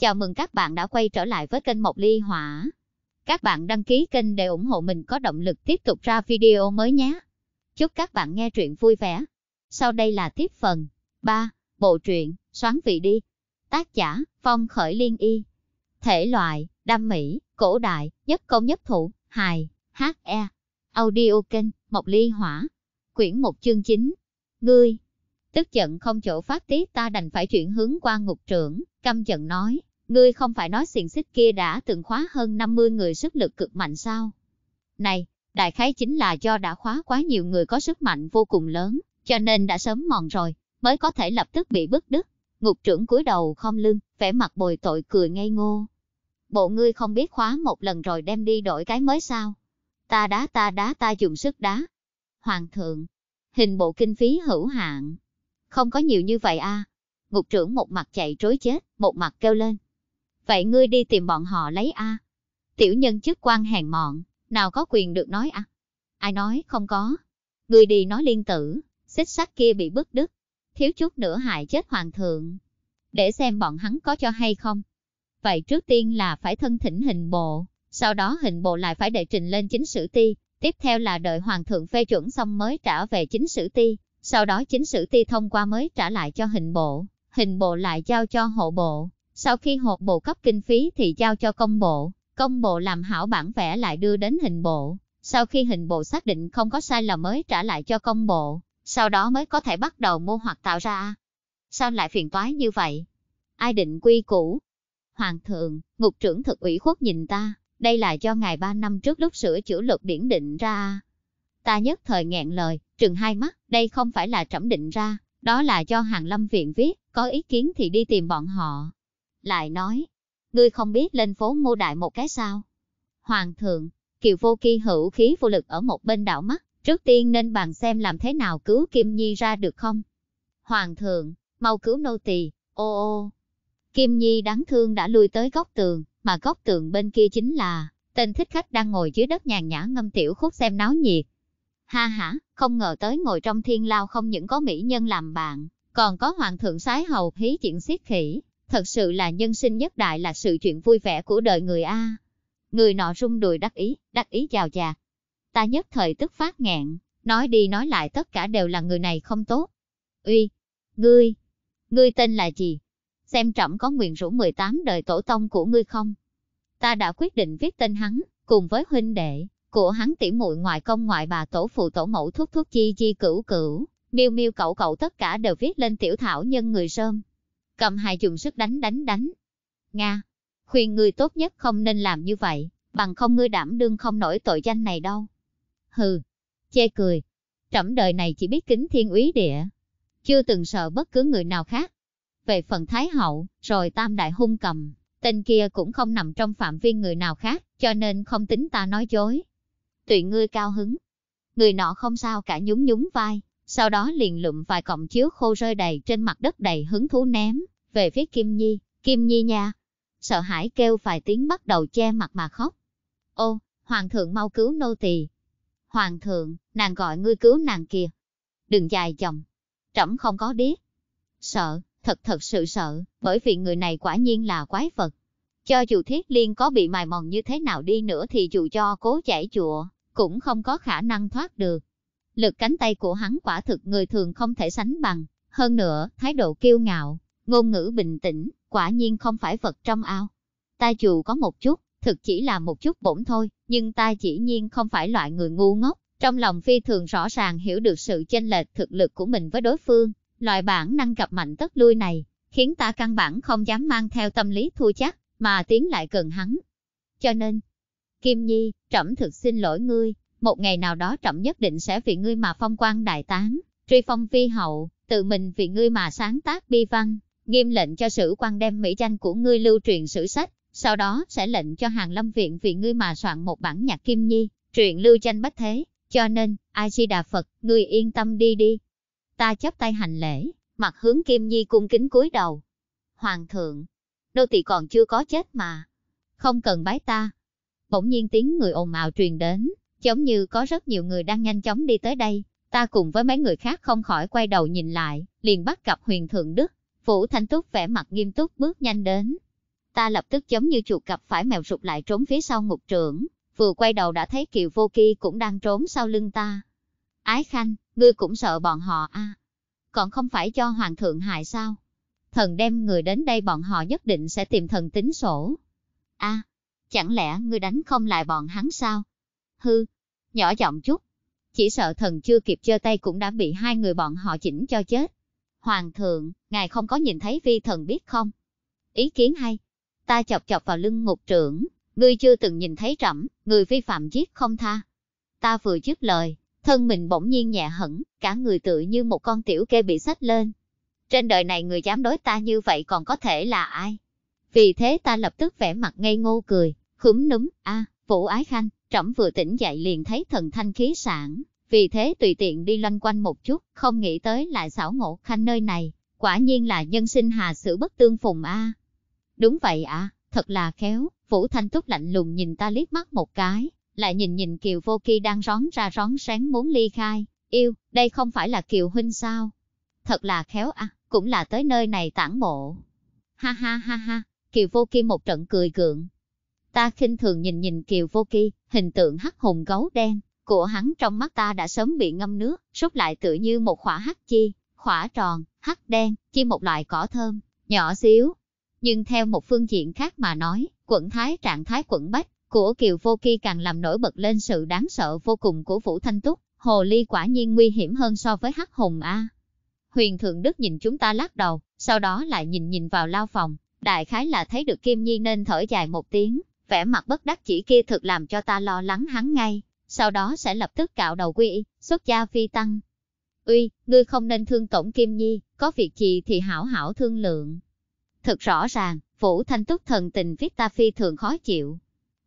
Chào mừng các bạn đã quay trở lại với kênh Mộc Ly Hỏa. Các bạn đăng ký kênh để ủng hộ mình có động lực tiếp tục ra video mới nhé. Chúc các bạn nghe truyện vui vẻ. Sau đây là tiếp phần 3, bộ truyện Soán vị đi. Tác giả: Phong Khởi Liên Y. Thể loại: Đam mỹ, cổ đại, nhất công nhất thủ, hài, HE. Audio kênh Mộc Ly Hỏa. Quyển 1 chương 9. Ngươi Tức giận không chỗ phát tiết ta đành phải chuyển hướng qua ngục trưởng, căm giận nói, Ngươi không phải nói xiển xích kia đã từng khóa hơn 50 người sức lực cực mạnh sao? Này, đại khái chính là do đã khóa quá nhiều người có sức mạnh vô cùng lớn, cho nên đã sớm mòn rồi, mới có thể lập tức bị bức đứt. Ngục trưởng cúi đầu không lưng, vẻ mặt bồi tội cười ngây ngô. Bộ ngươi không biết khóa một lần rồi đem đi đổi cái mới sao? Ta đá ta đá ta dùng sức đá. Hoàng thượng, hình bộ kinh phí hữu hạn. Không có nhiều như vậy a. À. Ngục trưởng một mặt chạy trối chết, một mặt kêu lên, vậy ngươi đi tìm bọn họ lấy a. Tiểu nhân chức quan hèn mọn, nào có quyền được nói a? Ai nói không có? người đi nói liên tử, xích sắt kia bị bức đứt, thiếu chút nữa hại chết hoàng thượng. Để xem bọn hắn có cho hay không. Vậy trước tiên là phải thân thỉnh hình bộ, sau đó hình bộ lại phải đệ trình lên chính sử ti, tiếp theo là đợi hoàng thượng phê chuẩn xong mới trả về chính sử ti, sau đó chính sử ti thông qua mới trả lại cho hình bộ, hình bộ lại giao cho hộ bộ, sau khi hộp bộ cấp kinh phí thì giao cho công bộ, công bộ làm hảo bản vẽ lại đưa đến hình bộ. Sau khi hình bộ xác định không có sai lầm mới trả lại cho công bộ, sau đó mới có thể bắt đầu mua hoặc tạo ra. Sao lại phiền toái như vậy? Ai định quy củ? Hoàng thượng, ngục trưởng thực ủy khuất nhìn ta, đây là cho ngài ba năm trước lúc sửa chữa luật điển định ra. Ta nhất thời nghẹn lời, trừng hai mắt, đây không phải là trẫm định ra, đó là do hàng lâm viện viết, có ý kiến thì đi tìm bọn họ lại nói, ngươi không biết lên phố ngô đại một cái sao. Hoàng thượng, kiều vô kỳ hữu khí vô lực ở một bên đảo mắt, trước tiên nên bàn xem làm thế nào cứu Kim Nhi ra được không. Hoàng thượng, mau cứu nô tỳ, ô ô. Kim Nhi đáng thương đã lui tới góc tường, mà góc tường bên kia chính là, tên thích khách đang ngồi dưới đất nhàn nhã ngâm tiểu khúc xem náo nhiệt. Ha ha không ngờ tới ngồi trong thiên lao không những có mỹ nhân làm bạn, còn có hoàng thượng sái hầu hí chuyện siết khỉ, Thật sự là nhân sinh nhất đại là sự chuyện vui vẻ của đời người A. Người nọ rung đùi đắc ý, đắc ý chào chạc. Ta nhất thời tức phát ngạn, nói đi nói lại tất cả đều là người này không tốt. Uy, ngươi, ngươi tên là gì? Xem trọng có nguyện rủ 18 đời tổ tông của ngươi không? Ta đã quyết định viết tên hắn, cùng với huynh đệ, của hắn tỉ muội ngoại công ngoại bà tổ phụ tổ mẫu thuốc thuốc chi chi cửu cửu, miêu miêu cậu cậu tất cả đều viết lên tiểu thảo nhân người rơm. Cầm hai chùm sức đánh đánh đánh. Nga, khuyên ngươi tốt nhất không nên làm như vậy, bằng không ngươi đảm đương không nổi tội danh này đâu. Hừ, chê cười. Trẫm đời này chỉ biết kính thiên úy địa, chưa từng sợ bất cứ người nào khác. Về phần Thái Hậu, rồi Tam Đại Hung cầm, tên kia cũng không nằm trong phạm vi người nào khác, cho nên không tính ta nói dối. Tùy ngươi cao hứng. Người nọ không sao cả nhún nhún vai, sau đó liền lụm vài cọng chiếu khô rơi đầy trên mặt đất đầy hứng thú ném, về phía Kim Nhi, Kim Nhi nha. Sợ hãi kêu vài tiếng bắt đầu che mặt mà khóc. Ô, Hoàng thượng mau cứu nô tỳ. Hoàng thượng, nàng gọi ngươi cứu nàng kìa. Đừng dài chồng. Trẫm không có biết. Sợ, thật thật sự sợ, bởi vì người này quả nhiên là quái vật. Cho dù thiết liên có bị mài mòn như thế nào đi nữa thì dù cho cố chảy chùa, cũng không có khả năng thoát được lực cánh tay của hắn quả thực người thường không thể sánh bằng, hơn nữa, thái độ kiêu ngạo, ngôn ngữ bình tĩnh, quả nhiên không phải vật trong ao. Ta dù có một chút, thực chỉ là một chút bổn thôi, nhưng ta chỉ nhiên không phải loại người ngu ngốc, trong lòng phi thường rõ ràng hiểu được sự chênh lệch thực lực của mình với đối phương, loại bản năng gặp mạnh tất lui này, khiến ta căn bản không dám mang theo tâm lý thua chắc, mà tiến lại gần hắn. Cho nên, Kim Nhi, trẫm thực xin lỗi ngươi, một ngày nào đó trọng nhất định sẽ vì ngươi mà phong quan đại tán, truy phong vi hậu, tự mình vì ngươi mà sáng tác bi văn, nghiêm lệnh cho sử quan đem mỹ danh của ngươi lưu truyền sử sách, sau đó sẽ lệnh cho hàng lâm viện vì ngươi mà soạn một bản nhạc kim nhi, truyện lưu tranh bách thế, cho nên, A-di-đà Phật, ngươi yên tâm đi đi. Ta chấp tay hành lễ, mặt hướng kim nhi cung kính cúi đầu. Hoàng thượng, đô tỳ còn chưa có chết mà, không cần bái ta. Bỗng nhiên tiếng người ồn ào truyền đến, giống như có rất nhiều người đang nhanh chóng đi tới đây. Ta cùng với mấy người khác không khỏi quay đầu nhìn lại, liền bắt gặp huyền thượng đức. Vũ Thanh Túc vẻ mặt nghiêm túc bước nhanh đến. Ta lập tức giống như chuột gặp phải mèo rụt lại trốn phía sau ngục trưởng, vừa quay đầu đã thấy Kiều Vô Kỳ cũng đang trốn sau lưng ta. Ái Khanh, ngươi cũng sợ bọn họ à. Còn không phải cho Hoàng thượng hại sao? Thần đem người đến đây bọn họ nhất định sẽ tìm thần tính sổ. a à, chẳng lẽ ngươi đánh không lại bọn hắn sao? hư, nhỏ giọng chút. Chỉ sợ thần chưa kịp chơi tay cũng đã bị hai người bọn họ chỉnh cho chết. Hoàng thượng, ngài không có nhìn thấy vi thần biết không? Ý kiến hay. Ta chọc chọc vào lưng ngục trưởng, ngươi chưa từng nhìn thấy trẫm, người vi phạm giết không tha. Ta vừa dứt lời, thân mình bỗng nhiên nhẹ hẳn, cả người tự như một con tiểu kê bị sách lên. Trên đời này người dám đối ta như vậy còn có thể là ai? Vì thế ta lập tức vẽ mặt ngây ngô cười, khúm núm, a Vũ Ái Khanh, Trẫm vừa tỉnh dậy liền thấy thần thanh khí sản, vì thế tùy tiện đi loanh quanh một chút, không nghĩ tới lại xảo ngộ khanh nơi này, quả nhiên là nhân sinh hà sử bất tương phùng a. Đúng vậy ạ, à, thật là khéo, Vũ Thanh Túc lạnh lùng nhìn ta liếc mắt một cái, lại nhìn nhìn Kiều Vô Kỳ đang rón ra rón sáng muốn ly khai, yêu, đây không phải là Kiều Huynh sao? Thật là khéo a cũng là tới nơi này tản bộ. Ha ha ha ha, Kiều Vô Kỳ một trận cười gượng, Ta khinh thường nhìn nhìn Kiều Vô Kỳ, hình tượng hắc hùng gấu đen, của hắn trong mắt ta đã sớm bị ngâm nước, rút lại tự như một khỏa hắc chi, khỏa tròn, hắc đen, chi một loại cỏ thơm, nhỏ xíu. Nhưng theo một phương diện khác mà nói, quận thái trạng thái quận bách của Kiều Vô Kỳ càng làm nổi bật lên sự đáng sợ vô cùng của Vũ Thanh Túc, hồ ly quả nhiên nguy hiểm hơn so với hắc hùng a. Huyền Thượng Đức nhìn chúng ta lắc đầu, sau đó lại nhìn nhìn vào lao phòng, đại khái là thấy được Kim Nhi nên thở dài một tiếng, vẻ mặt bất đắc chỉ kia thực làm cho ta lo lắng hắn ngay, sau đó sẽ lập tức cạo đầu quy, xuất gia phi tăng. Uy, ngươi không nên thương tổn Kim Nhi, có việc gì thì hảo hảo thương lượng. Thực rõ ràng, Vũ Thanh Túc thần tình viết ta phi thường khó chịu.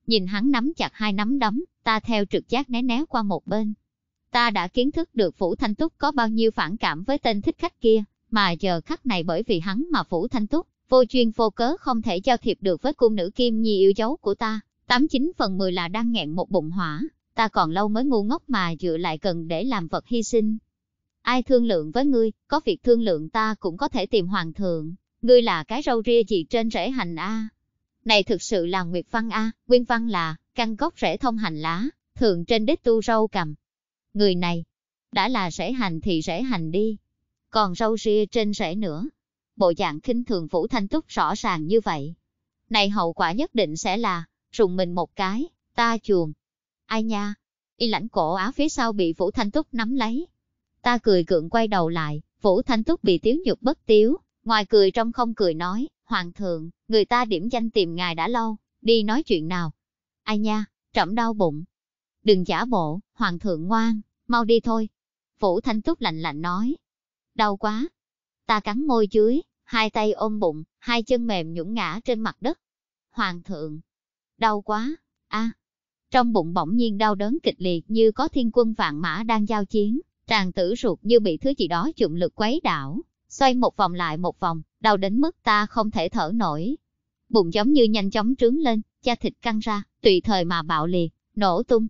Nhìn hắn nắm chặt hai nắm đấm, ta theo trực giác né né qua một bên. Ta đã kiến thức được Vũ Thanh Túc có bao nhiêu phản cảm với tên thích khách kia, mà giờ khắc này bởi vì hắn mà Vũ Thanh Túc vô chuyên vô cớ không thể giao thiệp được với cung nữ kim nhi yêu dấu của ta, tám chín phần mười là đang nghẹn một bụng hỏa, ta còn lâu mới ngu ngốc mà dựa lại cần để làm vật hy sinh. Ai thương lượng với ngươi, có việc thương lượng ta cũng có thể tìm hoàng thượng, ngươi là cái râu ria gì trên rễ hành a? Này thực sự là Nguyệt Văn a, Nguyên Văn là, căn gốc rễ thông hành lá, thường trên đích tu râu cầm. Người này, đã là rễ hành thì rễ hành đi, còn râu ria trên rễ nữa, bộ dạng khinh thường Vũ Thanh Túc rõ ràng như vậy. Này hậu quả nhất định sẽ là, rùng mình một cái, ta chuồn. Ai nha? Y lãnh cổ áo phía sau bị Vũ Thanh Túc nắm lấy. Ta cười gượng quay đầu lại, Vũ Thanh Túc bị tiếu nhục bất tiếu, ngoài cười trong không cười nói, Hoàng thượng, người ta điểm danh tìm ngài đã lâu, đi nói chuyện nào. Ai nha, trẫm đau bụng. Đừng giả bộ, Hoàng thượng ngoan, mau đi thôi. Vũ Thanh Túc lạnh lạnh nói. Đau quá, Ta cắn môi dưới, hai tay ôm bụng, hai chân mềm nhũn ngã trên mặt đất. Hoàng thượng, đau quá, a. Trong bụng bỗng nhiên đau đớn kịch liệt như có thiên quân vạn mã đang giao chiến, tràn tử ruột như bị thứ gì đó chụm lực quấy đảo, xoay một vòng lại một vòng, đau đến mức ta không thể thở nổi. Bụng giống như nhanh chóng trướng lên, da thịt căng ra, tùy thời mà bạo liệt, nổ tung.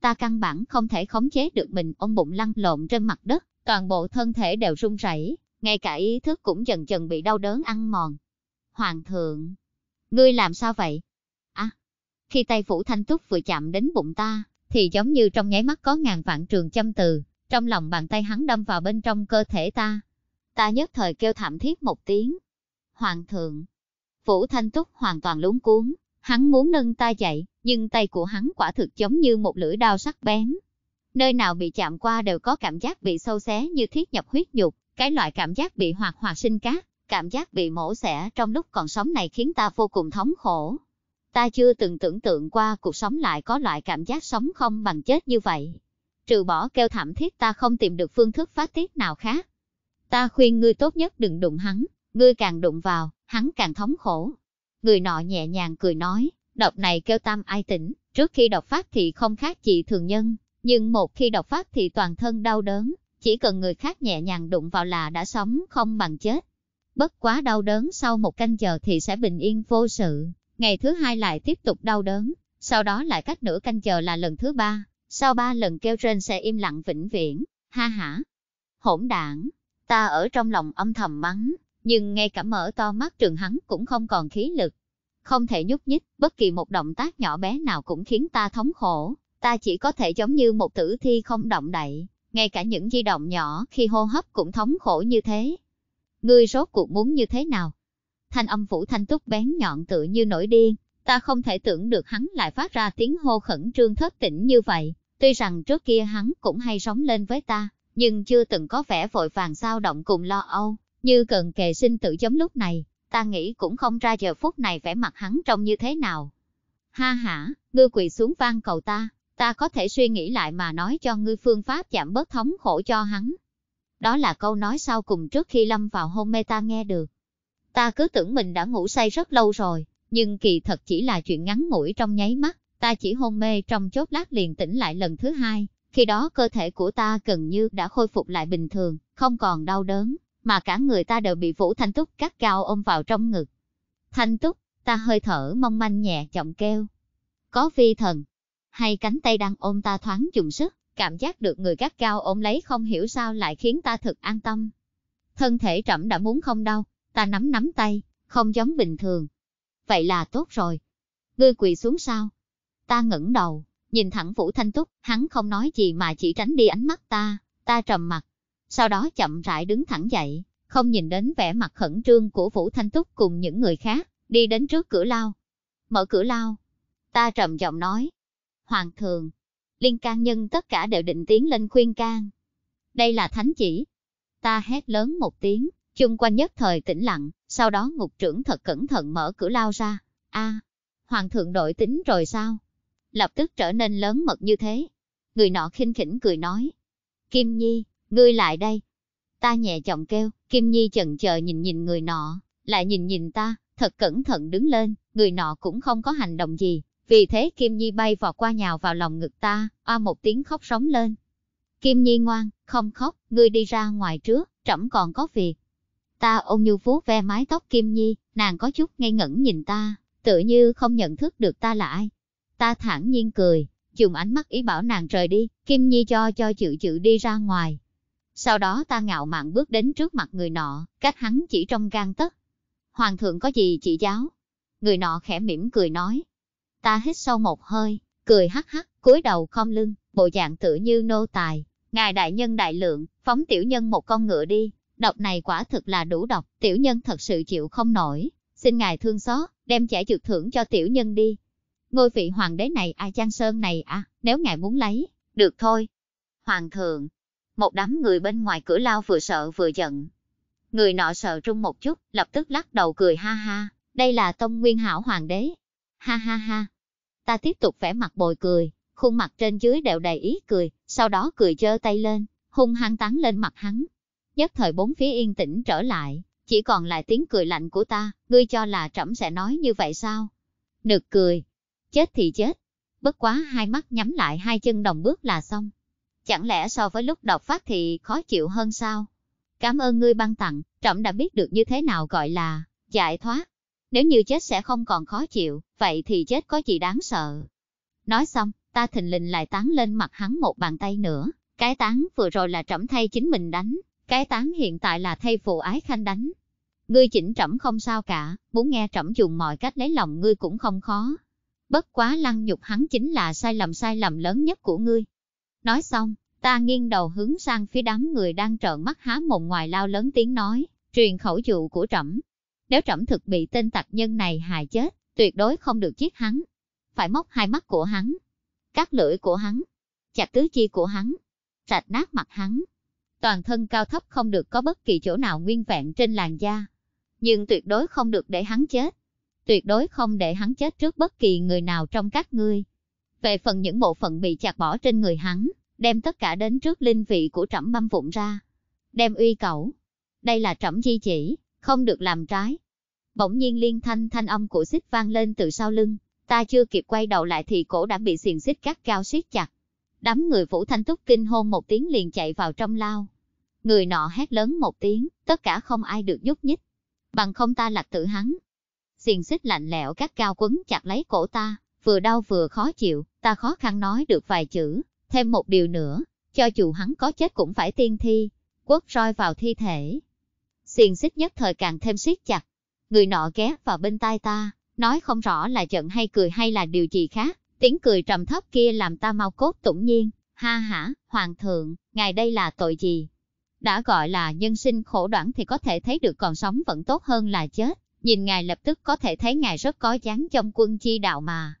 Ta căn bản không thể khống chế được mình ôm bụng lăn lộn trên mặt đất, toàn bộ thân thể đều run rẩy, ngay cả ý thức cũng dần dần bị đau đớn ăn mòn. Hoàng thượng, ngươi làm sao vậy? À, khi tay phủ thanh túc vừa chạm đến bụng ta, thì giống như trong nháy mắt có ngàn vạn trường châm từ, trong lòng bàn tay hắn đâm vào bên trong cơ thể ta. Ta nhất thời kêu thảm thiết một tiếng. Hoàng thượng, phủ thanh túc hoàn toàn lúng cuốn, hắn muốn nâng ta dậy, nhưng tay của hắn quả thực giống như một lưỡi đao sắc bén. Nơi nào bị chạm qua đều có cảm giác bị sâu xé như thiết nhập huyết nhục, cái loại cảm giác bị hoạt hoạt sinh cát, cảm giác bị mổ xẻ trong lúc còn sống này khiến ta vô cùng thống khổ. Ta chưa từng tưởng tượng qua cuộc sống lại có loại cảm giác sống không bằng chết như vậy. Trừ bỏ kêu thảm thiết ta không tìm được phương thức phát tiết nào khác. Ta khuyên ngươi tốt nhất đừng đụng hắn, ngươi càng đụng vào, hắn càng thống khổ. Người nọ nhẹ nhàng cười nói, độc này kêu tam ai tỉnh, trước khi độc phát thì không khác chị thường nhân, nhưng một khi độc phát thì toàn thân đau đớn, chỉ cần người khác nhẹ nhàng đụng vào là đã sống không bằng chết. Bất quá đau đớn sau một canh giờ thì sẽ bình yên vô sự, ngày thứ hai lại tiếp tục đau đớn, sau đó lại cách nửa canh giờ là lần thứ ba, sau ba lần kêu trên sẽ im lặng vĩnh viễn, ha ha. Hỗn đảng, ta ở trong lòng âm thầm mắng, nhưng ngay cả mở to mắt trường hắn cũng không còn khí lực. Không thể nhúc nhích, bất kỳ một động tác nhỏ bé nào cũng khiến ta thống khổ, ta chỉ có thể giống như một tử thi không động đậy, ngay cả những di động nhỏ khi hô hấp cũng thống khổ như thế. Ngươi rốt cuộc muốn như thế nào? Thanh âm phủ thanh túc bén nhọn tự như nổi điên, ta không thể tưởng được hắn lại phát ra tiếng hô khẩn trương thất tỉnh như vậy. Tuy rằng trước kia hắn cũng hay sóng lên với ta, nhưng chưa từng có vẻ vội vàng sao động cùng lo âu, như cần kề sinh tử giống lúc này, ta nghĩ cũng không ra giờ phút này vẻ mặt hắn trông như thế nào. Ha hả, ngươi quỳ xuống vang cầu ta, Ta có thể suy nghĩ lại mà nói cho ngươi phương pháp giảm bớt thống khổ cho hắn. Đó là câu nói sau cùng trước khi lâm vào hôn mê ta nghe được. Ta cứ tưởng mình đã ngủ say rất lâu rồi, nhưng kỳ thật chỉ là chuyện ngắn ngủi trong nháy mắt, ta chỉ hôn mê trong chốt lát liền tỉnh lại lần thứ hai, khi đó cơ thể của ta gần như đã khôi phục lại bình thường, không còn đau đớn, mà cả người ta đều bị Vũ Thanh Túc cắt cao ôm vào trong ngực. Thanh Túc, ta hơi thở mong manh nhẹ chậm kêu. Có phi thần, hai cánh tay đang ôm ta thoáng dùng sức, cảm giác được người gắt cao ôm lấy không hiểu sao lại khiến ta thật an tâm. Thân thể trẫm đã muốn không đau, ta nắm nắm tay, không giống bình thường. Vậy là tốt rồi. Ngươi quỳ xuống sao? Ta ngẩng đầu, nhìn thẳng Vũ Thanh Túc, hắn không nói gì mà chỉ tránh đi ánh mắt ta, ta trầm mặt. Sau đó chậm rãi đứng thẳng dậy, không nhìn đến vẻ mặt khẩn trương của Vũ Thanh Túc cùng những người khác, đi đến trước cửa lao. Mở cửa lao. Ta trầm giọng nói, hoàng thượng. Liên can nhân tất cả đều định tiến lên khuyên can. Đây là thánh chỉ. Ta hét lớn một tiếng, chung quanh nhất thời tĩnh lặng, sau đó ngục trưởng thật cẩn thận mở cửa lao ra. a hoàng thượng đổi tính rồi sao? Lập tức trở nên lớn mật như thế. Người nọ khinh khỉnh cười nói. Kim Nhi, ngươi lại đây. Ta nhẹ giọng kêu, Kim Nhi chần chờ nhìn nhìn người nọ, lại nhìn nhìn ta, thật cẩn thận đứng lên, người nọ cũng không có hành động gì, vì thế Kim Nhi bay vọt qua nhào vào lòng ngực ta, oa một tiếng khóc sóng lên. Kim Nhi ngoan, không khóc, ngươi đi ra ngoài trước, trẫm còn có việc. Ta ôn nhu vuốt ve mái tóc Kim Nhi, nàng có chút ngây ngẩn nhìn ta, tự như không nhận thức được ta là ai. Ta thản nhiên cười, dùng ánh mắt ý bảo nàng rời đi, Kim Nhi cho cho chữ chữ đi ra ngoài. Sau đó ta ngạo mạn bước đến trước mặt người nọ, cách hắn chỉ trong gan tấc. Hoàng thượng có gì chỉ giáo? Người nọ khẽ mỉm cười nói, Ta hít sâu một hơi, cười hắc hắc, cúi đầu khom lưng, bộ dạng tự như nô tài. Ngài đại nhân đại lượng, phóng tiểu nhân một con ngựa đi, độc này quả thực là đủ độc, tiểu nhân thật sự chịu không nổi. Xin ngài thương xót, đem giải dược thưởng cho tiểu nhân đi. Ngôi vị hoàng đế này à trang Sơn này à, nếu ngài muốn lấy, được thôi. Hoàng thượng, một đám người bên ngoài cửa lao vừa sợ vừa giận. Người nọ sợ trung một chút, lập tức lắc đầu cười ha ha, đây là tông nguyên hảo hoàng đế, Ha ha ha. Ta tiếp tục vẽ mặt bồi cười, khuôn mặt trên dưới đều đầy ý cười, sau đó cười chơ tay lên, hung hăng tán lên mặt hắn. Nhất thời bốn phía yên tĩnh trở lại, chỉ còn lại tiếng cười lạnh của ta, ngươi cho là trẫm sẽ nói như vậy sao? Nực cười. Chết thì chết. Bất quá hai mắt nhắm lại hai chân đồng bước là xong. Chẳng lẽ so với lúc đọc phát thì khó chịu hơn sao? Cảm ơn ngươi ban tặng, trẫm đã biết được như thế nào gọi là giải thoát nếu như chết sẽ không còn khó chịu, vậy thì chết có gì đáng sợ. Nói xong, ta thình lình lại tán lên mặt hắn một bàn tay nữa, cái tán vừa rồi là trẫm thay chính mình đánh, cái tán hiện tại là thay phụ ái khanh đánh. Ngươi chỉnh trẫm không sao cả, muốn nghe trẫm dùng mọi cách lấy lòng ngươi cũng không khó. Bất quá lăng nhục hắn chính là sai lầm sai lầm lớn nhất của ngươi. Nói xong, ta nghiêng đầu hướng sang phía đám người đang trợn mắt há mồm ngoài lao lớn tiếng nói, truyền khẩu dụ của trẫm nếu trẫm thực bị tên tặc nhân này hại chết, tuyệt đối không được giết hắn. Phải móc hai mắt của hắn, cắt lưỡi của hắn, chặt tứ chi của hắn, rạch nát mặt hắn. Toàn thân cao thấp không được có bất kỳ chỗ nào nguyên vẹn trên làn da. Nhưng tuyệt đối không được để hắn chết. Tuyệt đối không để hắn chết trước bất kỳ người nào trong các ngươi. Về phần những bộ phận bị chặt bỏ trên người hắn, đem tất cả đến trước linh vị của trẫm băm vụn ra. Đem uy cẩu. Đây là trẫm di chỉ, không được làm trái. Bỗng nhiên liên thanh thanh âm của xích vang lên từ sau lưng, ta chưa kịp quay đầu lại thì cổ đã bị xiềng xích cắt cao siết chặt. Đám người phủ Thanh Túc kinh hôn một tiếng liền chạy vào trong lao. Người nọ hét lớn một tiếng, tất cả không ai được giúp nhích. Bằng không ta lạc tử hắn. Xiềng xích lạnh lẽo cắt cao quấn chặt lấy cổ ta, vừa đau vừa khó chịu, ta khó khăn nói được vài chữ. Thêm một điều nữa, cho dù hắn có chết cũng phải tiên thi, quất roi vào thi thể, xiềng xích nhất thời càng thêm siết chặt. Người nọ ghé vào bên tai ta, nói không rõ là giận hay cười hay là điều gì khác, tiếng cười trầm thấp kia làm ta mau cốt tủng nhiên, ha hả, hoàng thượng, ngài đây là tội gì? Đã gọi là nhân sinh khổ đoạn thì có thể thấy được còn sống vẫn tốt hơn là chết, nhìn ngài lập tức có thể thấy ngài rất có dáng trong quân chi đạo mà.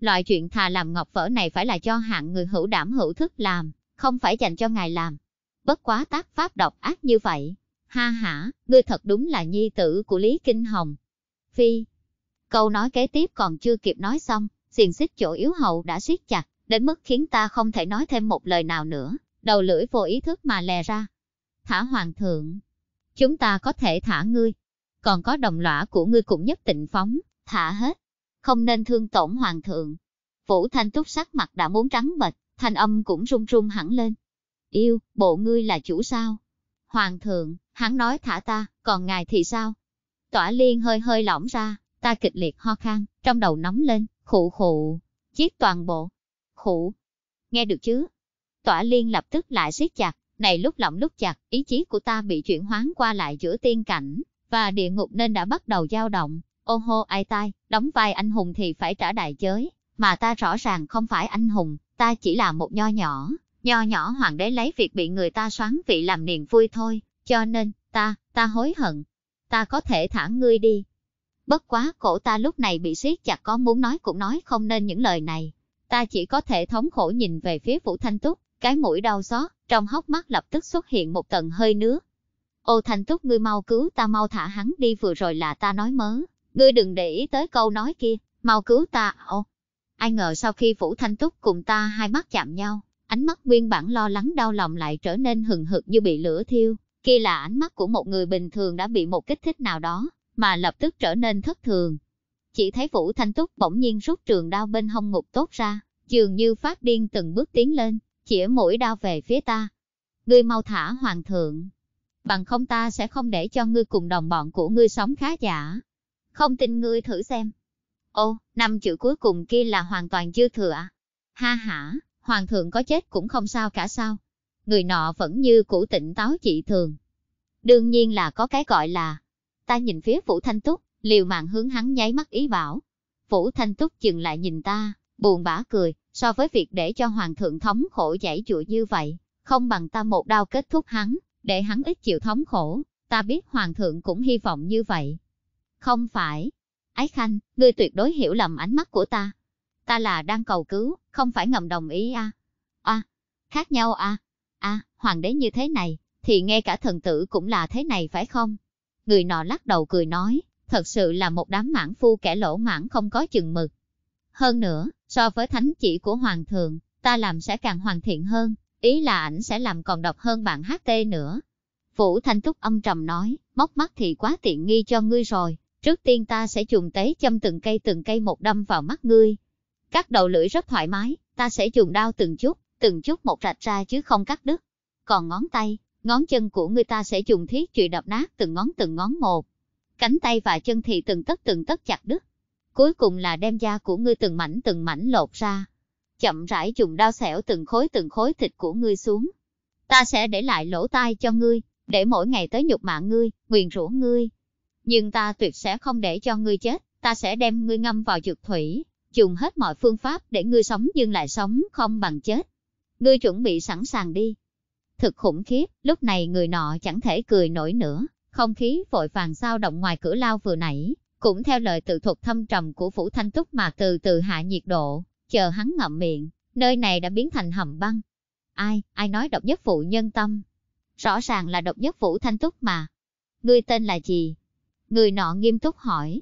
Loại chuyện thà làm ngọc vỡ này phải là cho hạng người hữu đảm hữu thức làm, không phải dành cho ngài làm. Bất quá tác pháp độc ác như vậy, ha hả, ngươi thật đúng là nhi tử của Lý Kinh Hồng. Phi, câu nói kế tiếp còn chưa kịp nói xong, xiềng xích chỗ yếu hậu đã siết chặt, đến mức khiến ta không thể nói thêm một lời nào nữa, đầu lưỡi vô ý thức mà lè ra. Thả hoàng thượng, chúng ta có thể thả ngươi, còn có đồng lõa của ngươi cũng nhất tịnh phóng, thả hết, không nên thương tổn hoàng thượng. Vũ Thanh Túc sắc mặt đã muốn trắng bệch, thanh âm cũng run run hẳn lên. Yêu, bộ ngươi là chủ sao? Hoàng thượng, hắn nói thả ta, còn ngài thì sao? Tỏa liên hơi hơi lỏng ra, ta kịch liệt ho khan, trong đầu nóng lên, khụ khụ, giết toàn bộ, khụ. Nghe được chứ? Tỏa liên lập tức lại siết chặt, này lúc lỏng lúc chặt, ý chí của ta bị chuyển hóa qua lại giữa tiên cảnh, và địa ngục nên đã bắt đầu dao động. Ô hô ai tai, đóng vai anh hùng thì phải trả đại giới, mà ta rõ ràng không phải anh hùng, ta chỉ là một nho nhỏ, Nho nhỏ hoàng đế lấy việc bị người ta xoán vị làm niềm vui thôi, cho nên, ta, ta hối hận. Ta có thể thả ngươi đi. Bất quá cổ ta lúc này bị siết chặt có muốn nói cũng nói không nên những lời này. Ta chỉ có thể thống khổ nhìn về phía Vũ Thanh Túc, cái mũi đau xót, trong hốc mắt lập tức xuất hiện một tầng hơi nứa. Ô Thanh Túc ngươi mau cứu ta mau thả hắn đi vừa rồi là ta nói mớ, ngươi đừng để ý tới câu nói kia, mau cứu ta, ô. Ai ngờ sau khi Vũ Thanh Túc cùng ta hai mắt chạm nhau, Ánh mắt nguyên bản lo lắng đau lòng lại trở nên hừng hực như bị lửa thiêu, kia là ánh mắt của một người bình thường đã bị một kích thích nào đó, mà lập tức trở nên thất thường. Chỉ thấy Vũ Thanh Túc bỗng nhiên rút trường đao bên hông ngục tốt ra, dường như phát điên từng bước tiến lên, chĩa mũi đao về phía ta. Ngươi mau thả hoàng thượng. Bằng không ta sẽ không để cho ngươi cùng đồng bọn của ngươi sống khá giả. Không tin ngươi thử xem. Ô, năm chữ cuối cùng kia là hoàn toàn chưa thừa. Ha hả, hoàng thượng có chết cũng không sao cả sao. Người nọ vẫn như cũ tỉnh táo dị thường. Đương nhiên là có cái gọi là, ta nhìn phía Vũ Thanh Túc, liều mạng hướng hắn nháy mắt ý bảo. Vũ Thanh Túc dừng lại nhìn ta, buồn bã cười, so với việc để cho hoàng thượng thống khổ giải chụa như vậy, không bằng ta một đao kết thúc hắn, để hắn ít chịu thống khổ, ta biết hoàng thượng cũng hy vọng như vậy. Không phải, Ái Khanh, ngươi tuyệt đối hiểu lầm ánh mắt của ta ta là đang cầu cứu, không phải ngầm đồng ý a. À? A, à, khác nhau a. À? A, à, hoàng đế như thế này, thì nghe cả thần tử cũng là thế này phải không? Người nọ lắc đầu cười nói, thật sự là một đám mãn phu kẻ lỗ mãn không có chừng mực. Hơn nữa, so với thánh chỉ của hoàng thượng, ta làm sẽ càng hoàn thiện hơn, ý là ảnh sẽ làm còn độc hơn bạn HT nữa. Vũ Thanh Túc âm trầm nói, móc mắt thì quá tiện nghi cho ngươi rồi, trước tiên ta sẽ dùng tế châm từng cây từng cây một đâm vào mắt ngươi, Cắt đầu lưỡi rất thoải mái, ta sẽ dùng đao từng chút, từng chút một rạch ra chứ không cắt đứt. Còn ngón tay, ngón chân của người ta sẽ dùng thiết chùy đập nát từng ngón từng ngón một. Cánh tay và chân thì từng tất từng tất chặt đứt. Cuối cùng là đem da của ngươi từng mảnh từng mảnh lột ra. Chậm rãi dùng đao xẻo từng khối từng khối thịt của ngươi xuống. Ta sẽ để lại lỗ tai cho ngươi, để mỗi ngày tới nhục mạ ngươi, nguyền rủa ngươi. Nhưng ta tuyệt sẽ không để cho ngươi chết, ta sẽ đem ngươi ngâm vào dược thủy, dùng hết mọi phương pháp để ngươi sống nhưng lại sống không bằng chết. Ngươi chuẩn bị sẵn sàng đi. Thực khủng khiếp, lúc này người nọ chẳng thể cười nổi nữa, không khí vội vàng sao động ngoài cửa lao vừa nãy, cũng theo lời tự thuật thâm trầm của Phủ Thanh Túc mà từ từ hạ nhiệt độ, chờ hắn ngậm miệng, nơi này đã biến thành hầm băng. Ai, ai nói độc nhất phụ nhân tâm? Rõ ràng là độc nhất Phủ Thanh Túc mà. Ngươi tên là gì? Người nọ nghiêm túc hỏi.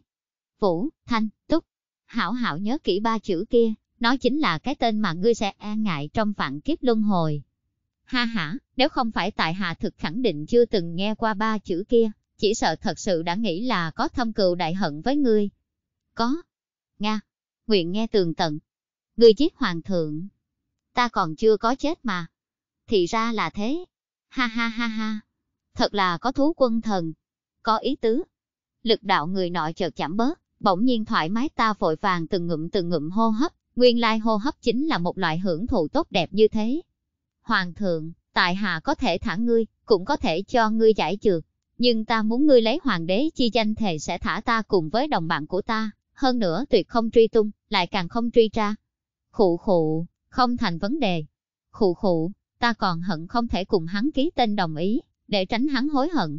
Vũ, Thanh, Túc hảo hảo nhớ kỹ ba chữ kia, nó chính là cái tên mà ngươi sẽ e ngại trong vạn kiếp luân hồi. Ha ha, nếu không phải tại hạ thực khẳng định chưa từng nghe qua ba chữ kia, chỉ sợ thật sự đã nghĩ là có thâm cừu đại hận với ngươi. Có. Nga. Nguyện nghe tường tận. Ngươi giết hoàng thượng. Ta còn chưa có chết mà. Thì ra là thế. Ha ha ha ha. Thật là có thú quân thần. Có ý tứ. Lực đạo người nọ chợt chảm bớt bỗng nhiên thoải mái ta vội vàng từng ngụm từng ngụm hô hấp, nguyên lai hô hấp chính là một loại hưởng thụ tốt đẹp như thế. Hoàng thượng, tại hạ có thể thả ngươi, cũng có thể cho ngươi giải trượt, nhưng ta muốn ngươi lấy hoàng đế chi danh thề sẽ thả ta cùng với đồng bạn của ta, hơn nữa tuyệt không truy tung, lại càng không truy tra. Khụ khụ, không thành vấn đề. Khụ khụ, ta còn hận không thể cùng hắn ký tên đồng ý, để tránh hắn hối hận.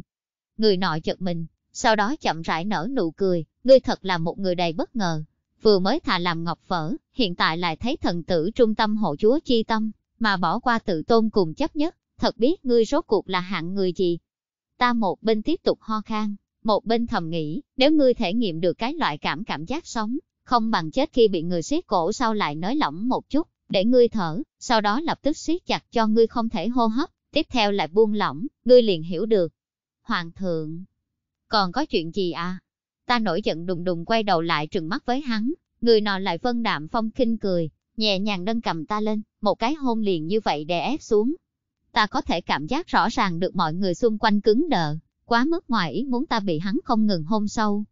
Người nọ chợt mình, sau đó chậm rãi nở nụ cười, ngươi thật là một người đầy bất ngờ. Vừa mới thà làm ngọc phở, hiện tại lại thấy thần tử trung tâm hộ chúa chi tâm, mà bỏ qua tự tôn cùng chấp nhất, thật biết ngươi rốt cuộc là hạng người gì. Ta một bên tiếp tục ho khan, một bên thầm nghĩ, nếu ngươi thể nghiệm được cái loại cảm cảm giác sống, không bằng chết khi bị người siết cổ sau lại nới lỏng một chút, để ngươi thở, sau đó lập tức siết chặt cho ngươi không thể hô hấp, tiếp theo lại buông lỏng, ngươi liền hiểu được. Hoàng thượng, còn có chuyện gì à? Ta nổi giận đùng đùng quay đầu lại trừng mắt với hắn, người nọ lại vân đạm phong khinh cười, nhẹ nhàng nâng cầm ta lên, một cái hôn liền như vậy đè ép xuống. Ta có thể cảm giác rõ ràng được mọi người xung quanh cứng đờ, quá mức ngoài ý muốn ta bị hắn không ngừng hôn sâu.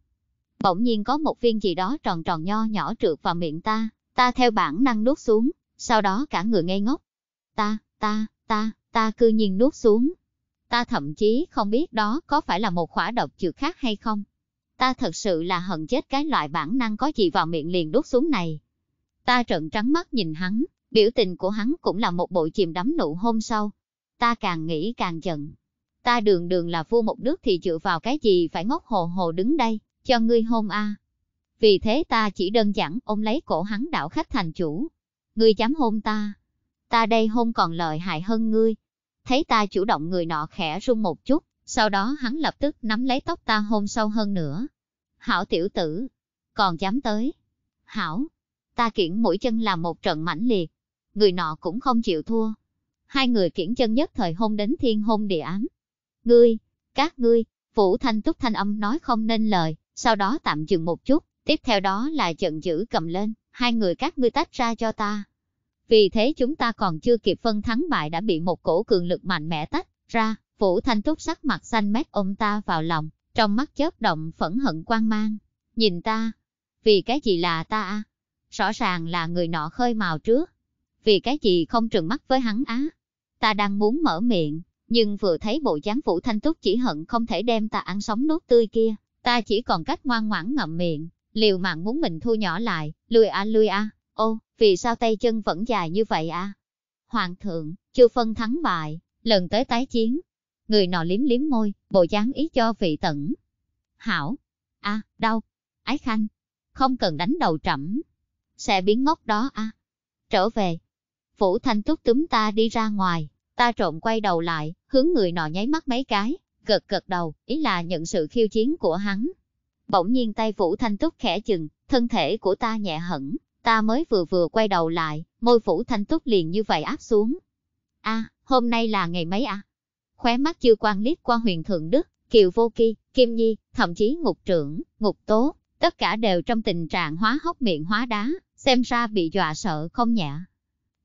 Bỗng nhiên có một viên gì đó tròn tròn nho nhỏ trượt vào miệng ta, ta theo bản năng nuốt xuống, sau đó cả người ngây ngốc. Ta, ta, ta, ta cư nhiên nuốt xuống. Ta thậm chí không biết đó có phải là một khỏa độc trượt khác hay không, Ta thật sự là hận chết cái loại bản năng có gì vào miệng liền đút xuống này. Ta trợn trắng mắt nhìn hắn, biểu tình của hắn cũng là một bộ chìm đắm nụ hôn sau. Ta càng nghĩ càng giận. Ta đường đường là vua một nước thì dựa vào cái gì phải ngốc hồ hồ đứng đây, cho ngươi hôn a. À. Vì thế ta chỉ đơn giản ôm lấy cổ hắn đảo khách thành chủ. Ngươi dám hôn ta. Ta đây hôn còn lợi hại hơn ngươi. Thấy ta chủ động người nọ khẽ run một chút, sau đó hắn lập tức nắm lấy tóc ta hôn sâu hơn nữa. Hảo tiểu tử, còn dám tới. Hảo, ta kiển mũi chân là một trận mãnh liệt. Người nọ cũng không chịu thua. Hai người kiển chân nhất thời hôn đến thiên hôn địa ám. Ngươi, các ngươi, Vũ Thanh Túc Thanh âm nói không nên lời, sau đó tạm dừng một chút, tiếp theo đó là trận giữ cầm lên, hai người các ngươi tách ra cho ta. Vì thế chúng ta còn chưa kịp phân thắng bại đã bị một cổ cường lực mạnh mẽ tách ra, Phủ Thanh Túc sắc mặt xanh mét ôm ta vào lòng, trong mắt chớp động phẫn hận quan mang. Nhìn ta, vì cái gì là ta? Rõ ràng là người nọ khơi màu trước. Vì cái gì không trừng mắt với hắn á? Ta đang muốn mở miệng, nhưng vừa thấy bộ dáng phủ Thanh Túc chỉ hận không thể đem ta ăn sống nốt tươi kia. Ta chỉ còn cách ngoan ngoãn ngậm miệng, liều mạng muốn mình thu nhỏ lại, lùi a à, lùi a, à. ô, vì sao tay chân vẫn dài như vậy a? Hoàng thượng, chưa phân thắng bại, lần tới tái chiến, Người nọ liếm liếm môi, bộ dáng ý cho vị tẩn. Hảo, a đau, ái khanh, không cần đánh đầu trẫm Sẽ biến ngốc đó a Trở về, Vũ Thanh Túc túm ta đi ra ngoài, ta trộn quay đầu lại, hướng người nọ nháy mắt mấy cái, gật gật đầu, ý là nhận sự khiêu chiến của hắn. Bỗng nhiên tay Vũ Thanh Túc khẽ chừng, thân thể của ta nhẹ hẳn, ta mới vừa vừa quay đầu lại, môi Vũ Thanh Túc liền như vậy áp xuống. a hôm nay là ngày mấy à? khóe mắt chưa quan liếc qua huyện Thượng Đức, Kiều Vô Kỳ, Kim Nhi, thậm chí ngục trưởng, ngục tố, tất cả đều trong tình trạng hóa hốc miệng hóa đá, xem ra bị dọa sợ không nhẹ.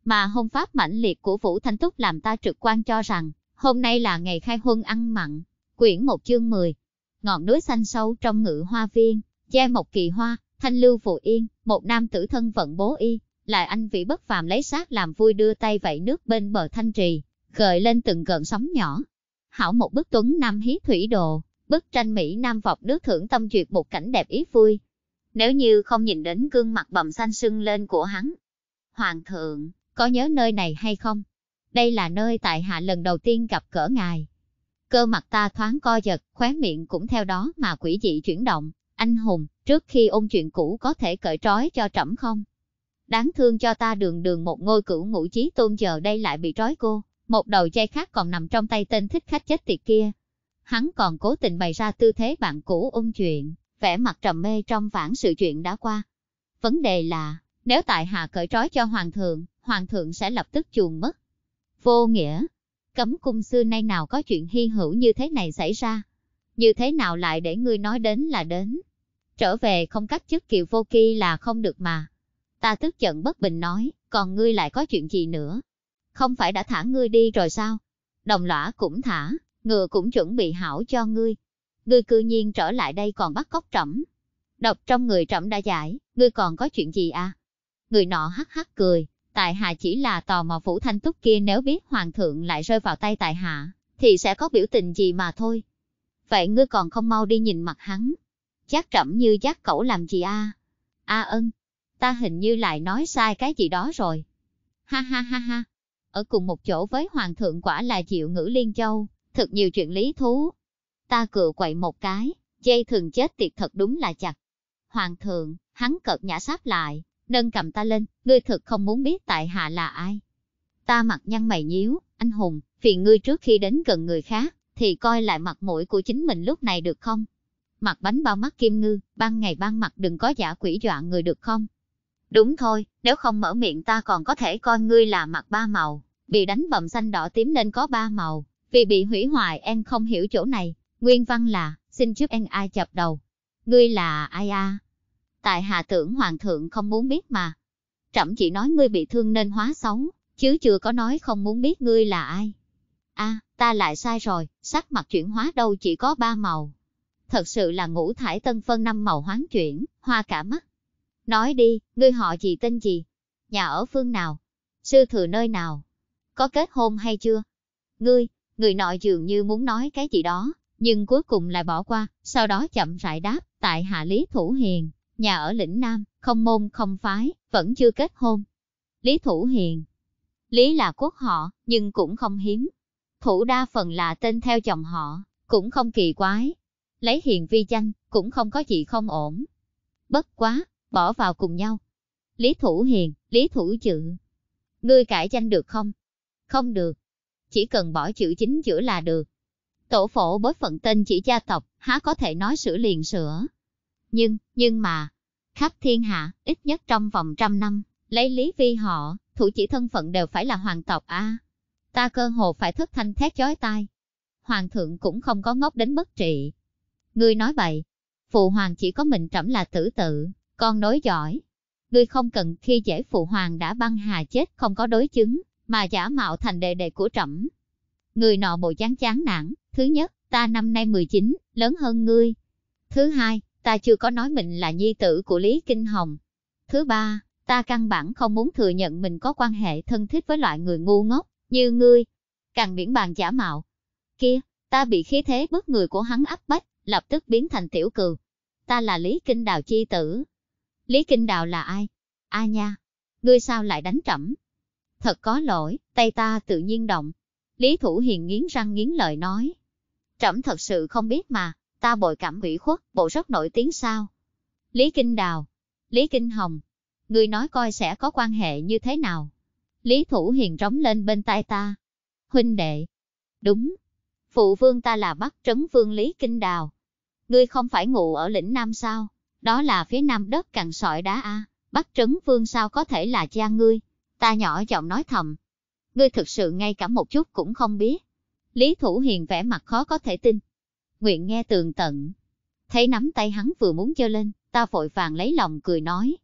Mà hôn pháp mãnh liệt của Vũ Thanh Túc làm ta trực quan cho rằng, hôm nay là ngày khai huân ăn mặn, quyển một chương 10. Ngọn núi xanh sâu trong ngự hoa viên, giai một kỳ hoa, thanh lưu phù yên, một nam tử thân vận bố y, lại anh vị bất phàm lấy sát làm vui đưa tay vẫy nước bên bờ thanh trì, gợi lên từng cơn sóng nhỏ. Hảo một bức tuấn Nam hí thủy đồ, bức tranh Mỹ Nam vọc nước thưởng tâm duyệt một cảnh đẹp ý vui. Nếu như không nhìn đến gương mặt bầm xanh sưng lên của hắn. Hoàng thượng, có nhớ nơi này hay không? Đây là nơi tại hạ lần đầu tiên gặp cỡ ngài. Cơ mặt ta thoáng co giật, khóe miệng cũng theo đó mà quỷ dị chuyển động. Anh hùng, trước khi ôn chuyện cũ có thể cởi trói cho trẫm không? Đáng thương cho ta đường đường một ngôi cửu ngũ chí tôn giờ đây lại bị trói cô một đầu dây khác còn nằm trong tay tên thích khách chết tiệt kia. Hắn còn cố tình bày ra tư thế bạn cũ ung chuyện, vẻ mặt trầm mê trong vãng sự chuyện đã qua. Vấn đề là, nếu tại hạ cởi trói cho hoàng thượng, hoàng thượng sẽ lập tức chuồn mất. Vô nghĩa, cấm cung xưa nay nào có chuyện hy hữu như thế này xảy ra. Như thế nào lại để ngươi nói đến là đến. Trở về không cách chức kiều vô kỳ là không được mà. Ta tức giận bất bình nói, còn ngươi lại có chuyện gì nữa, không phải đã thả ngươi đi rồi sao? Đồng lõa cũng thả, ngựa cũng chuẩn bị hảo cho ngươi. Ngươi cư nhiên trở lại đây còn bắt cóc trẫm. Độc trong người trẫm đã giải, ngươi còn có chuyện gì à? Người nọ hắc hắc cười, tại hạ chỉ là tò mò phủ thanh túc kia nếu biết hoàng thượng lại rơi vào tay tại hạ, thì sẽ có biểu tình gì mà thôi. Vậy ngươi còn không mau đi nhìn mặt hắn. Chắc trẫm như giác cẩu làm gì a? À? A ân, ta hình như lại nói sai cái gì đó rồi. Ha ha ha ha, ở cùng một chỗ với Hoàng thượng quả là chịu ngữ liên châu, thật nhiều chuyện lý thú. Ta cựa quậy một cái, dây thường chết tiệt thật đúng là chặt. Hoàng thượng, hắn cợt nhã sáp lại, nâng cầm ta lên, ngươi thực không muốn biết tại hạ là ai. Ta mặt nhăn mày nhíu, anh hùng, phiền ngươi trước khi đến gần người khác, thì coi lại mặt mũi của chính mình lúc này được không? Mặt bánh bao mắt kim ngư, ban ngày ban mặt đừng có giả quỷ dọa người được không? Đúng thôi, nếu không mở miệng ta còn có thể coi ngươi là mặt ba màu, bị đánh bầm xanh đỏ tím nên có ba màu, vì bị hủy hoại em không hiểu chỗ này, nguyên văn là, xin trước em ai chập đầu. Ngươi là ai a? Tại hạ tưởng hoàng thượng không muốn biết mà. Trẫm chỉ nói ngươi bị thương nên hóa xấu, chứ chưa có nói không muốn biết ngươi là ai. a ta lại sai rồi, sắc mặt chuyển hóa đâu chỉ có ba màu. Thật sự là ngũ thải tân phân năm màu hoán chuyển, hoa cả mắt, Nói đi, ngươi họ gì tên gì? Nhà ở phương nào? Sư thừa nơi nào? Có kết hôn hay chưa? Ngươi, người nội dường như muốn nói cái gì đó, nhưng cuối cùng lại bỏ qua, sau đó chậm rãi đáp, tại hạ Lý Thủ Hiền, nhà ở lĩnh Nam, không môn không phái, vẫn chưa kết hôn. Lý Thủ Hiền Lý là quốc họ, nhưng cũng không hiếm. Thủ đa phần là tên theo chồng họ, cũng không kỳ quái. Lấy hiền vi danh, cũng không có gì không ổn. Bất quá, bỏ vào cùng nhau. Lý Thủ Hiền, Lý Thủ Chữ. Ngươi cải tranh được không? Không được. Chỉ cần bỏ chữ chính chữ là được. Tổ phổ bối phận tên chỉ gia tộc, há có thể nói sửa liền sửa. Nhưng, nhưng mà, khắp thiên hạ, ít nhất trong vòng trăm năm, lấy Lý Vi họ, thủ chỉ thân phận đều phải là hoàng tộc a. ta cơ hồ phải thất thanh thét chói tai. Hoàng thượng cũng không có ngốc đến bất trị. Ngươi nói vậy, phụ hoàng chỉ có mình trẫm là tử tự, con nói giỏi. Ngươi không cần khi dễ phụ hoàng đã băng hà chết không có đối chứng, mà giả mạo thành đệ đệ của trẫm. Người nọ bộ chán chán nản, thứ nhất, ta năm nay 19, lớn hơn ngươi. Thứ hai, ta chưa có nói mình là nhi tử của Lý Kinh Hồng. Thứ ba, ta căn bản không muốn thừa nhận mình có quan hệ thân thiết với loại người ngu ngốc, như ngươi. Càng miễn bàn giả mạo. Kia, ta bị khí thế bức người của hắn áp bách, lập tức biến thành tiểu cừu. Ta là Lý Kinh Đào chi tử, Lý Kinh Đào là ai? A nha, ngươi sao lại đánh trẫm? Thật có lỗi, tay ta tự nhiên động. Lý Thủ Hiền nghiến răng nghiến lợi nói. Trẫm thật sự không biết mà, ta bội cảm ủy khuất, bộ rất nổi tiếng sao? Lý Kinh Đào, Lý Kinh Hồng, ngươi nói coi sẽ có quan hệ như thế nào? Lý Thủ Hiền trống lên bên tay ta. Huynh đệ, đúng, phụ vương ta là Bắc Trấn Vương Lý Kinh Đào. Ngươi không phải ngủ ở lĩnh Nam sao? Đó là phía nam đất cằn sỏi đá A, Bắc Trấn Vương sao có thể là cha ngươi? Ta nhỏ giọng nói thầm. Ngươi thực sự ngay cả một chút cũng không biết. Lý Thủ Hiền vẻ mặt khó có thể tin. Nguyện nghe tường tận. Thấy nắm tay hắn vừa muốn chơi lên, ta vội vàng lấy lòng cười nói.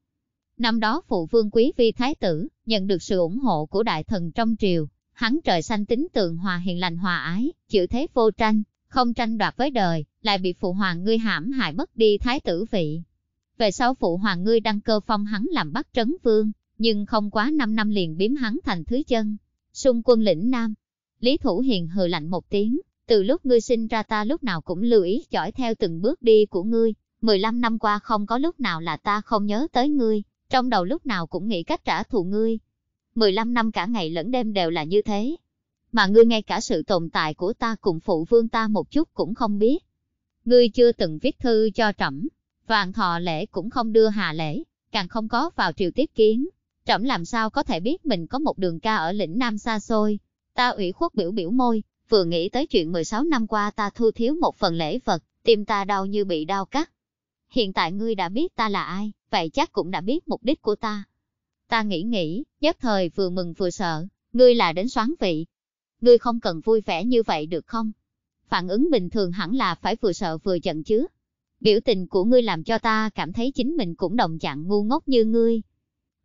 Năm đó phụ vương quý vi thái tử, nhận được sự ủng hộ của đại thần trong triều. Hắn trời xanh tính tường hòa hiền lành hòa ái, chịu thế vô tranh, không tranh đoạt với đời, lại bị phụ hoàng ngươi hãm hại mất đi thái tử vị. Về sau phụ hoàng ngươi đăng cơ phong hắn làm bắc trấn vương, nhưng không quá 5 năm liền biếm hắn thành thứ chân. Xung quân lĩnh Nam, Lý Thủ Hiền hừ lạnh một tiếng, từ lúc ngươi sinh ra ta lúc nào cũng lưu ý dõi theo từng bước đi của ngươi. 15 năm qua không có lúc nào là ta không nhớ tới ngươi, trong đầu lúc nào cũng nghĩ cách trả thù ngươi. 15 năm cả ngày lẫn đêm đều là như thế. Mà ngươi ngay cả sự tồn tại của ta cùng phụ vương ta một chút cũng không biết. Ngươi chưa từng viết thư cho trẫm Vạn thọ lễ cũng không đưa hạ lễ, càng không có vào triều tiếp kiến. Trẫm làm sao có thể biết mình có một đường ca ở lĩnh Nam xa xôi. Ta ủy khuất biểu biểu môi, vừa nghĩ tới chuyện 16 năm qua ta thu thiếu một phần lễ vật, tim ta đau như bị đau cắt. Hiện tại ngươi đã biết ta là ai, vậy chắc cũng đã biết mục đích của ta. Ta nghĩ nghĩ, nhất thời vừa mừng vừa sợ, ngươi là đến xoán vị. Ngươi không cần vui vẻ như vậy được không? Phản ứng bình thường hẳn là phải vừa sợ vừa giận chứ, biểu tình của ngươi làm cho ta cảm thấy chính mình cũng đồng dạng ngu ngốc như ngươi.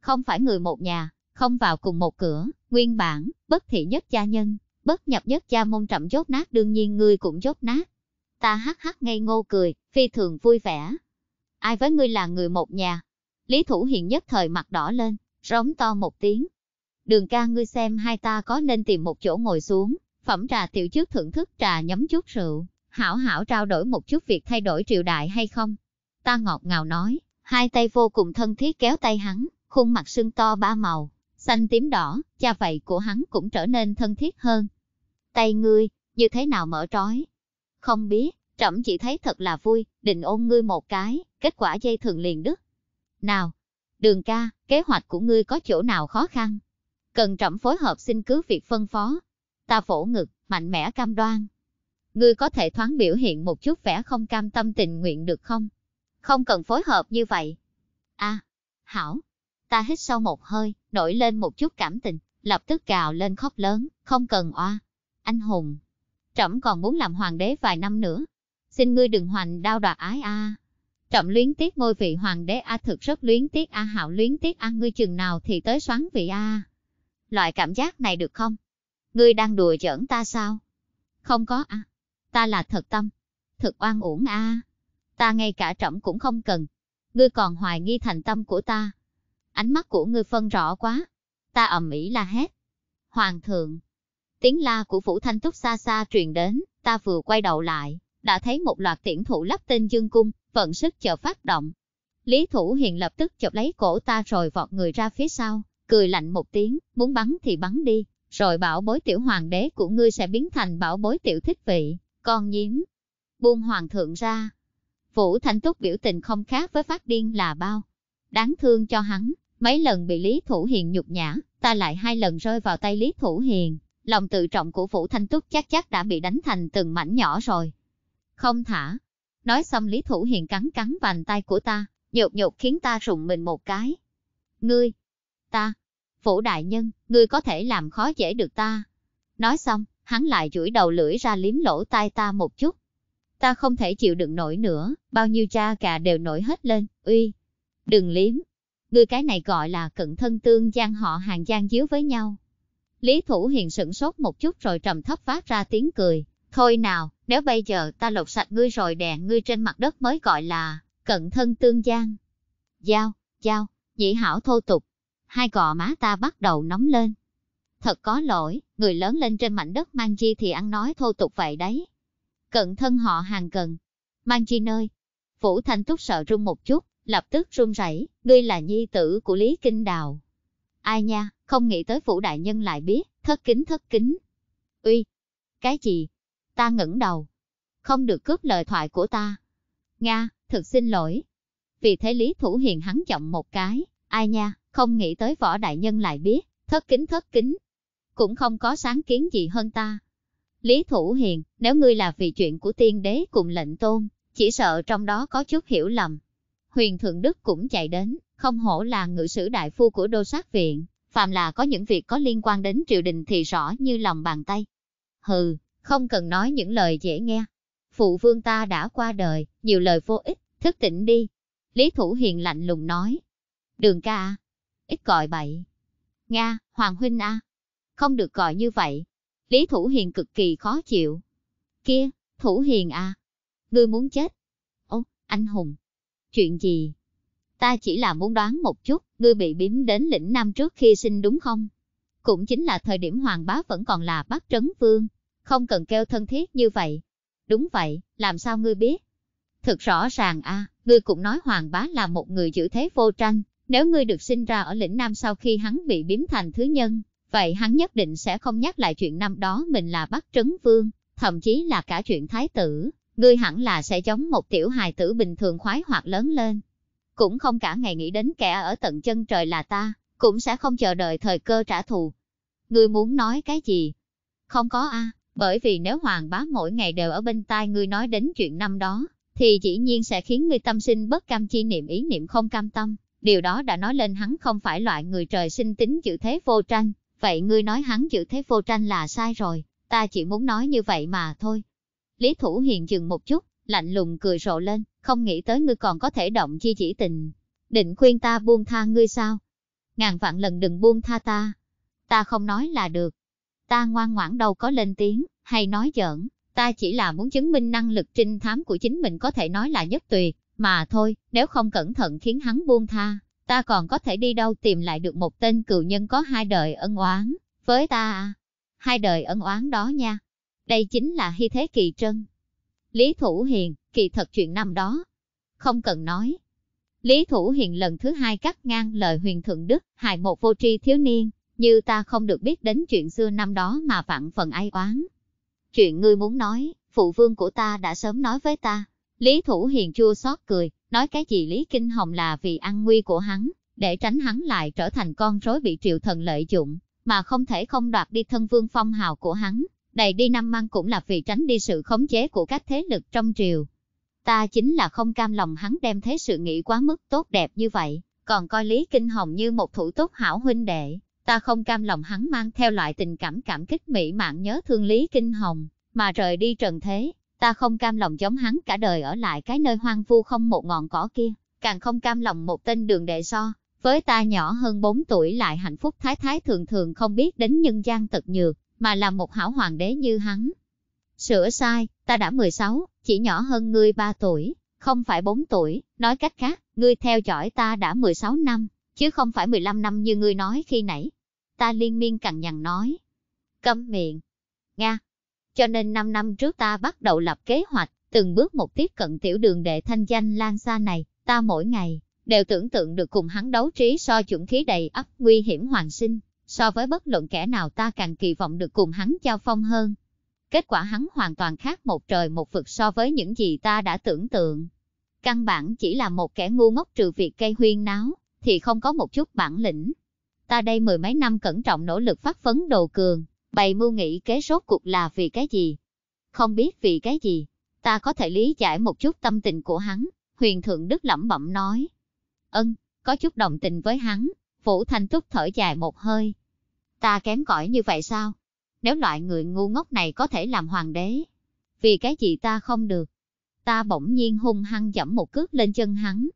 Không phải người một nhà, không vào cùng một cửa, nguyên bản, bất thị nhất gia nhân, bất nhập nhất gia môn trầm chốt nát đương nhiên ngươi cũng chốt nát. Ta hắc hắc ngây ngô cười, phi thường vui vẻ. Ai với ngươi là người một nhà? Lý thủ hiện nhất thời mặt đỏ lên, rống to một tiếng. Đường ca ngươi xem hai ta có nên tìm một chỗ ngồi xuống, phẩm trà tiểu trước thưởng thức trà nhấm chút rượu hảo hảo trao đổi một chút việc thay đổi triều đại hay không? Ta ngọt ngào nói, hai tay vô cùng thân thiết kéo tay hắn, khuôn mặt sưng to ba màu, xanh tím đỏ, cha vậy của hắn cũng trở nên thân thiết hơn. Tay ngươi, như thế nào mở trói? Không biết, trẫm chỉ thấy thật là vui, định ôm ngươi một cái, kết quả dây thường liền đứt. Nào, đường ca, kế hoạch của ngươi có chỗ nào khó khăn? Cần trẫm phối hợp xin cứ việc phân phó. Ta phổ ngực, mạnh mẽ cam đoan ngươi có thể thoáng biểu hiện một chút vẻ không cam tâm tình nguyện được không? Không cần phối hợp như vậy. a à, hảo, ta hít sâu một hơi, nổi lên một chút cảm tình, lập tức cào lên khóc lớn, không cần oa. Anh hùng, trẫm còn muốn làm hoàng đế vài năm nữa. Xin ngươi đừng hoành đao đoạt ái a. À. Trẫm luyến tiếc ngôi vị hoàng đế a thực rất luyến tiếc a hảo luyến tiếc a ngươi chừng nào thì tới xoắn vị a. Loại cảm giác này được không? Ngươi đang đùa giỡn ta sao? Không có a. Ta là thật tâm, thật oan uổng a. Ta ngay cả trọng cũng không cần. Ngươi còn hoài nghi thành tâm của ta. Ánh mắt của ngươi phân rõ quá. Ta ầm ĩ la hét, Hoàng thượng. Tiếng la của Vũ Thanh Túc xa xa truyền đến, ta vừa quay đầu lại, đã thấy một loạt tiễn thủ lắp tên dương cung, vận sức chờ phát động. Lý Thủ Hiền lập tức chụp lấy cổ ta rồi vọt người ra phía sau, cười lạnh một tiếng, muốn bắn thì bắn đi, rồi bảo bối tiểu hoàng đế của ngươi sẽ biến thành bảo bối tiểu thích vị con nhím buông hoàng thượng ra. Vũ thanh Túc biểu tình không khác với phát điên là bao. Đáng thương cho hắn, mấy lần bị Lý Thủ Hiền nhục nhã, ta lại hai lần rơi vào tay Lý Thủ Hiền. Lòng tự trọng của Vũ Thanh Túc chắc chắc đã bị đánh thành từng mảnh nhỏ rồi. Không thả. Nói xong Lý Thủ Hiền cắn cắn vành tay của ta, nhột nhột khiến ta rụng mình một cái. Ngươi, ta, Vũ Đại Nhân, ngươi có thể làm khó dễ được ta. Nói xong, hắn lại chuỗi đầu lưỡi ra liếm lỗ tai ta một chút. Ta không thể chịu đựng nổi nữa, bao nhiêu cha cà đều nổi hết lên, uy. Đừng liếm. Người cái này gọi là cận thân tương gian họ hàng gian díu với nhau. Lý Thủ Hiền sửng sốt một chút rồi trầm thấp phát ra tiếng cười. Thôi nào, nếu bây giờ ta lột sạch ngươi rồi đè ngươi trên mặt đất mới gọi là cận thân tương gian. Giao, giao, nhị hảo thô tục. Hai cò má ta bắt đầu nóng lên. Thật có lỗi, người lớn lên trên mảnh đất mang chi thì ăn nói thô tục vậy đấy. Cận thân họ hàng cần, Mang chi nơi. Vũ Thanh Túc sợ run một chút, lập tức run rẩy, ngươi là nhi tử của Lý Kinh Đào. Ai nha, không nghĩ tới Vũ Đại Nhân lại biết, thất kính thất kính. Uy, cái gì? Ta ngẩng đầu. Không được cướp lời thoại của ta. Nga, thực xin lỗi. Vì thế Lý Thủ Hiền hắn giọng một cái, ai nha, không nghĩ tới võ đại nhân lại biết, thất kính thất kính cũng không có sáng kiến gì hơn ta. Lý Thủ Hiền, nếu ngươi là vì chuyện của tiên đế cùng lệnh tôn, chỉ sợ trong đó có chút hiểu lầm. Huyền Thượng Đức cũng chạy đến, không hổ là ngự sử đại phu của đô sát viện, phàm là có những việc có liên quan đến triều đình thì rõ như lòng bàn tay. Hừ, không cần nói những lời dễ nghe. Phụ vương ta đã qua đời, nhiều lời vô ích, thức tỉnh đi. Lý Thủ Hiền lạnh lùng nói. Đường ca Ít gọi bậy. Nga, Hoàng Huynh a không được gọi như vậy. Lý Thủ Hiền cực kỳ khó chịu. Kia, Thủ Hiền à, ngươi muốn chết. Ô, anh hùng, chuyện gì? Ta chỉ là muốn đoán một chút, ngươi bị biếm đến lĩnh Nam trước khi sinh đúng không? Cũng chính là thời điểm Hoàng Bá vẫn còn là bác trấn vương, không cần kêu thân thiết như vậy. Đúng vậy, làm sao ngươi biết? Thực rõ ràng a, à, ngươi cũng nói Hoàng Bá là một người giữ thế vô tranh, nếu ngươi được sinh ra ở lĩnh Nam sau khi hắn bị biếm thành thứ nhân, vậy hắn nhất định sẽ không nhắc lại chuyện năm đó mình là Bắc Trấn Vương, thậm chí là cả chuyện Thái tử, ngươi hẳn là sẽ giống một tiểu hài tử bình thường khoái hoạt lớn lên. Cũng không cả ngày nghĩ đến kẻ ở tận chân trời là ta, cũng sẽ không chờ đợi thời cơ trả thù. Ngươi muốn nói cái gì? Không có a, bởi vì nếu hoàng bá mỗi ngày đều ở bên tai ngươi nói đến chuyện năm đó, thì dĩ nhiên sẽ khiến ngươi tâm sinh bất cam chi niệm ý niệm không cam tâm. Điều đó đã nói lên hắn không phải loại người trời sinh tính chữ thế vô tranh, Vậy ngươi nói hắn giữ thế vô tranh là sai rồi, ta chỉ muốn nói như vậy mà thôi. Lý Thủ Hiền dừng một chút, lạnh lùng cười rộ lên, không nghĩ tới ngươi còn có thể động chi chỉ tình. Định khuyên ta buông tha ngươi sao? Ngàn vạn lần đừng buông tha ta. Ta không nói là được. Ta ngoan ngoãn đâu có lên tiếng, hay nói giỡn. Ta chỉ là muốn chứng minh năng lực trinh thám của chính mình có thể nói là nhất tuyệt, mà thôi, nếu không cẩn thận khiến hắn buông tha, ta còn có thể đi đâu tìm lại được một tên cựu nhân có hai đời ân oán, với ta à? Hai đời ân oán đó nha. Đây chính là hy thế kỳ trân. Lý Thủ Hiền, kỳ thật chuyện năm đó. Không cần nói. Lý Thủ Hiền lần thứ hai cắt ngang lời huyền thượng đức, hại một vô tri thiếu niên, như ta không được biết đến chuyện xưa năm đó mà vạn phần ai oán. Chuyện ngươi muốn nói, phụ vương của ta đã sớm nói với ta. Lý Thủ Hiền chua xót cười, Nói cái gì Lý Kinh Hồng là vì an nguy của hắn, để tránh hắn lại trở thành con rối bị triệu thần lợi dụng, mà không thể không đoạt đi thân vương phong hào của hắn. Đầy đi năm mang cũng là vì tránh đi sự khống chế của các thế lực trong triều. Ta chính là không cam lòng hắn đem thế sự nghĩ quá mức tốt đẹp như vậy, còn coi Lý Kinh Hồng như một thủ tốt hảo huynh đệ. Ta không cam lòng hắn mang theo loại tình cảm cảm kích mỹ mạng nhớ thương Lý Kinh Hồng, mà rời đi trần thế, ta không cam lòng giống hắn cả đời ở lại cái nơi hoang vu không một ngọn cỏ kia, càng không cam lòng một tên đường đệ so, với ta nhỏ hơn 4 tuổi lại hạnh phúc thái thái thường thường không biết đến nhân gian tật nhược, mà là một hảo hoàng đế như hắn. Sửa sai, ta đã 16, chỉ nhỏ hơn ngươi 3 tuổi, không phải 4 tuổi, nói cách khác, ngươi theo dõi ta đã 16 năm, chứ không phải 15 năm như ngươi nói khi nãy. Ta liên miên cằn nhằn nói. Câm miệng. Nga, cho nên 5 năm trước ta bắt đầu lập kế hoạch, từng bước một tiếp cận tiểu đường đệ thanh danh lan xa này, ta mỗi ngày, đều tưởng tượng được cùng hắn đấu trí so chuẩn khí đầy ấp nguy hiểm hoàng sinh, so với bất luận kẻ nào ta càng kỳ vọng được cùng hắn giao phong hơn. Kết quả hắn hoàn toàn khác một trời một vực so với những gì ta đã tưởng tượng. Căn bản chỉ là một kẻ ngu ngốc trừ việc cây huyên náo, thì không có một chút bản lĩnh. Ta đây mười mấy năm cẩn trọng nỗ lực phát phấn đồ cường, bày mưu nghĩ kế rốt cuộc là vì cái gì. Không biết vì cái gì, ta có thể lý giải một chút tâm tình của hắn, huyền thượng đức lẩm bẩm nói. Ân, có chút đồng tình với hắn, Vũ Thanh Túc thở dài một hơi. Ta kém cỏi như vậy sao? Nếu loại người ngu ngốc này có thể làm hoàng đế, vì cái gì ta không được? Ta bỗng nhiên hung hăng dẫm một cước lên chân hắn.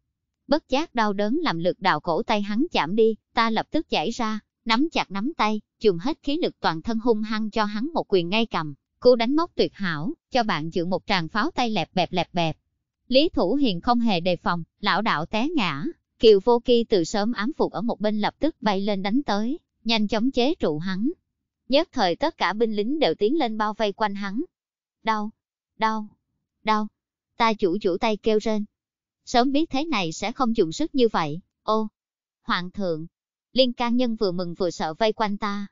Bất giác đau đớn làm lực đào cổ tay hắn chạm đi, ta lập tức chảy ra, nắm chặt nắm tay, dùng hết khí lực toàn thân hung hăng cho hắn một quyền ngay cầm, cú đánh móc tuyệt hảo, cho bạn giữ một tràng pháo tay lẹp bẹp lẹp bẹp. Lý Thủ Hiền không hề đề phòng, lão đạo té ngã, Kiều Vô Kỳ từ sớm ám phục ở một bên lập tức bay lên đánh tới, nhanh chóng chế trụ hắn. Nhất thời tất cả binh lính đều tiến lên bao vây quanh hắn. Đau, đau, đau, ta chủ chủ tay kêu rên. Sớm biết thế này sẽ không dùng sức như vậy, ô, hoàng thượng, liên ca nhân vừa mừng vừa sợ vây quanh ta.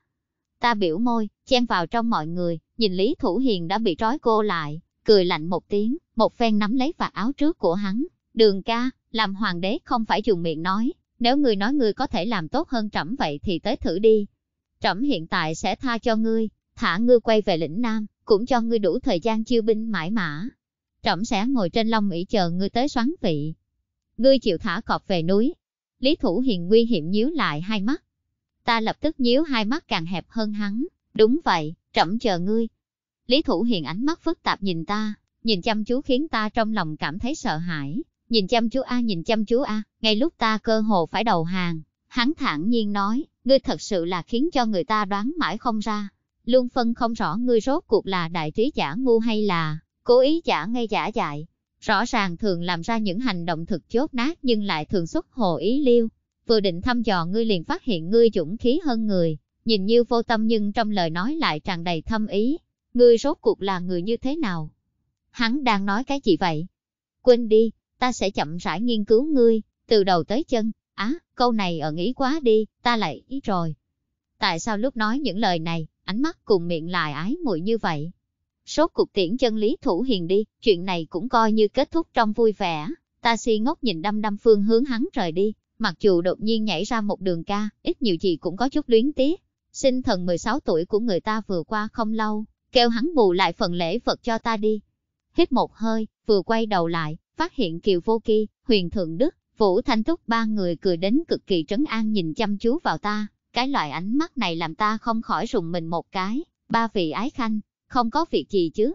Ta biểu môi, chen vào trong mọi người, nhìn Lý Thủ Hiền đã bị trói cô lại, cười lạnh một tiếng, một phen nắm lấy vạt áo trước của hắn. Đường ca, làm hoàng đế không phải dùng miệng nói, nếu người nói người có thể làm tốt hơn trẫm vậy thì tới thử đi. Trẫm hiện tại sẽ tha cho ngươi, thả ngươi quay về lĩnh Nam, cũng cho ngươi đủ thời gian chiêu binh mãi mã. Trẫm sẽ ngồi trên long mỹ chờ ngươi tới xoắn vị. Ngươi chịu thả cọp về núi, Lý Thủ Hiền nguy hiểm nhíu lại hai mắt. Ta lập tức nhíu hai mắt càng hẹp hơn hắn, đúng vậy, trẫm chờ ngươi. Lý Thủ Hiền ánh mắt phức tạp nhìn ta, nhìn chăm chú khiến ta trong lòng cảm thấy sợ hãi. Nhìn chăm chú A, nhìn chăm chú A, ngay lúc ta cơ hồ phải đầu hàng, hắn thản nhiên nói, ngươi thật sự là khiến cho người ta đoán mãi không ra. Luôn phân không rõ ngươi rốt cuộc là đại trí giả ngu hay là cố ý giả ngay giả dại rõ ràng thường làm ra những hành động thực chốt nát nhưng lại thường xuất hồ ý liêu. Vừa định thăm dò ngươi liền phát hiện ngươi dũng khí hơn người, nhìn như vô tâm nhưng trong lời nói lại tràn đầy thâm ý. Ngươi rốt cuộc là người như thế nào? Hắn đang nói cái gì vậy? Quên đi, ta sẽ chậm rãi nghiên cứu ngươi, từ đầu tới chân. Á, à, câu này ở ý quá đi, ta lại ý rồi. Tại sao lúc nói những lời này, ánh mắt cùng miệng lại ái muội như vậy? số cuộc tiễn chân lý thủ hiền đi, chuyện này cũng coi như kết thúc trong vui vẻ. Ta si ngốc nhìn đăm đăm phương hướng hắn rời đi, mặc dù đột nhiên nhảy ra một đường ca, ít nhiều gì cũng có chút luyến tiếc. Sinh thần 16 tuổi của người ta vừa qua không lâu, kêu hắn bù lại phần lễ vật cho ta đi. Hít một hơi, vừa quay đầu lại, phát hiện Kiều Vô Kỳ, Huyền Thượng Đức, Vũ Thanh Túc ba người cười đến cực kỳ trấn an nhìn chăm chú vào ta. Cái loại ánh mắt này làm ta không khỏi rùng mình một cái. Ba vị ái khanh, không có việc gì chứ.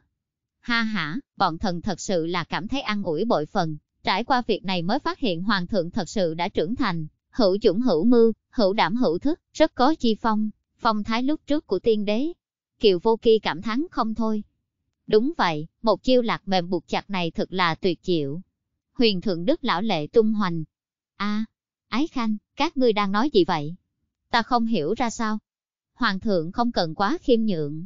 Ha hả, bọn thần thật sự là cảm thấy ăn ủi bội phần, trải qua việc này mới phát hiện hoàng thượng thật sự đã trưởng thành, hữu chủng hữu mưu, hữu đảm hữu thức, rất có chi phong, phong thái lúc trước của tiên đế. Kiều Vô Kỳ cảm thán không thôi. Đúng vậy, một chiêu lạc mềm buộc chặt này thật là tuyệt diệu. Huyền thượng đức lão lệ tung hoành. a Ái Khanh, các ngươi đang nói gì vậy? Ta không hiểu ra sao. Hoàng thượng không cần quá khiêm nhượng.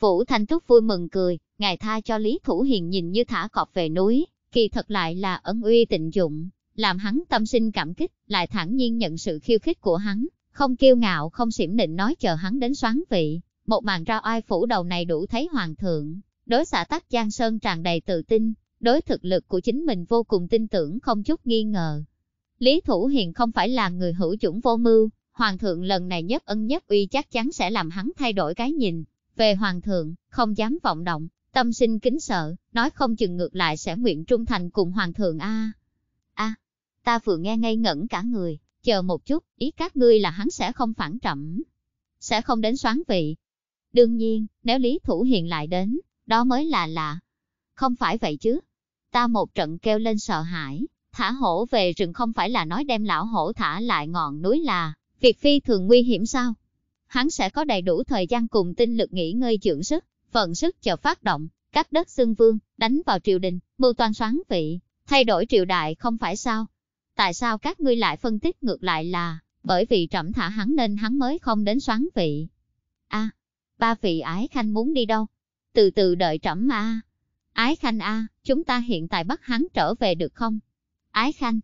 Vũ Thanh Túc vui mừng cười, ngài tha cho Lý Thủ Hiền nhìn như thả cọp về núi, kỳ thật lại là ân uy tịnh dụng, làm hắn tâm sinh cảm kích, lại thẳng nhiên nhận sự khiêu khích của hắn, không kiêu ngạo không xỉm định nói chờ hắn đến xoán vị. Một màn ra oai phủ đầu này đủ thấy hoàng thượng, đối xã tắc Giang Sơn tràn đầy tự tin, đối thực lực của chính mình vô cùng tin tưởng không chút nghi ngờ. Lý Thủ Hiền không phải là người hữu chủng vô mưu, hoàng thượng lần này nhất ân nhất uy chắc chắn sẽ làm hắn thay đổi cái nhìn, về hoàng thượng, không dám vọng động, tâm sinh kính sợ, nói không chừng ngược lại sẽ nguyện trung thành cùng hoàng thượng a. A, ta vừa nghe ngây ngẩn cả người, chờ một chút, ý các ngươi là hắn sẽ không phản trẩm, sẽ không đến soán vị. Đương nhiên, nếu Lý Thủ Hiền lại đến, đó mới là lạ. Không phải vậy chứ. Ta một trận kêu lên sợ hãi, thả hổ về rừng không phải là nói đem lão hổ thả lại ngọn núi là, việc phi thường nguy hiểm sao? hắn sẽ có đầy đủ thời gian cùng tinh lực nghỉ ngơi dưỡng sức, vận sức chờ phát động, các đất xương vương, đánh vào triều đình, mưu toan xoán vị, thay đổi triều đại không phải sao? Tại sao các ngươi lại phân tích ngược lại là, bởi vì trẫm thả hắn nên hắn mới không đến xoán vị. a ba vị ái khanh muốn đi đâu? Từ từ đợi trẫm a Ái khanh a chúng ta hiện tại bắt hắn trở về được không? Ái khanh,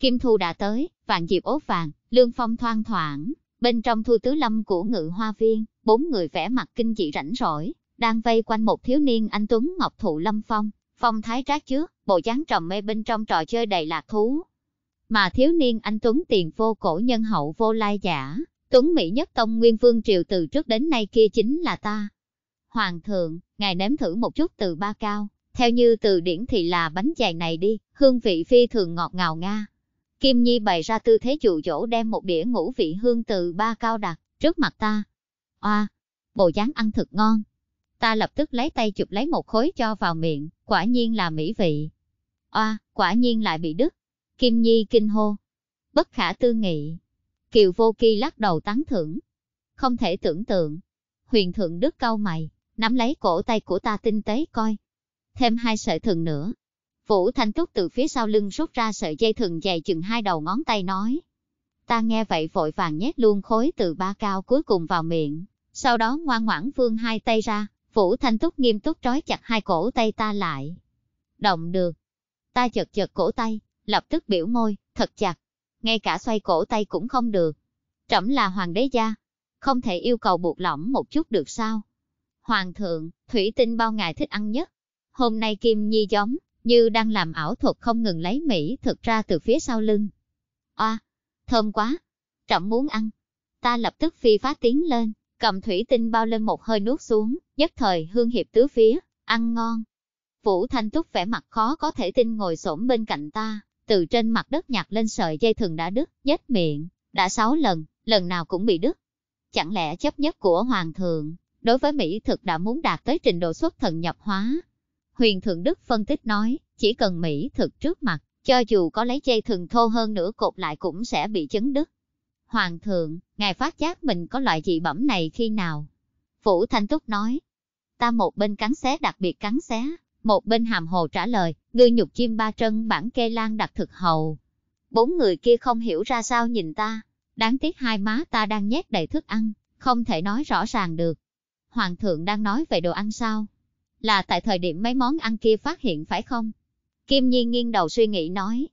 Kim Thu đã tới, vạn diệp ố vàng, lương phong thoang thoảng, Bên trong thu tứ lâm của ngự hoa viên, bốn người vẻ mặt kinh dị rảnh rỗi, đang vây quanh một thiếu niên anh Tuấn Ngọc Thụ Lâm Phong, phong thái trác trước, bộ dáng trầm mê bên trong trò chơi đầy lạc thú. Mà thiếu niên anh Tuấn tiền vô cổ nhân hậu vô lai giả, Tuấn Mỹ nhất tông nguyên vương triều từ trước đến nay kia chính là ta. Hoàng thượng, ngài nếm thử một chút từ ba cao, theo như từ điển thì là bánh chè này đi, hương vị phi thường ngọt ngào nga, Kim Nhi bày ra tư thế dụ dỗ đem một đĩa ngũ vị hương từ ba cao đặt trước mặt ta. Oa, bộ dáng ăn thật ngon. Ta lập tức lấy tay chụp lấy một khối cho vào miệng, quả nhiên là mỹ vị. Oa, quả nhiên lại bị đứt. Kim Nhi kinh hô. Bất khả tư nghị. Kiều Vô Kỳ lắc đầu tán thưởng. Không thể tưởng tượng. Huyền Thượng đứt cau mày, nắm lấy cổ tay của ta tinh tế coi. Thêm hai sợi thừng nữa, Vũ Thanh Túc từ phía sau lưng rút ra sợi dây thừng dài chừng hai đầu ngón tay nói. Ta nghe vậy vội vàng nhét luôn khối từ ba cao cuối cùng vào miệng, sau đó ngoan ngoãn vươn hai tay ra, Vũ Thanh Túc nghiêm túc trói chặt hai cổ tay ta lại. Động được. Ta chật chật cổ tay, lập tức biểu môi, thật chặt. Ngay cả xoay cổ tay cũng không được. Trẫm là hoàng đế gia, không thể yêu cầu buộc lỏng một chút được sao. Hoàng thượng, thủy tinh bao ngài thích ăn nhất. Hôm nay Kim Nhi giống, như đang làm ảo thuật không ngừng lấy mỹ thực ra từ phía sau lưng. Oa, thơm quá, trọng muốn ăn. Ta lập tức phi phá tiếng lên, cầm thủy tinh bao lên một hơi nuốt xuống, nhất thời hương hiệp tứ phía, ăn ngon. Vũ Thanh Túc vẻ mặt khó có thể tin ngồi xổm bên cạnh ta, từ trên mặt đất nhặt lên sợi dây thừng đã đứt, nhếch miệng, đã sáu lần, lần nào cũng bị đứt. Chẳng lẽ chấp nhất của Hoàng thượng, đối với Mỹ thực đã muốn đạt tới trình độ xuất thần nhập hóa, Huyền Thượng Đức phân tích nói, chỉ cần Mỹ thực trước mặt, cho dù có lấy dây thừng thô hơn nữa cột lại cũng sẽ bị chấn đứt. Hoàng thượng, ngài phát giác mình có loại dị bẩm này khi nào? Vũ Thanh Túc nói, ta một bên cắn xé đặc biệt cắn xé, một bên hàm hồ trả lời, ngươi nhục chim ba trân bản kê lan đặc thực hầu. Bốn người kia không hiểu ra sao nhìn ta, đáng tiếc hai má ta đang nhét đầy thức ăn, không thể nói rõ ràng được. Hoàng thượng đang nói về đồ ăn sao? là tại thời điểm mấy món ăn kia phát hiện phải không? Kim Nhi nghiêng đầu suy nghĩ nói,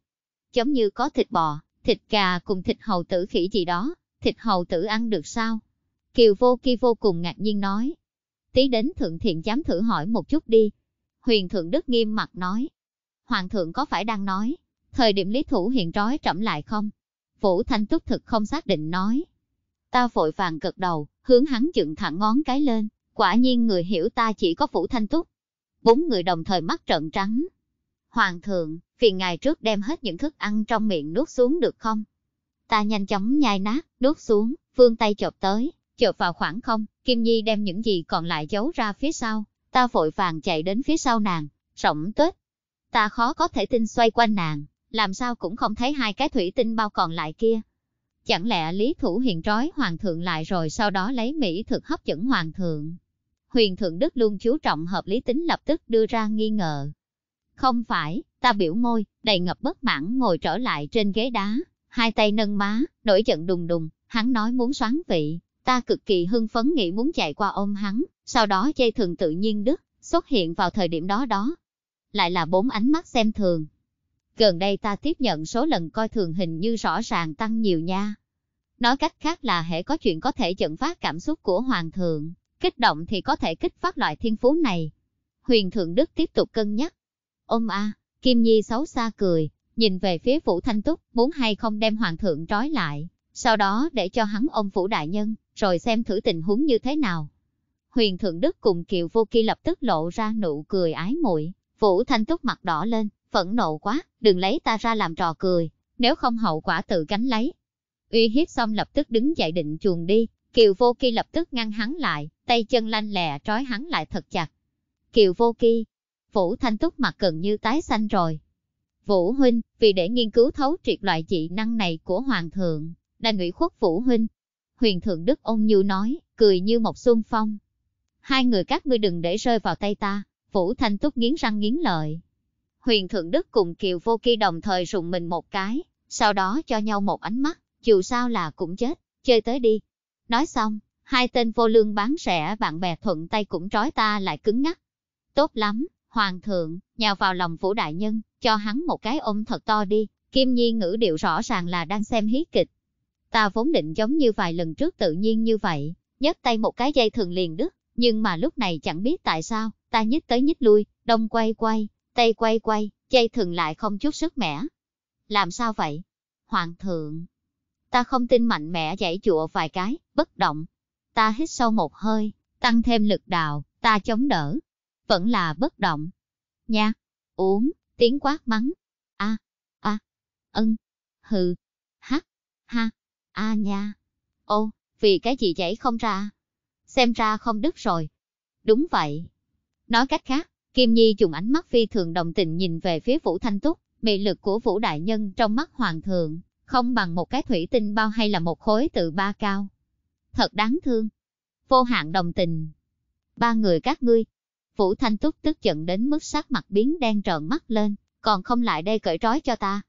giống như có thịt bò, thịt gà cùng thịt hầu tử khỉ gì đó, thịt hầu tử ăn được sao? Kiều Vô Ki vô cùng ngạc nhiên nói, tí đến Thượng Thiện dám thử hỏi một chút đi. Huyền Thượng Đức nghiêm mặt nói, Hoàng Thượng có phải đang nói, thời điểm Lý Thủ hiện trói trẫm lại không? Vũ Thanh Túc thực không xác định nói. Ta vội vàng gật đầu, hướng hắn dựng thẳng ngón cái lên, Quả nhiên người hiểu ta chỉ có Phủ Thanh Túc. Bốn người đồng thời mắt trợn trắng. Hoàng thượng, phiền ngài trước đem hết những thức ăn trong miệng nuốt xuống được không? Ta nhanh chóng nhai nát, nuốt xuống, vương tay chộp tới, chộp vào khoảng không, Kim Nhi đem những gì còn lại giấu ra phía sau. Ta vội vàng chạy đến phía sau nàng, rộng tết. Ta khó có thể tin xoay quanh nàng, làm sao cũng không thấy hai cái thủy tinh bao còn lại kia. Chẳng lẽ Lý Thủ hiện trói Hoàng thượng lại rồi sau đó lấy Mỹ thực hấp dẫn Hoàng thượng? Huyền Thượng Đức luôn chú trọng hợp lý tính lập tức đưa ra nghi ngờ. Không phải, ta biểu môi, đầy ngập bất mãn ngồi trở lại trên ghế đá, hai tay nâng má, nổi giận đùng đùng, hắn nói muốn xoán vị, ta cực kỳ hưng phấn nghĩ muốn chạy qua ôm hắn, sau đó dây thường tự nhiên đức, xuất hiện vào thời điểm đó đó. Lại là bốn ánh mắt xem thường. Gần đây ta tiếp nhận số lần coi thường hình như rõ ràng tăng nhiều nha. Nói cách khác là hệ có chuyện có thể dẫn phát cảm xúc của Hoàng thượng, kích động thì có thể kích phát loại thiên phú này. Huyền Thượng Đức tiếp tục cân nhắc. Ôm a, Kim Nhi xấu xa cười, nhìn về phía Vũ Thanh Túc, muốn hay không đem Hoàng Thượng trói lại, sau đó để cho hắn ôm Vũ Đại Nhân, rồi xem thử tình huống như thế nào. Huyền Thượng Đức cùng Kiều Vô Kỳ lập tức lộ ra nụ cười ái muội Vũ Thanh Túc mặt đỏ lên, phẫn nộ quá, đừng lấy ta ra làm trò cười, nếu không hậu quả tự gánh lấy. Uy hiếp xong lập tức đứng dậy định chuồng đi, Kiều Vô Kỳ lập tức ngăn hắn lại, tay chân lanh lẹ trói hắn lại thật chặt. Kiều Vô Kỳ, Vũ Thanh Túc mặt gần như tái xanh rồi. Vũ Huynh, vì để nghiên cứu thấu triệt loại dị năng này của Hoàng thượng, đã ngụy khuất Vũ Huynh. Huyền thượng Đức Ông Như nói, cười như một xuân phong. Hai người các ngươi đừng để rơi vào tay ta, Vũ Thanh Túc nghiến răng nghiến lợi. Huyền thượng Đức cùng Kiều Vô Kỳ đồng thời rụng mình một cái, sau đó cho nhau một ánh mắt, dù sao là cũng chết, chơi tới đi, Nói xong, hai tên vô lương bán rẻ bạn bè thuận tay cũng trói ta lại cứng ngắc. Tốt lắm, hoàng thượng, nhào vào lòng vũ đại nhân, cho hắn một cái ôm thật to đi, kim nhi ngữ điệu rõ ràng là đang xem hí kịch. Ta vốn định giống như vài lần trước tự nhiên như vậy, nhấc tay một cái dây thường liền đứt, nhưng mà lúc này chẳng biết tại sao, ta nhích tới nhích lui, đông quay quay, tay quay quay, dây thường lại không chút sức mẻ. Làm sao vậy? Hoàng thượng, Ta không tin mạnh mẽ dãy chụa vài cái, bất động. Ta hít sâu một hơi, tăng thêm lực đào, ta chống đỡ. Vẫn là bất động. Nha, uống, tiếng quát mắng. A, a, ân, hừ, hắc, ha, a nha. Ô, vì cái gì chảy không ra? Xem ra không đứt rồi. Đúng vậy. Nói cách khác, Kim Nhi dùng ánh mắt phi thường đồng tình nhìn về phía Vũ Thanh Túc, mị lực của Vũ Đại Nhân trong mắt Hoàng thượng, không bằng một cái thủy tinh bao hay là một khối tự ba cao. Thật đáng thương. Vô hạn đồng tình. Ba người các ngươi. Vũ Thanh Túc tức giận đến mức sắc mặt biến đen trợn mắt lên, còn không lại đây cởi trói cho ta.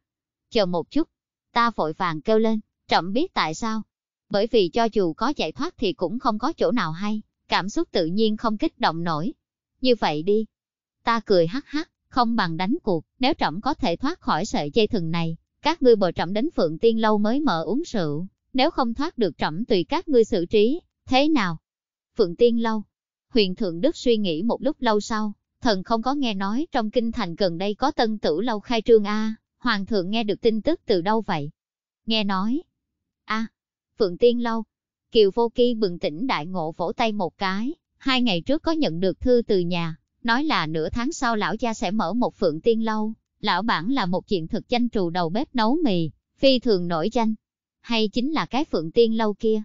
Chờ một chút. Ta vội vàng kêu lên, trọng biết tại sao. Bởi vì cho dù có giải thoát thì cũng không có chỗ nào hay, cảm xúc tự nhiên không kích động nổi. Như vậy đi. Ta cười hắc hắc, không bằng đánh cuộc, nếu trọng có thể thoát khỏi sợi dây thừng này, các ngươi bờ trẫm đến phượng tiên lâu mới mở uống rượu, nếu không thoát được trẫm tùy các ngươi xử trí, thế nào? Phượng tiên lâu. huyền Thượng Đức suy nghĩ một lúc lâu sau, thần không có nghe nói trong kinh thành gần đây có tân tử lâu khai trương A, hoàng thượng nghe được tin tức từ đâu vậy? Nghe nói. A, Phượng tiên lâu. Kiều Vô Ki bừng tỉnh đại ngộ vỗ tay một cái, hai ngày trước có nhận được thư từ nhà, nói là nửa tháng sau lão gia sẽ mở một phượng tiên lâu, Lão bản là một chuyện thực danh trù đầu bếp nấu mì, phi thường nổi danh. Hay chính là cái phượng tiên lâu kia.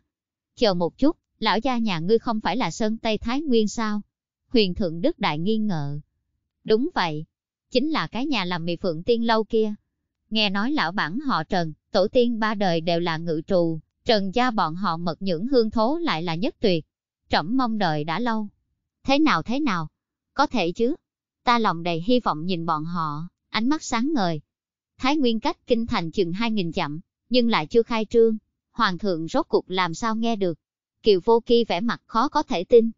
Chờ một chút, lão gia nhà ngươi không phải là Sơn Tây Thái Nguyên sao? Huyền Thượng Đức Đại nghi ngờ. Đúng vậy, chính là cái nhà làm mì phượng tiên lâu kia. Nghe nói lão bản họ Trần, tổ tiên ba đời đều là ngự trù, Trần gia bọn họ mật nhưỡng hương thố lại là nhất tuyệt. Trẫm mong đợi đã lâu. Thế nào thế nào? Có thể chứ? Ta lòng đầy hy vọng nhìn bọn họ, ánh mắt sáng ngời. Thái Nguyên cách kinh thành chừng 2.000 dặm, nhưng lại chưa khai trương. Hoàng thượng rốt cuộc làm sao nghe được. Kiều Vô Kỳ vẻ mặt khó có thể tin.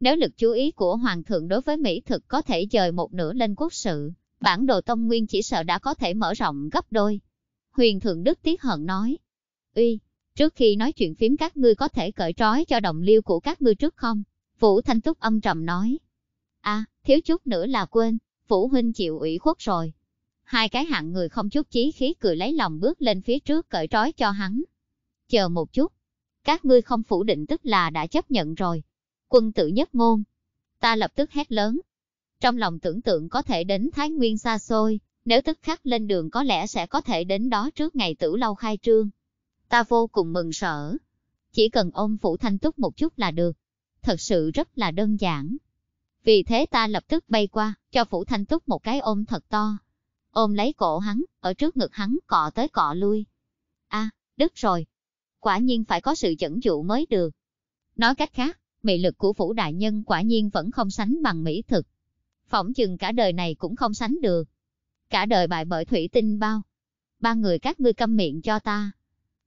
Nếu lực chú ý của Hoàng thượng đối với Mỹ thực có thể dời một nửa lên quốc sự, bản đồ tông nguyên chỉ sợ đã có thể mở rộng gấp đôi. Huyền thượng Đức Tiết Hận nói, Uy, trước khi nói chuyện phím các ngươi có thể cởi trói cho đồng liêu của các ngươi trước không? Vũ Thanh Túc âm trầm nói, a à, thiếu chút nữa là quên, Phủ huynh chịu ủy khuất rồi. Hai cái hạng người không chút chí khí cười lấy lòng bước lên phía trước cởi trói cho hắn. Chờ một chút. Các ngươi không phủ định tức là đã chấp nhận rồi. Quân tử nhất ngôn. Ta lập tức hét lớn. Trong lòng tưởng tượng có thể đến Thái Nguyên xa xôi, nếu tức khắc lên đường có lẽ sẽ có thể đến đó trước ngày tử lâu khai trương. Ta vô cùng mừng sợ, Chỉ cần ôm phủ thanh túc một chút là được. Thật sự rất là đơn giản vì thế ta lập tức bay qua, cho Phủ Thanh Túc một cái ôm thật to. Ôm lấy cổ hắn, ở trước ngực hắn cọ tới cọ lui. a đứt rồi. Quả nhiên phải có sự dẫn dụ mới được. Nói cách khác, mị lực của Phủ Đại Nhân quả nhiên vẫn không sánh bằng mỹ thực. Phỏng chừng cả đời này cũng không sánh được. Cả đời bại bởi thủy tinh bao. Ba người các ngươi câm miệng cho ta.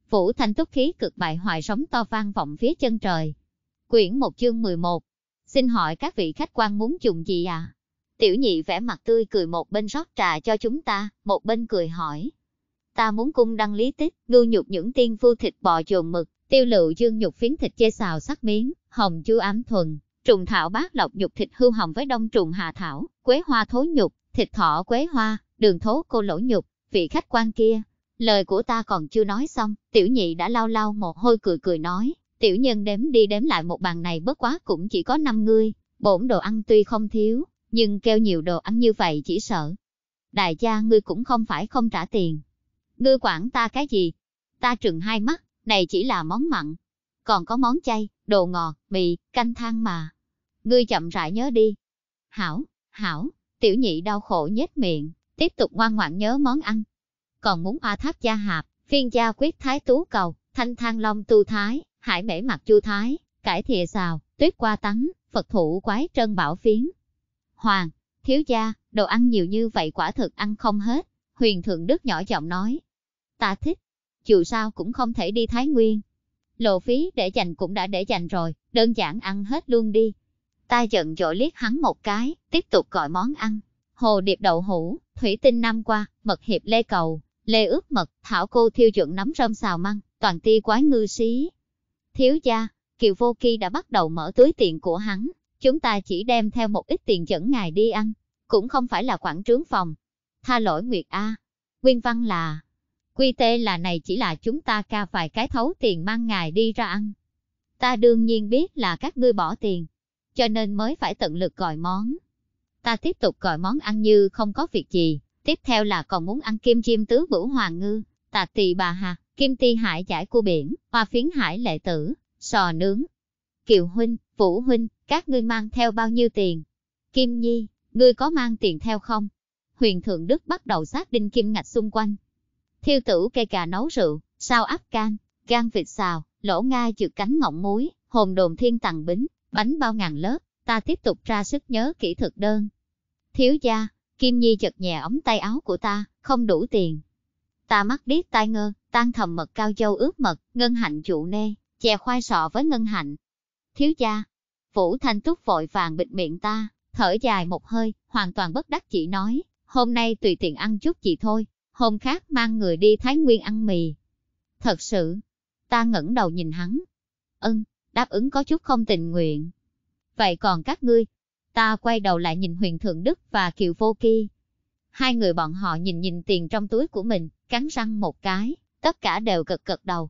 Phủ Thanh Túc khí cực bại hoài sóng to vang vọng phía chân trời. Quyển 1 chương 11 Xin hỏi các vị khách quan muốn dùng gì à? Tiểu nhị vẽ mặt tươi cười một bên rót trà cho chúng ta, một bên cười hỏi. Ta muốn cung đăng lý tích, ngưu nhục những tiên phu thịt bò dồn mực, tiêu lựu dương nhục phiến thịt chê xào sắc miếng, hồng chu ám thuần, trùng thảo bát lọc nhục thịt hưu hồng với đông trùng hạ thảo, quế hoa thối nhục, thịt thỏ quế hoa, đường thố cô lỗ nhục, vị khách quan kia. Lời của ta còn chưa nói xong, tiểu nhị đã lau lau một hôi cười cười nói, Tiểu nhân đếm đi đếm lại một bàn này bất quá cũng chỉ có năm người, bổn đồ ăn tuy không thiếu, nhưng kêu nhiều đồ ăn như vậy chỉ sợ. Đại gia ngươi cũng không phải không trả tiền. Ngươi quản ta cái gì? Ta trừng hai mắt, này chỉ là món mặn. Còn có món chay, đồ ngọt, mì, canh thang mà. Ngươi chậm rãi nhớ đi. Hảo, hảo, tiểu nhị đau khổ nhếch miệng, tiếp tục ngoan ngoãn nhớ món ăn. Còn muốn oa tháp gia hạp, phiên gia quyết thái tú cầu, thanh thang long tu thái, hải mễ mặt chu thái, cải thìa xào, tuyết qua tắn, Phật thủ quái trân bảo phiến. Hoàng, thiếu gia, đồ ăn nhiều như vậy quả thực ăn không hết, huyền thượng đức nhỏ giọng nói. Ta thích, dù sao cũng không thể đi Thái Nguyên. Lộ phí để dành cũng đã để dành rồi, đơn giản ăn hết luôn đi. Ta giận dỗi liếc hắn một cái, tiếp tục gọi món ăn. Hồ điệp đậu hũ, thủy tinh năm qua, mật hiệp lê cầu, lê ướp mật, thảo cô thiêu chuẩn nấm rơm xào măng, toàn ti quái ngư xí, Thiếu gia, Kiều Vô Kỳ đã bắt đầu mở túi tiền của hắn, chúng ta chỉ đem theo một ít tiền dẫn ngài đi ăn, cũng không phải là quản trướng phòng. Tha lỗi Nguyệt A, nguyên văn là, quy tê là này chỉ là chúng ta ca vài cái thấu tiền mang ngài đi ra ăn. Ta đương nhiên biết là các ngươi bỏ tiền, cho nên mới phải tận lực gọi món. Ta tiếp tục gọi món ăn như không có việc gì, tiếp theo là còn muốn ăn kim chim tứ vũ hoàng ngư, tạ tỳ bà hà, kim ti hải chải cua biển, hoa phiến hải lệ tử, sò nướng. Kiều huynh, Vũ huynh, các ngươi mang theo bao nhiêu tiền? Kim Nhi, ngươi có mang tiền theo không? Huyền Thượng Đức bắt đầu xác đinh kim ngạch xung quanh. Thiêu tử cây cà nấu rượu, sao áp can, gan vịt xào, lỗ nga chược cánh ngọng muối, hồn đồn thiên tặng bính, bánh bao ngàn lớp, ta tiếp tục ra sức nhớ kỹ thực đơn. Thiếu gia, Kim Nhi chật nhẹ ống tay áo của ta, không đủ tiền. Ta mắc điếc tai ngơ, tan thầm mật cao dâu ướt mật, ngân hạnh chủ nê, chè khoai sọ với ngân hạnh. Thiếu gia, Vũ Thanh Túc vội vàng bịt miệng ta, thở dài một hơi, hoàn toàn bất đắc chỉ nói, hôm nay tùy tiện ăn chút chị thôi, hôm khác mang người đi Thái Nguyên ăn mì. Thật sự, ta ngẩng đầu nhìn hắn. Ân, đáp ứng có chút không tình nguyện. Vậy còn các ngươi? Ta quay đầu lại nhìn huyền thượng Đức và Kiều Vô Ki. Hai người bọn họ nhìn nhìn tiền trong túi của mình, cắn răng một cái, tất cả đều cực cực đầu.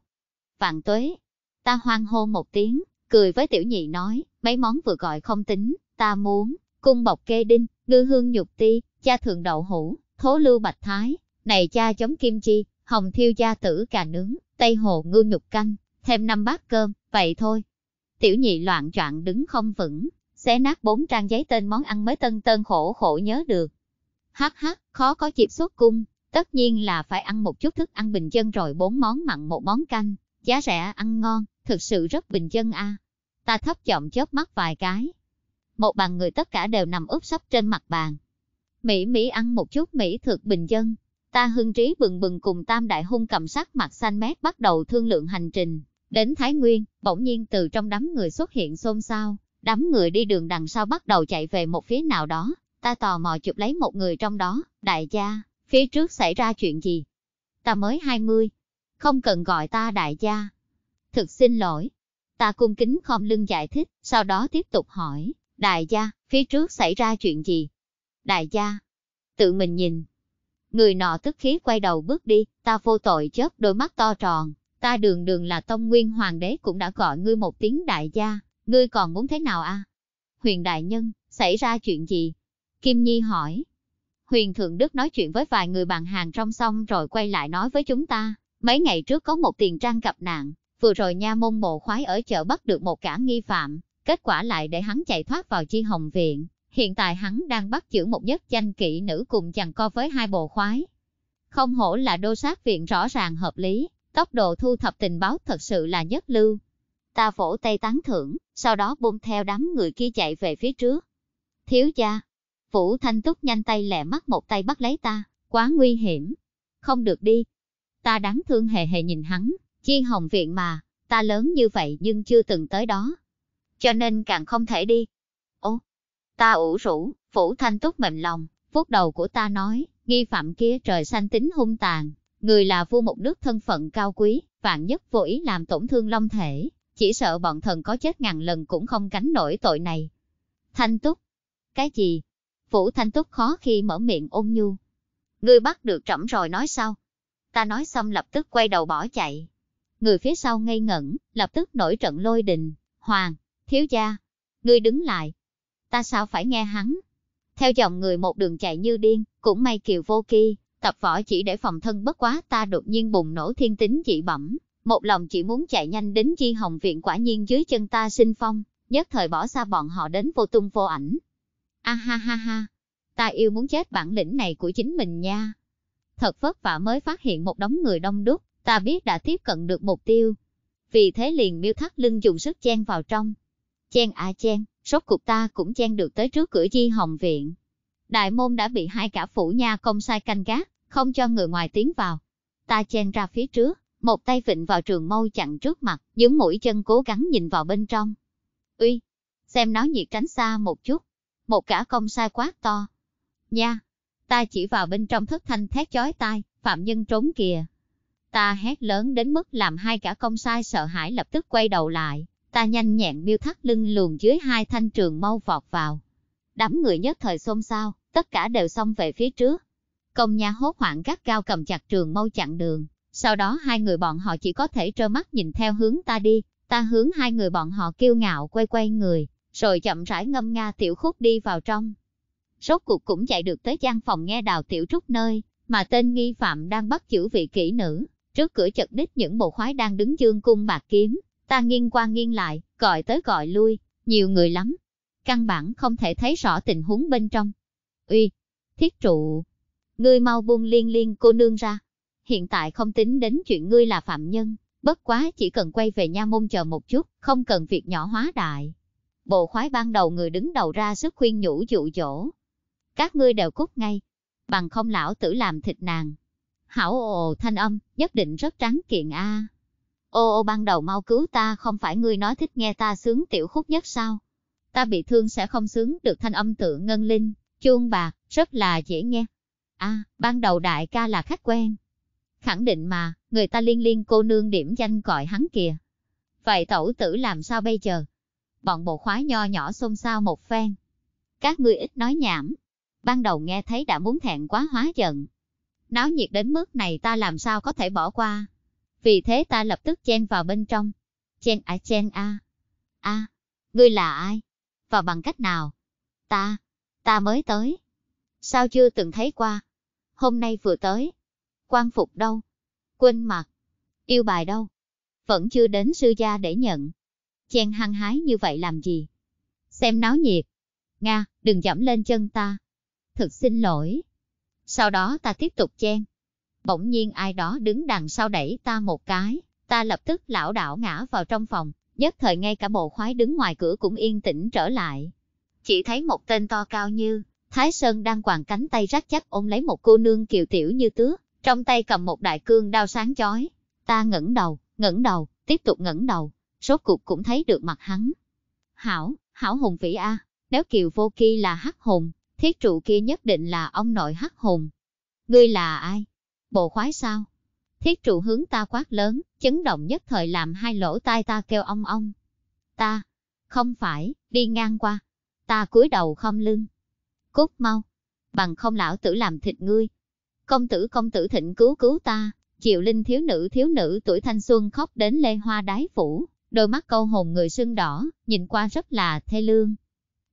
Vạn tuế, ta hoan hô một tiếng, cười với tiểu nhị nói, mấy món vừa gọi không tính, ta muốn, cung bọc kê đinh, ngư hương nhục ti, cha thượng đậu hũ, thố lưu bạch thái, này cha chống kim chi, hồng thiêu gia tử cà nướng, tây hồ ngư nhục canh, thêm năm bát cơm, vậy thôi. Tiểu nhị loạn choạng đứng không vững, xé nát bốn trang giấy tên món ăn mới tân tân khổ khổ nhớ được. Hắc hắc, khó có dịp xuất cung, Tất nhiên là phải ăn một chút thức ăn bình dân rồi bốn món mặn một món canh, giá rẻ ăn ngon, thực sự rất bình dân a. Ta thấp giọng chớp mắt vài cái. Một bàn người tất cả đều nằm úp sấp trên mặt bàn. Mỹ Mỹ ăn một chút Mỹ thực bình dân. Ta hưng trí bừng bừng cùng tam đại hung cầm sắc mặt xanh mét bắt đầu thương lượng hành trình. Đến Thái Nguyên, bỗng nhiên từ trong đám người xuất hiện xôn xao, đám người đi đường đằng sau bắt đầu chạy về một phía nào đó. Ta tò mò chụp lấy một người trong đó, đại gia, Phía trước xảy ra chuyện gì? Ta mới 20, không cần gọi ta đại gia. Thực xin lỗi. Ta cung kính khom lưng giải thích, sau đó tiếp tục hỏi, đại gia, phía trước xảy ra chuyện gì? Đại gia, tự mình nhìn. Người nọ tức khí quay đầu bước đi, ta vô tội chớp đôi mắt to tròn, ta đường đường là tông nguyên hoàng đế cũng đã gọi ngươi một tiếng đại gia, ngươi còn muốn thế nào a? À? Huyền đại nhân, xảy ra chuyện gì? Kim Nhi hỏi, Huyền Thượng Đức nói chuyện với vài người bạn hàng trong xong rồi quay lại nói với chúng ta, mấy ngày trước có một tiền trang gặp nạn, vừa rồi nha môn mộ khoái ở chợ bắt được một cả nghi phạm, kết quả lại để hắn chạy thoát vào chi hồng viện. Hiện tại hắn đang bắt giữ một giấc danh kỹ nữ cùng chằng co với hai bộ khoái. Không hổ là đô sát viện rõ ràng hợp lý, tốc độ thu thập tình báo thật sự là nhất lưu. Ta vỗ tay tán thưởng, sau đó bung theo đám người kia chạy về phía trước. Thiếu gia, Phủ Thanh Túc nhanh tay lẹ mắt một tay bắt lấy ta, quá nguy hiểm. Không được đi. Ta đáng thương hề hề nhìn hắn, chi hồng viện mà, ta lớn như vậy nhưng chưa từng tới đó. Cho nên càng không thể đi. Ô, ta ủ rũ, Phủ Thanh Túc mềm lòng, vuốt đầu của ta nói, nghi phạm kia trời xanh tính hung tàn, người là vua một nước thân phận cao quý, vạn nhất vô ý làm tổn thương long thể, chỉ sợ bọn thần có chết ngàn lần cũng không gánh nổi tội này. Thanh Túc, cái gì, Phủ Thanh Túc khó khi mở miệng ôn nhu. Ngươi bắt được trẫm rồi nói sao? Ta nói xong lập tức quay đầu bỏ chạy. Người phía sau ngây ngẩn, lập tức nổi trận lôi đình. Hoàng, thiếu gia, ngươi đứng lại. Ta sao phải nghe hắn? Theo dòng người một đường chạy như điên, cũng may kiều vô kỳ, tập võ chỉ để phòng thân bất quá ta đột nhiên bùng nổ thiên tính dị bẩm. Một lòng chỉ muốn chạy nhanh đến chi hồng viện quả nhiên dưới chân ta sinh phong, nhất thời bỏ xa bọn họ đến vô tung vô ảnh, A à, ha ha ha, ta yêu muốn chết bản lĩnh này của chính mình nha. Thật vất vả mới phát hiện một đống người đông đúc, ta biết đã tiếp cận được mục tiêu. Vì thế liền miêu thắt lưng dùng sức chen vào trong. Chen à chen, rốt cục ta cũng chen được tới trước cửa di hồng viện. Đại môn đã bị hai cả phủ nha công sai canh gác, không cho người ngoài tiến vào. Ta chen ra phía trước, một tay vịnh vào trường mâu chặn trước mặt, những mũi chân cố gắng nhìn vào bên trong. Uy, xem nó nhiệt tránh xa một chút một cả công sai quá to. Nha, ta chỉ vào bên trong thất thanh thét chói tai, phạm nhân trốn kìa. Ta hét lớn đến mức làm hai cả công sai sợ hãi lập tức quay đầu lại, ta nhanh nhẹn miêu thắt lưng luồn dưới hai thanh trường mau vọt vào. Đám người nhất thời xôn xao, tất cả đều xông về phía trước. Công nha hốt hoảng gắt cao cầm chặt trường mau chặn đường, sau đó hai người bọn họ chỉ có thể trơ mắt nhìn theo hướng ta đi, ta hướng hai người bọn họ kiêu ngạo quay quay người, rồi chậm rãi ngâm nga tiểu khúc đi vào trong. Rốt cuộc cũng chạy được tới gian phòng nghe đào tiểu trúc nơi, mà tên nghi phạm đang bắt giữ vị kỹ nữ, trước cửa chật đích những bộ khoái đang đứng dương cung bạc kiếm, ta nghiêng qua nghiêng lại, gọi tới gọi lui, nhiều người lắm. Căn bản không thể thấy rõ tình huống bên trong. Uy, thiết trụ, ngươi mau buông liên liên cô nương ra. Hiện tại không tính đến chuyện ngươi là phạm nhân, bất quá chỉ cần quay về nha môn chờ một chút, không cần việc nhỏ hóa đại bộ khoái ban đầu người đứng đầu ra sức khuyên nhủ dụ dỗ. Các ngươi đều cút ngay, bằng không lão tử làm thịt nàng. Hảo ồ, ồ thanh âm, nhất định rất trắng kiện a. Ô ô ban đầu mau cứu ta không phải ngươi nói thích nghe ta sướng tiểu khúc nhất sao. Ta bị thương sẽ không sướng được thanh âm tự ngân linh, chuông bạc, rất là dễ nghe. a ban đầu đại ca là khách quen. Khẳng định mà, người ta liên liên cô nương điểm danh gọi hắn kìa. Vậy tẩu tử làm sao bây giờ? bọn bộ khoái nho nhỏ xôn xao một phen. Các ngươi ít nói nhảm. Ban đầu nghe thấy đã muốn thẹn quá hóa giận. Náo nhiệt đến mức này ta làm sao có thể bỏ qua. Vì thế ta lập tức chen vào bên trong. Chen a à, chen a. À. A, à, ngươi là ai? Và bằng cách nào? Ta, ta mới tới. Sao chưa từng thấy qua? Hôm nay vừa tới. quan phục đâu? Quên mặt. Yêu bài đâu? Vẫn chưa đến sư gia để nhận chen hăng hái như vậy làm gì? Xem náo nhiệt. Nga, đừng dẫm lên chân ta. Thực xin lỗi. Sau đó ta tiếp tục chen. Bỗng nhiên ai đó đứng đằng sau đẩy ta một cái, ta lập tức lão đảo ngã vào trong phòng, nhất thời ngay cả bộ khoái đứng ngoài cửa cũng yên tĩnh trở lại. Chỉ thấy một tên to cao như, Thái Sơn đang quàng cánh tay rắc chắc ôm lấy một cô nương kiều tiểu như tước, trong tay cầm một đại cương đao sáng chói. Ta ngẩng đầu, ngẩng đầu, tiếp tục ngẩng đầu, rốt cuộc cũng thấy được mặt hắn. Hảo, hảo hùng vĩ a, nếu Kiều Vô Kỳ là hắc hùng, thiết trụ kia nhất định là ông nội hắc hùng. Ngươi là ai? Bộ khoái sao? Thiết trụ hướng ta quát lớn, chấn động nhất thời làm hai lỗ tai ta kêu ong ong. Ta, không phải, đi ngang qua. Ta cúi đầu không lưng. Cút mau, bằng không lão tử làm thịt ngươi. Công tử công tử thịnh cứu cứu ta, Triệu Linh thiếu nữ thiếu nữ tuổi thanh xuân khóc đến lê hoa đái phủ đôi mắt câu hồn người sưng đỏ, nhìn qua rất là thê lương.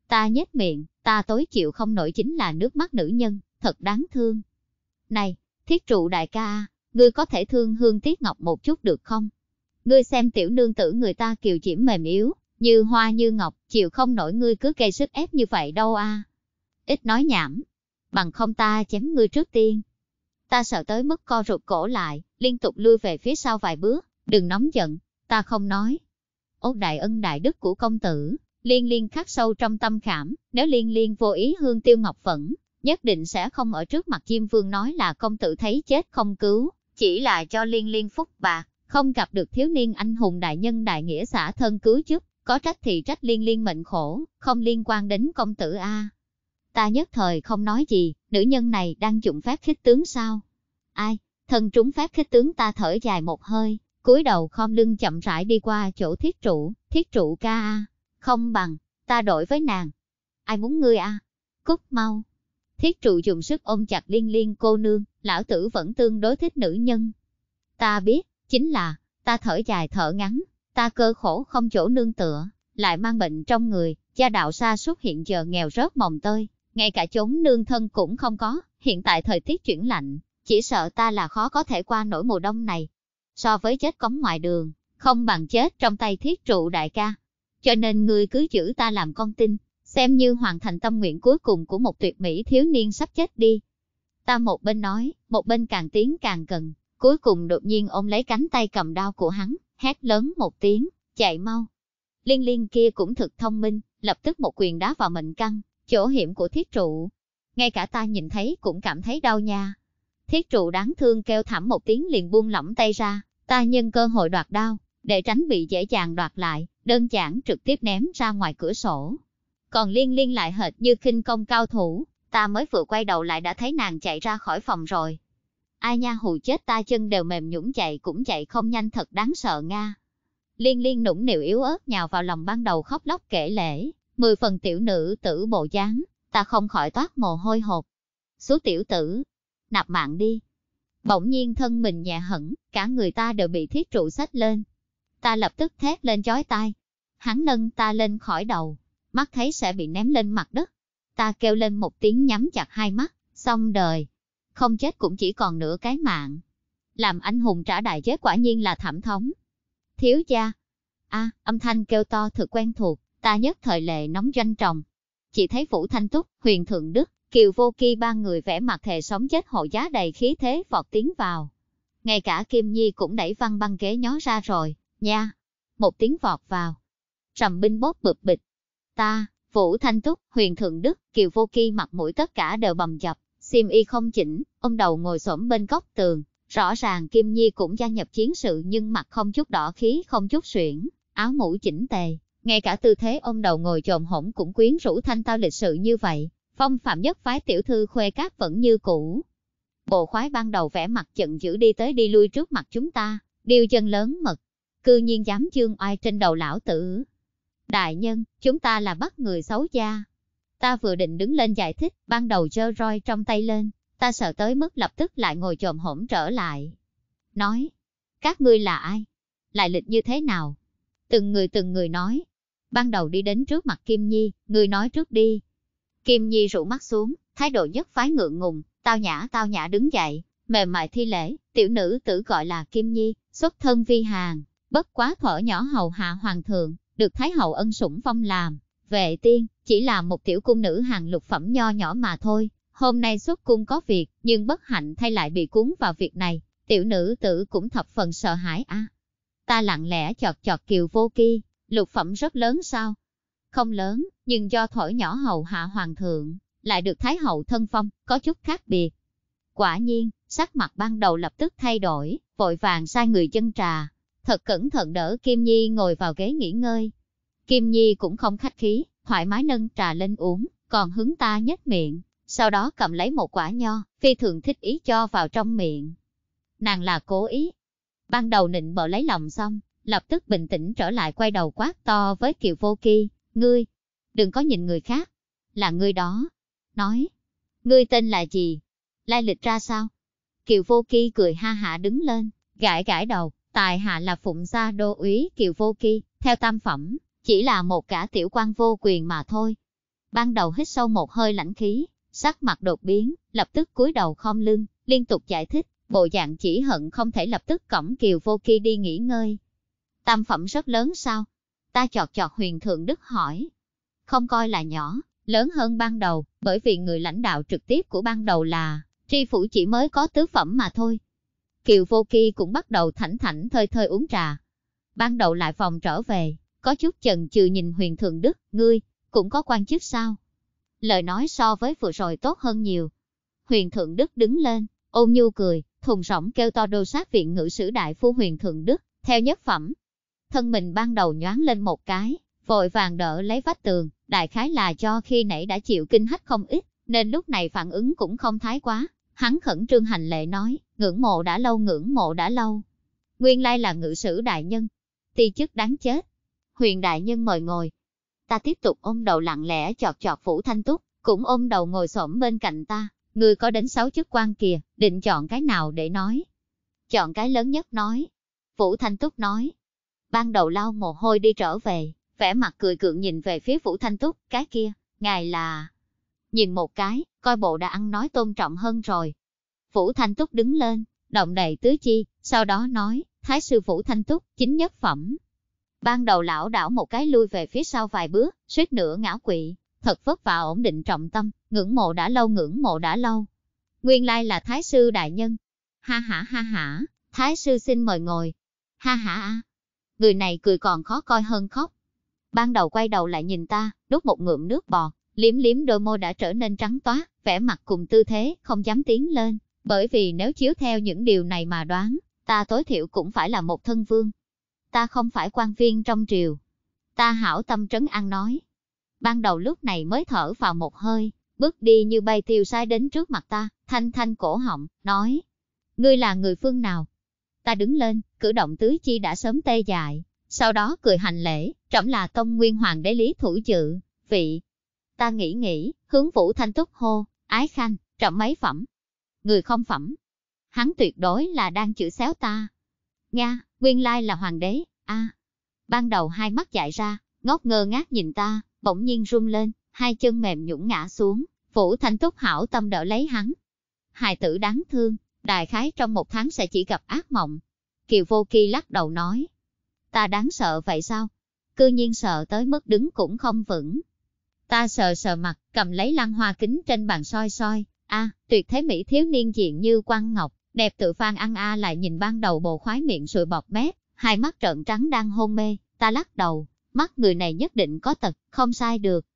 Ta nhếch miệng, ta tối chịu không nổi chính là nước mắt nữ nhân, thật đáng thương. Này, thiết trụ đại ca, ngươi có thể thương hương tiết ngọc một chút được không? Ngươi xem tiểu nương tử người ta kiều chiểm mềm yếu, như hoa như ngọc, chịu không nổi ngươi cứ gây sức ép như vậy đâu a. À? Ít nói nhảm, bằng không ta chém ngươi trước tiên. Ta sợ tới mức co rụt cổ lại, liên tục lui về phía sau vài bước, đừng nóng giận, ta không nói, ốt đại ân đại đức của công tử, liên liên khắc sâu trong tâm khảm, nếu liên liên vô ý hương tiêu ngọc phẫn, nhất định sẽ không ở trước mặt Diêm Vương nói là công tử thấy chết không cứu, chỉ là cho liên liên phúc bạc, không gặp được thiếu niên anh hùng đại nhân đại nghĩa xã thân cứu giúp, có trách thì trách liên liên mệnh khổ, không liên quan đến công tử A. Ta nhất thời không nói gì, nữ nhân này đang dụng phép khích tướng sao? Ai? Thần trúng phép khích tướng ta thở dài một hơi, cúi đầu khom lưng chậm rãi đi qua chỗ thiết trụ, thiết trụ ca a, không bằng, ta đổi với nàng. Ai muốn ngươi a? À? Cút mau. Thiết trụ dùng sức ôm chặt liên liên cô nương, lão tử vẫn tương đối thích nữ nhân. Ta biết, chính là, ta thở dài thở ngắn, ta cơ khổ không chỗ nương tựa, lại mang bệnh trong người, gia đạo xa xuất hiện giờ nghèo rớt mồng tơi, ngay cả chốn nương thân cũng không có, hiện tại thời tiết chuyển lạnh, chỉ sợ ta là khó có thể qua nổi mùa đông này, so với chết cống ngoài đường, không bằng chết trong tay thiết trụ đại ca. Cho nên ngươi cứ giữ ta làm con tin, xem như hoàn thành tâm nguyện cuối cùng của một tuyệt mỹ thiếu niên sắp chết đi. Ta một bên nói, một bên càng tiếng càng gần, cuối cùng đột nhiên ôm lấy cánh tay cầm đao của hắn, hét lớn một tiếng, chạy mau. Liên liên kia cũng thực thông minh, lập tức một quyền đá vào mệnh căng, chỗ hiểm của thiết trụ. Ngay cả ta nhìn thấy cũng cảm thấy đau nha. Thiết trụ đáng thương kêu thảm một tiếng liền buông lỏng tay ra, ta nhân cơ hội đoạt đao, để tránh bị dễ dàng đoạt lại, đơn giản trực tiếp ném ra ngoài cửa sổ. Còn liên liên lại hệt như khinh công cao thủ, ta mới vừa quay đầu lại đã thấy nàng chạy ra khỏi phòng rồi. Ai nha hù chết ta chân đều mềm nhũn chạy cũng chạy không nhanh thật đáng sợ Nga. Liên liên nũng nịu yếu ớt nhào vào lòng ban đầu khóc lóc kể lễ, mười phần tiểu nữ tử bộ dáng, ta không khỏi toát mồ hôi hột. Số tiểu tử, nạp mạng đi. Bỗng nhiên thân mình nhẹ hẳn, cả người ta đều bị thiết trụ sách lên. Ta lập tức thét lên chói tai. Hắn nâng ta lên khỏi đầu, mắt thấy sẽ bị ném lên mặt đất. Ta kêu lên một tiếng nhắm chặt hai mắt, xong đời. Không chết cũng chỉ còn nửa cái mạng. Làm anh hùng trả đại chết quả nhiên là thảm thống. Thiếu gia. a âm thanh kêu to thực quen thuộc, ta nhất thời lệ nóng doanh tròng. Chỉ thấy Vũ Thanh Túc, Huyền Thượng Đức, Kiều Vô Kỳ ba người vẽ mặt thề sống chết hộ giá đầy khí thế vọt tiến vào. Ngay cả Kim Nhi cũng đẩy văn băng ghế nhó ra rồi, nha. Một tiếng vọt vào. Rầm binh bốt bực bịch. Ta, Vũ Thanh Túc, Huyền Thượng Đức, Kiều Vô Kỳ mặt mũi tất cả đều bầm dập. xiêm y không chỉnh, ông đầu ngồi xổm bên góc tường. Rõ ràng Kim Nhi cũng gia nhập chiến sự nhưng mặt không chút đỏ khí, không chút suyễn, áo mũ chỉnh tề. Ngay cả tư thế ông đầu ngồi trồm hổn cũng quyến rũ thanh tao lịch sự như vậy, Phong phạm nhất phái tiểu thư khuê các vẫn như cũ. Bộ khoái ban đầu vẽ mặt giận dữ đi tới đi lui trước mặt chúng ta, điều chân lớn mật. Cư nhiên dám chương oai trên đầu lão tử. Đại nhân, chúng ta là bắt người xấu gia. Ta vừa định đứng lên giải thích, ban đầu dơ roi trong tay lên, ta sợ tới mức lập tức lại ngồi trồm hổm trở lại. Nói, các ngươi là ai? Lại lịch như thế nào? Từng người từng người nói. Ban đầu đi đến trước mặt Kim Nhi, người nói trước đi, Kim Nhi rủ mắt xuống, thái độ nhất phái ngượng ngùng, tao nhã tao nhã đứng dậy, mềm mại thi lễ, tiểu nữ tử gọi là Kim Nhi, xuất thân vi hàng, bất quá thở nhỏ hầu hạ hoàng thượng, được thái hậu ân sủng phong làm, vệ tiên, chỉ là một tiểu cung nữ hàng lục phẩm nho nhỏ mà thôi, hôm nay xuất cung có việc, nhưng bất hạnh thay lại bị cuốn vào việc này, tiểu nữ tử cũng thập phần sợ hãi a. ta lặng lẽ chọt chọt kiều vô kỳ, lục phẩm rất lớn sao, không lớn, nhưng do thổi nhỏ hầu hạ hoàng thượng, lại được thái hậu thân phong, có chút khác biệt. Quả nhiên, sắc mặt ban đầu lập tức thay đổi, vội vàng sai người chân trà, thật cẩn thận đỡ Kim Nhi ngồi vào ghế nghỉ ngơi. Kim Nhi cũng không khách khí, thoải mái nâng trà lên uống, còn hứng ta nhếch miệng, sau đó cầm lấy một quả nho, phi thường thích ý cho vào trong miệng. Nàng là cố ý. Ban đầu nịnh bợ lấy lòng xong, lập tức bình tĩnh trở lại quay đầu quát to với Kiều Vô Kỳ, ngươi, đừng có nhìn người khác, là ngươi đó. Nói, ngươi tên là gì? Lai lịch ra sao? Kiều Vô Kỳ cười ha hả đứng lên, gãi gãi đầu, tài hạ là phụng gia đô úy Kiều Vô Kỳ, theo tam phẩm, chỉ là một cả tiểu quan vô quyền mà thôi. Ban đầu hít sâu một hơi lãnh khí, sắc mặt đột biến, lập tức cúi đầu khom lưng, liên tục giải thích, bộ dạng chỉ hận không thể lập tức cổng Kiều Vô Kỳ đi nghỉ ngơi. Tam phẩm rất lớn sao? Ta chọt chọt huyền thượng đức hỏi. Không coi là nhỏ, lớn hơn ban đầu, bởi vì người lãnh đạo trực tiếp của ban đầu là tri phủ chỉ mới có tứ phẩm mà thôi. Kiều Vô Kỳ cũng bắt đầu thảnh thảnh thơi thơi uống trà. Ban đầu lại phòng trở về, có chút chần chừ nhìn huyền thượng đức, ngươi, cũng có quan chức sao? Lời nói so với vừa rồi tốt hơn nhiều. Huyền thượng đức đứng lên, ôn nhu cười, thùng rỗng kêu to đô sát viện ngữ sử đại phu huyền thượng đức, theo nhất phẩm, thân mình ban đầu nhoáng lên một cái, vội vàng đỡ lấy vách tường, đại khái là cho khi nãy đã chịu kinh hách không ít, nên lúc này phản ứng cũng không thái quá. Hắn khẩn trương hành lệ nói, ngưỡng mộ đã lâu ngưỡng mộ đã lâu. Nguyên lai là ngự sử đại nhân, ti chức đáng chết. Huyền đại nhân mời ngồi. Ta tiếp tục ôm đầu lặng lẽ chọt chọt phủ thanh túc, cũng ôm đầu ngồi xổm bên cạnh ta. Người có đến sáu chức quan kìa, định chọn cái nào để nói. Chọn cái lớn nhất nói. phủ Thanh Túc nói, ban đầu lau mồ hôi đi trở về, vẻ mặt cười cượng nhìn về phía Vũ Thanh Túc, cái kia, ngài là... Nhìn một cái, coi bộ đã ăn nói tôn trọng hơn rồi. Vũ Thanh Túc đứng lên, động đầy tứ chi, sau đó nói, Thái sư Vũ Thanh Túc, chính nhất phẩm. Ban đầu lão đảo một cái lui về phía sau vài bước, suýt nữa ngã quỵ, thật vất vả ổn định trọng tâm, ngưỡng mộ đã lâu ngưỡng mộ đã lâu. Nguyên lai là Thái sư đại nhân. Ha ha ha ha, Thái sư xin mời ngồi. Ha ha a, người này cười còn khó coi hơn khóc. Ban đầu quay đầu lại nhìn ta, đút một ngụm nước bọt, liếm liếm đôi môi đã trở nên trắng toát, vẻ mặt cùng tư thế, không dám tiến lên, bởi vì nếu chiếu theo những điều này mà đoán, ta tối thiểu cũng phải là một thân vương. Ta không phải quan viên trong triều. Ta hảo tâm trấn an nói. Ban đầu lúc này mới thở vào một hơi, bước đi như bay tiêu sai đến trước mặt ta, thanh thanh cổ họng, nói. Ngươi là người phương nào, ta đứng lên, cử động tứ chi đã sớm tê dại, sau đó cười hành lễ, trọng là tông nguyên hoàng đế lý thủ dự, vị. Ta nghĩ nghĩ, hướng vũ thanh túc hô, ái khanh, trọng mấy phẩm. Người không phẩm. Hắn tuyệt đối là đang chữ xéo ta. Nga, nguyên lai là hoàng đế, a Ban đầu hai mắt dại ra, ngốc ngơ ngác nhìn ta, bỗng nhiên run lên, hai chân mềm nhũng ngã xuống, Vũ Thanh Túc hảo tâm đỡ lấy hắn. Hài tử đáng thương, đại khái trong một tháng sẽ chỉ gặp ác mộng. Kiều Vô Kỳ lắc đầu nói, ta đáng sợ vậy sao? Cư nhiên sợ tới mức đứng cũng không vững. Ta sờ sờ mặt, cầm lấy lăng hoa kính trên bàn soi soi, a tuyệt thế mỹ thiếu niên diện như quan ngọc, đẹp tự phan ăn a lại nhìn ban đầu bộ khoái miệng sụi bọt mép, hai mắt trợn trắng đang hôn mê, ta lắc đầu, mắt người này nhất định có tật, không sai được.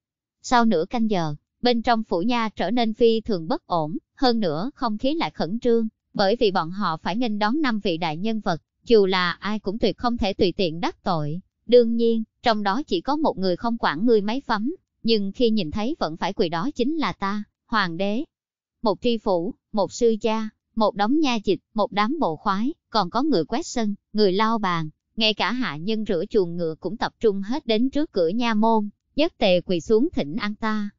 Sau nửa canh giờ, bên trong phủ nha trở nên phi thường bất ổn, hơn nữa không khí lại khẩn trương, bởi vì bọn họ phải nghênh đón năm vị đại nhân vật, dù là ai cũng tuyệt không thể tùy tiện đắc tội. Đương nhiên, trong đó chỉ có một người không quản người máy phắm, nhưng khi nhìn thấy vẫn phải quỳ đó chính là ta, hoàng đế. Một tri phủ, một sư gia, một đống nha dịch, một đám bộ khoái, còn có người quét sân, người lao bàn, ngay cả hạ nhân rửa chuồng ngựa cũng tập trung hết đến trước cửa nha môn, nhất tề quỳ xuống thỉnh an ta,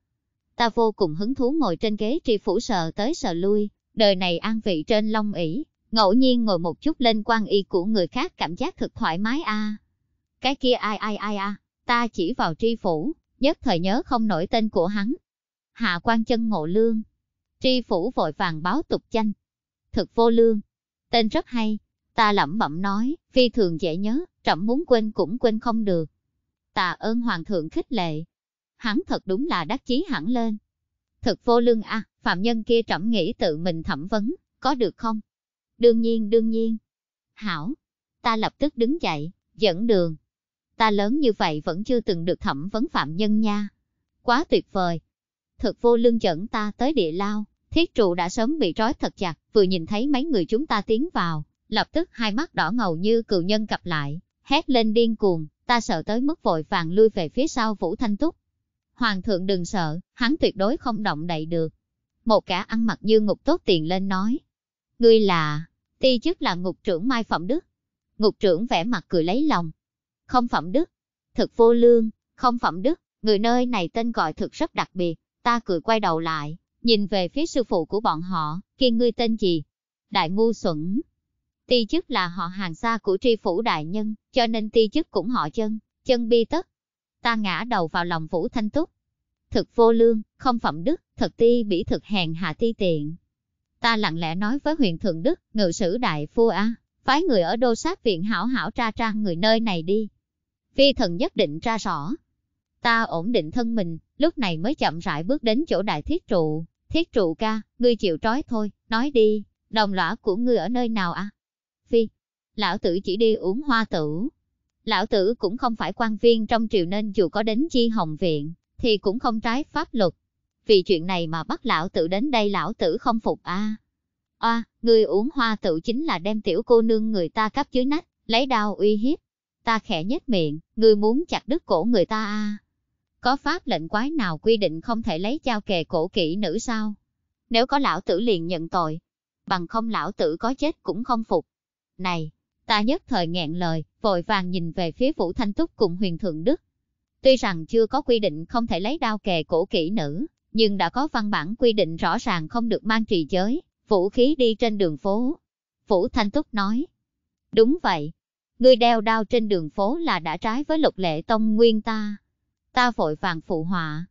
Ta vô cùng hứng thú ngồi trên ghế tri phủ sợ tới sợ lui, đời này an vị trên long ỷ ngẫu nhiên ngồi một chút lên quan y của người khác cảm giác thật thoải mái a. Cái kia ai ai ai a, ta chỉ vào tri phủ, nhất thời nhớ không nổi tên của hắn. Hạ quan chân ngộ lương. Tri phủ vội vàng báo tục danh. Thực vô lương. Tên rất hay. Ta lẩm bẩm nói, phi thường dễ nhớ, trẫm muốn quên cũng quên không được. Tạ ơn hoàng thượng khích lệ, hắn thật đúng là đắc chí hẳn lên. Thực vô lương a à, phạm nhân kia trẫm nghĩ tự mình thẩm vấn, có được không? Đương nhiên, đương nhiên. Hảo, ta lập tức đứng dậy, dẫn đường. Ta lớn như vậy vẫn chưa từng được thẩm vấn phạm nhân nha. Quá tuyệt vời. Thực vô lương dẫn ta tới địa lao, thiết trụ đã sớm bị trói thật chặt, vừa nhìn thấy mấy người chúng ta tiến vào, lập tức hai mắt đỏ ngầu như cựu nhân cặp lại, hét lên điên cuồng, ta sợ tới mức vội vàng lui về phía sau Vũ Thanh Túc, hoàng thượng đừng sợ, hắn tuyệt đối không động đậy được. Một cả ăn mặc như ngục tốt tiền lên nói. Ngươi là, ti chức là ngục trưởng Mai Phẩm Đức. Ngục trưởng vẽ mặt cười lấy lòng. Không Phẩm Đức, thực vô lương, không Phẩm Đức, người nơi này tên gọi thực rất đặc biệt. Ta cười quay đầu lại, nhìn về phía sư phụ của bọn họ, kia ngươi tên gì? Đại ngu xuẩn. Ti chức là họ hàng xa của tri phủ đại nhân, cho nên ti chức cũng họ chân, chân bi tất ta ngã đầu vào lòng Vũ Thanh Túc. Thực vô lương, không phẩm đức, thật ti bỉ thực hèn hạ ti tiện. Ta lặng lẽ nói với huyện Thượng Đức, ngự sử đại phu a, phái người ở đô sát viện hảo hảo tra tra người nơi này đi. Phi thần nhất định tra rõ. Ta ổn định thân mình, lúc này mới chậm rãi bước đến chỗ đại thiết trụ. Thiết trụ ca, ngươi chịu trói thôi, nói đi, đồng lõa của ngươi ở nơi nào à? Phi, lão tử chỉ đi uống hoa tử, Lão tử cũng không phải quan viên trong triều nên dù có đến chi hồng viện, thì cũng không trái pháp luật. Vì chuyện này mà bắt lão tử đến đây lão tử không phục a. À. à, người uống hoa tự chính là đem tiểu cô nương người ta cắp dưới nách, lấy đao uy hiếp. Ta khẽ nhếch miệng, người muốn chặt đứt cổ người ta a. À. Có pháp lệnh quái nào quy định không thể lấy dao kề cổ kỹ nữ sao? Nếu có lão tử liền nhận tội, bằng không lão tử có chết cũng không phục. Này, Ta nhất thời nghẹn lời, vội vàng nhìn về phía Vũ Thanh Túc cùng huyền thượng đức. Tuy rằng chưa có quy định không thể lấy đao kề cổ kỹ nữ, nhưng đã có văn bản quy định rõ ràng không được mang trì giới, vũ khí đi trên đường phố. Vũ Thanh Túc nói, đúng vậy, người đeo đao trên đường phố là đã trái với luật lệ tông nguyên ta. Ta vội vàng phụ họa.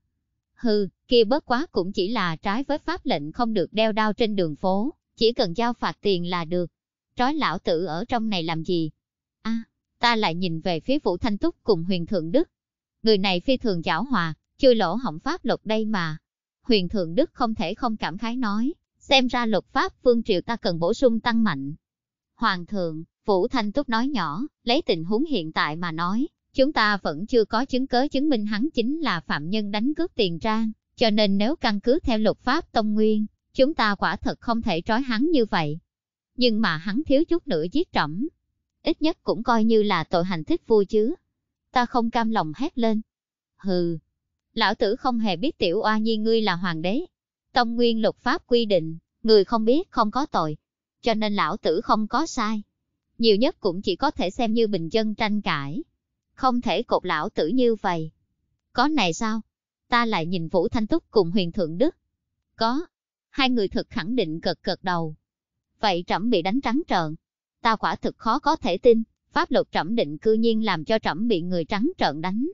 Hừ, kia bớt quá cũng chỉ là trái với pháp lệnh không được đeo đao trên đường phố, chỉ cần giao phạt tiền là được trói lão tử ở trong này làm gì? a ta lại nhìn về phía Vũ Thanh Túc cùng huyền thượng Đức. Người này phi thường giảo hòa, chưa lỗ hỏng pháp luật đây mà. Huyền thượng Đức không thể không cảm khái nói, xem ra luật pháp phương triệu ta cần bổ sung tăng mạnh. Hoàng thượng, Vũ Thanh Túc nói nhỏ, lấy tình huống hiện tại mà nói, chúng ta vẫn chưa có chứng cớ chứng minh hắn chính là phạm nhân đánh cướp tiền trang, cho nên nếu căn cứ theo luật pháp tông nguyên, chúng ta quả thật không thể trói hắn như vậy nhưng mà hắn thiếu chút nữa giết trẫm. Ít nhất cũng coi như là tội hành thích vua chứ. Ta không cam lòng hét lên. Hừ, lão tử không hề biết tiểu oa nhi ngươi là hoàng đế. Tông nguyên luật pháp quy định, người không biết không có tội. Cho nên lão tử không có sai. Nhiều nhất cũng chỉ có thể xem như bình dân tranh cãi. Không thể cột lão tử như vậy. Có này sao? Ta lại nhìn Vũ Thanh Túc cùng huyền thượng Đức. Có. Hai người thật khẳng định cật cật đầu, vậy trẫm bị đánh trắng trợn. Ta quả thực khó có thể tin, pháp luật trẫm định cư nhiên làm cho trẫm bị người trắng trợn đánh.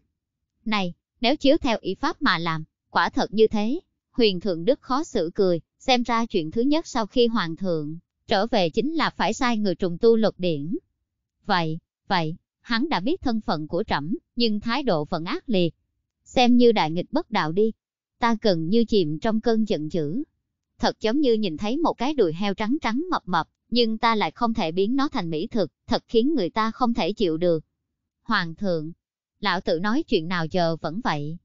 Này, nếu chiếu theo ý pháp mà làm, quả thật như thế, huyền thượng đức khó xử cười, xem ra chuyện thứ nhất sau khi hoàng thượng trở về chính là phải sai người trùng tu luật điển. Vậy, vậy, hắn đã biết thân phận của trẫm, nhưng thái độ vẫn ác liệt. Xem như đại nghịch bất đạo đi. Ta gần như chìm trong cơn giận dữ, thật giống như nhìn thấy một cái đùi heo trắng trắng mập mập, nhưng ta lại không thể biến nó thành mỹ thực, thật khiến người ta không thể chịu được. Hoàng thượng, lão tự nói chuyện nào giờ vẫn vậy.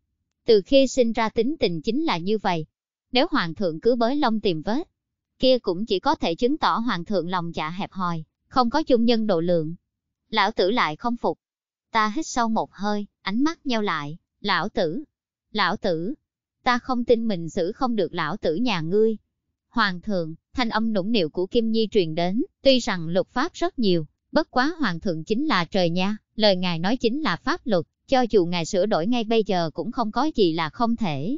Từ khi sinh ra tính tình chính là như vậy. Nếu hoàng thượng cứ bới lông tìm vết, kia cũng chỉ có thể chứng tỏ hoàng thượng lòng dạ hẹp hòi, không có chung nhân độ lượng. Lão tử lại không phục. Ta hít sâu một hơi, ánh mắt nhau lại, lão tử, lão tử, ta không tin mình xử không được lão tử nhà ngươi. Hoàng thượng, thanh âm nũng nịu của Kim Nhi truyền đến, tuy rằng luật pháp rất nhiều, bất quá Hoàng thượng chính là trời nha, lời ngài nói chính là pháp luật, cho dù ngài sửa đổi ngay bây giờ cũng không có gì là không thể.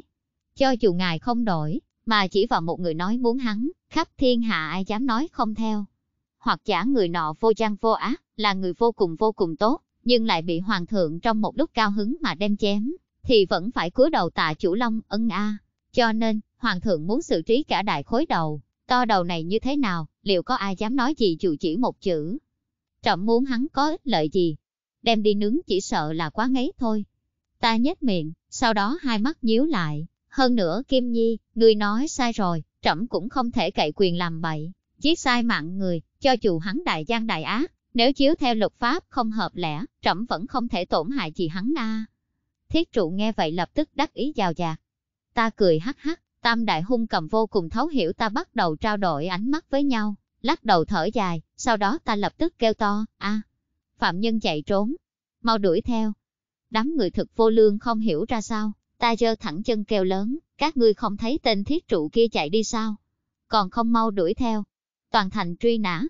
Cho dù ngài không đổi, mà chỉ vào một người nói muốn hắn, khắp thiên hạ ai dám nói không theo. Hoặc chả người nọ vô trang vô ác, là người vô cùng vô cùng tốt, nhưng lại bị hoàng thượng trong một lúc cao hứng mà đem chém, thì vẫn phải cúi đầu tạ chủ long ân a. Cho nên, hoàng thượng muốn xử trí cả đại khối đầu, to đầu này như thế nào, liệu có ai dám nói gì dù chỉ một chữ. Trọng muốn hắn có ích lợi gì, đem đi nướng chỉ sợ là quá ngấy thôi. Ta nhếch miệng, sau đó hai mắt nhíu lại, hơn nữa Kim Nhi, người nói sai rồi, trẫm cũng không thể cậy quyền làm bậy, giết sai mạng người, cho dù hắn đại gian đại ác, nếu chiếu theo luật pháp không hợp lẽ, trẫm vẫn không thể tổn hại gì hắn a. Thiết trụ nghe vậy lập tức đắc ý giàu dạt. Ta cười hắc hắc, Tam đại hung cầm vô cùng thấu hiểu ta bắt đầu trao đổi ánh mắt với nhau, lắc đầu thở dài, sau đó ta lập tức kêu to, a Phạm nhân chạy trốn, mau đuổi theo. Đám người thực vô lương không hiểu ra sao, ta giơ thẳng chân kêu lớn, các ngươi không thấy tên thiết trụ kia chạy đi sao? Còn không mau đuổi theo, toàn thành truy nã.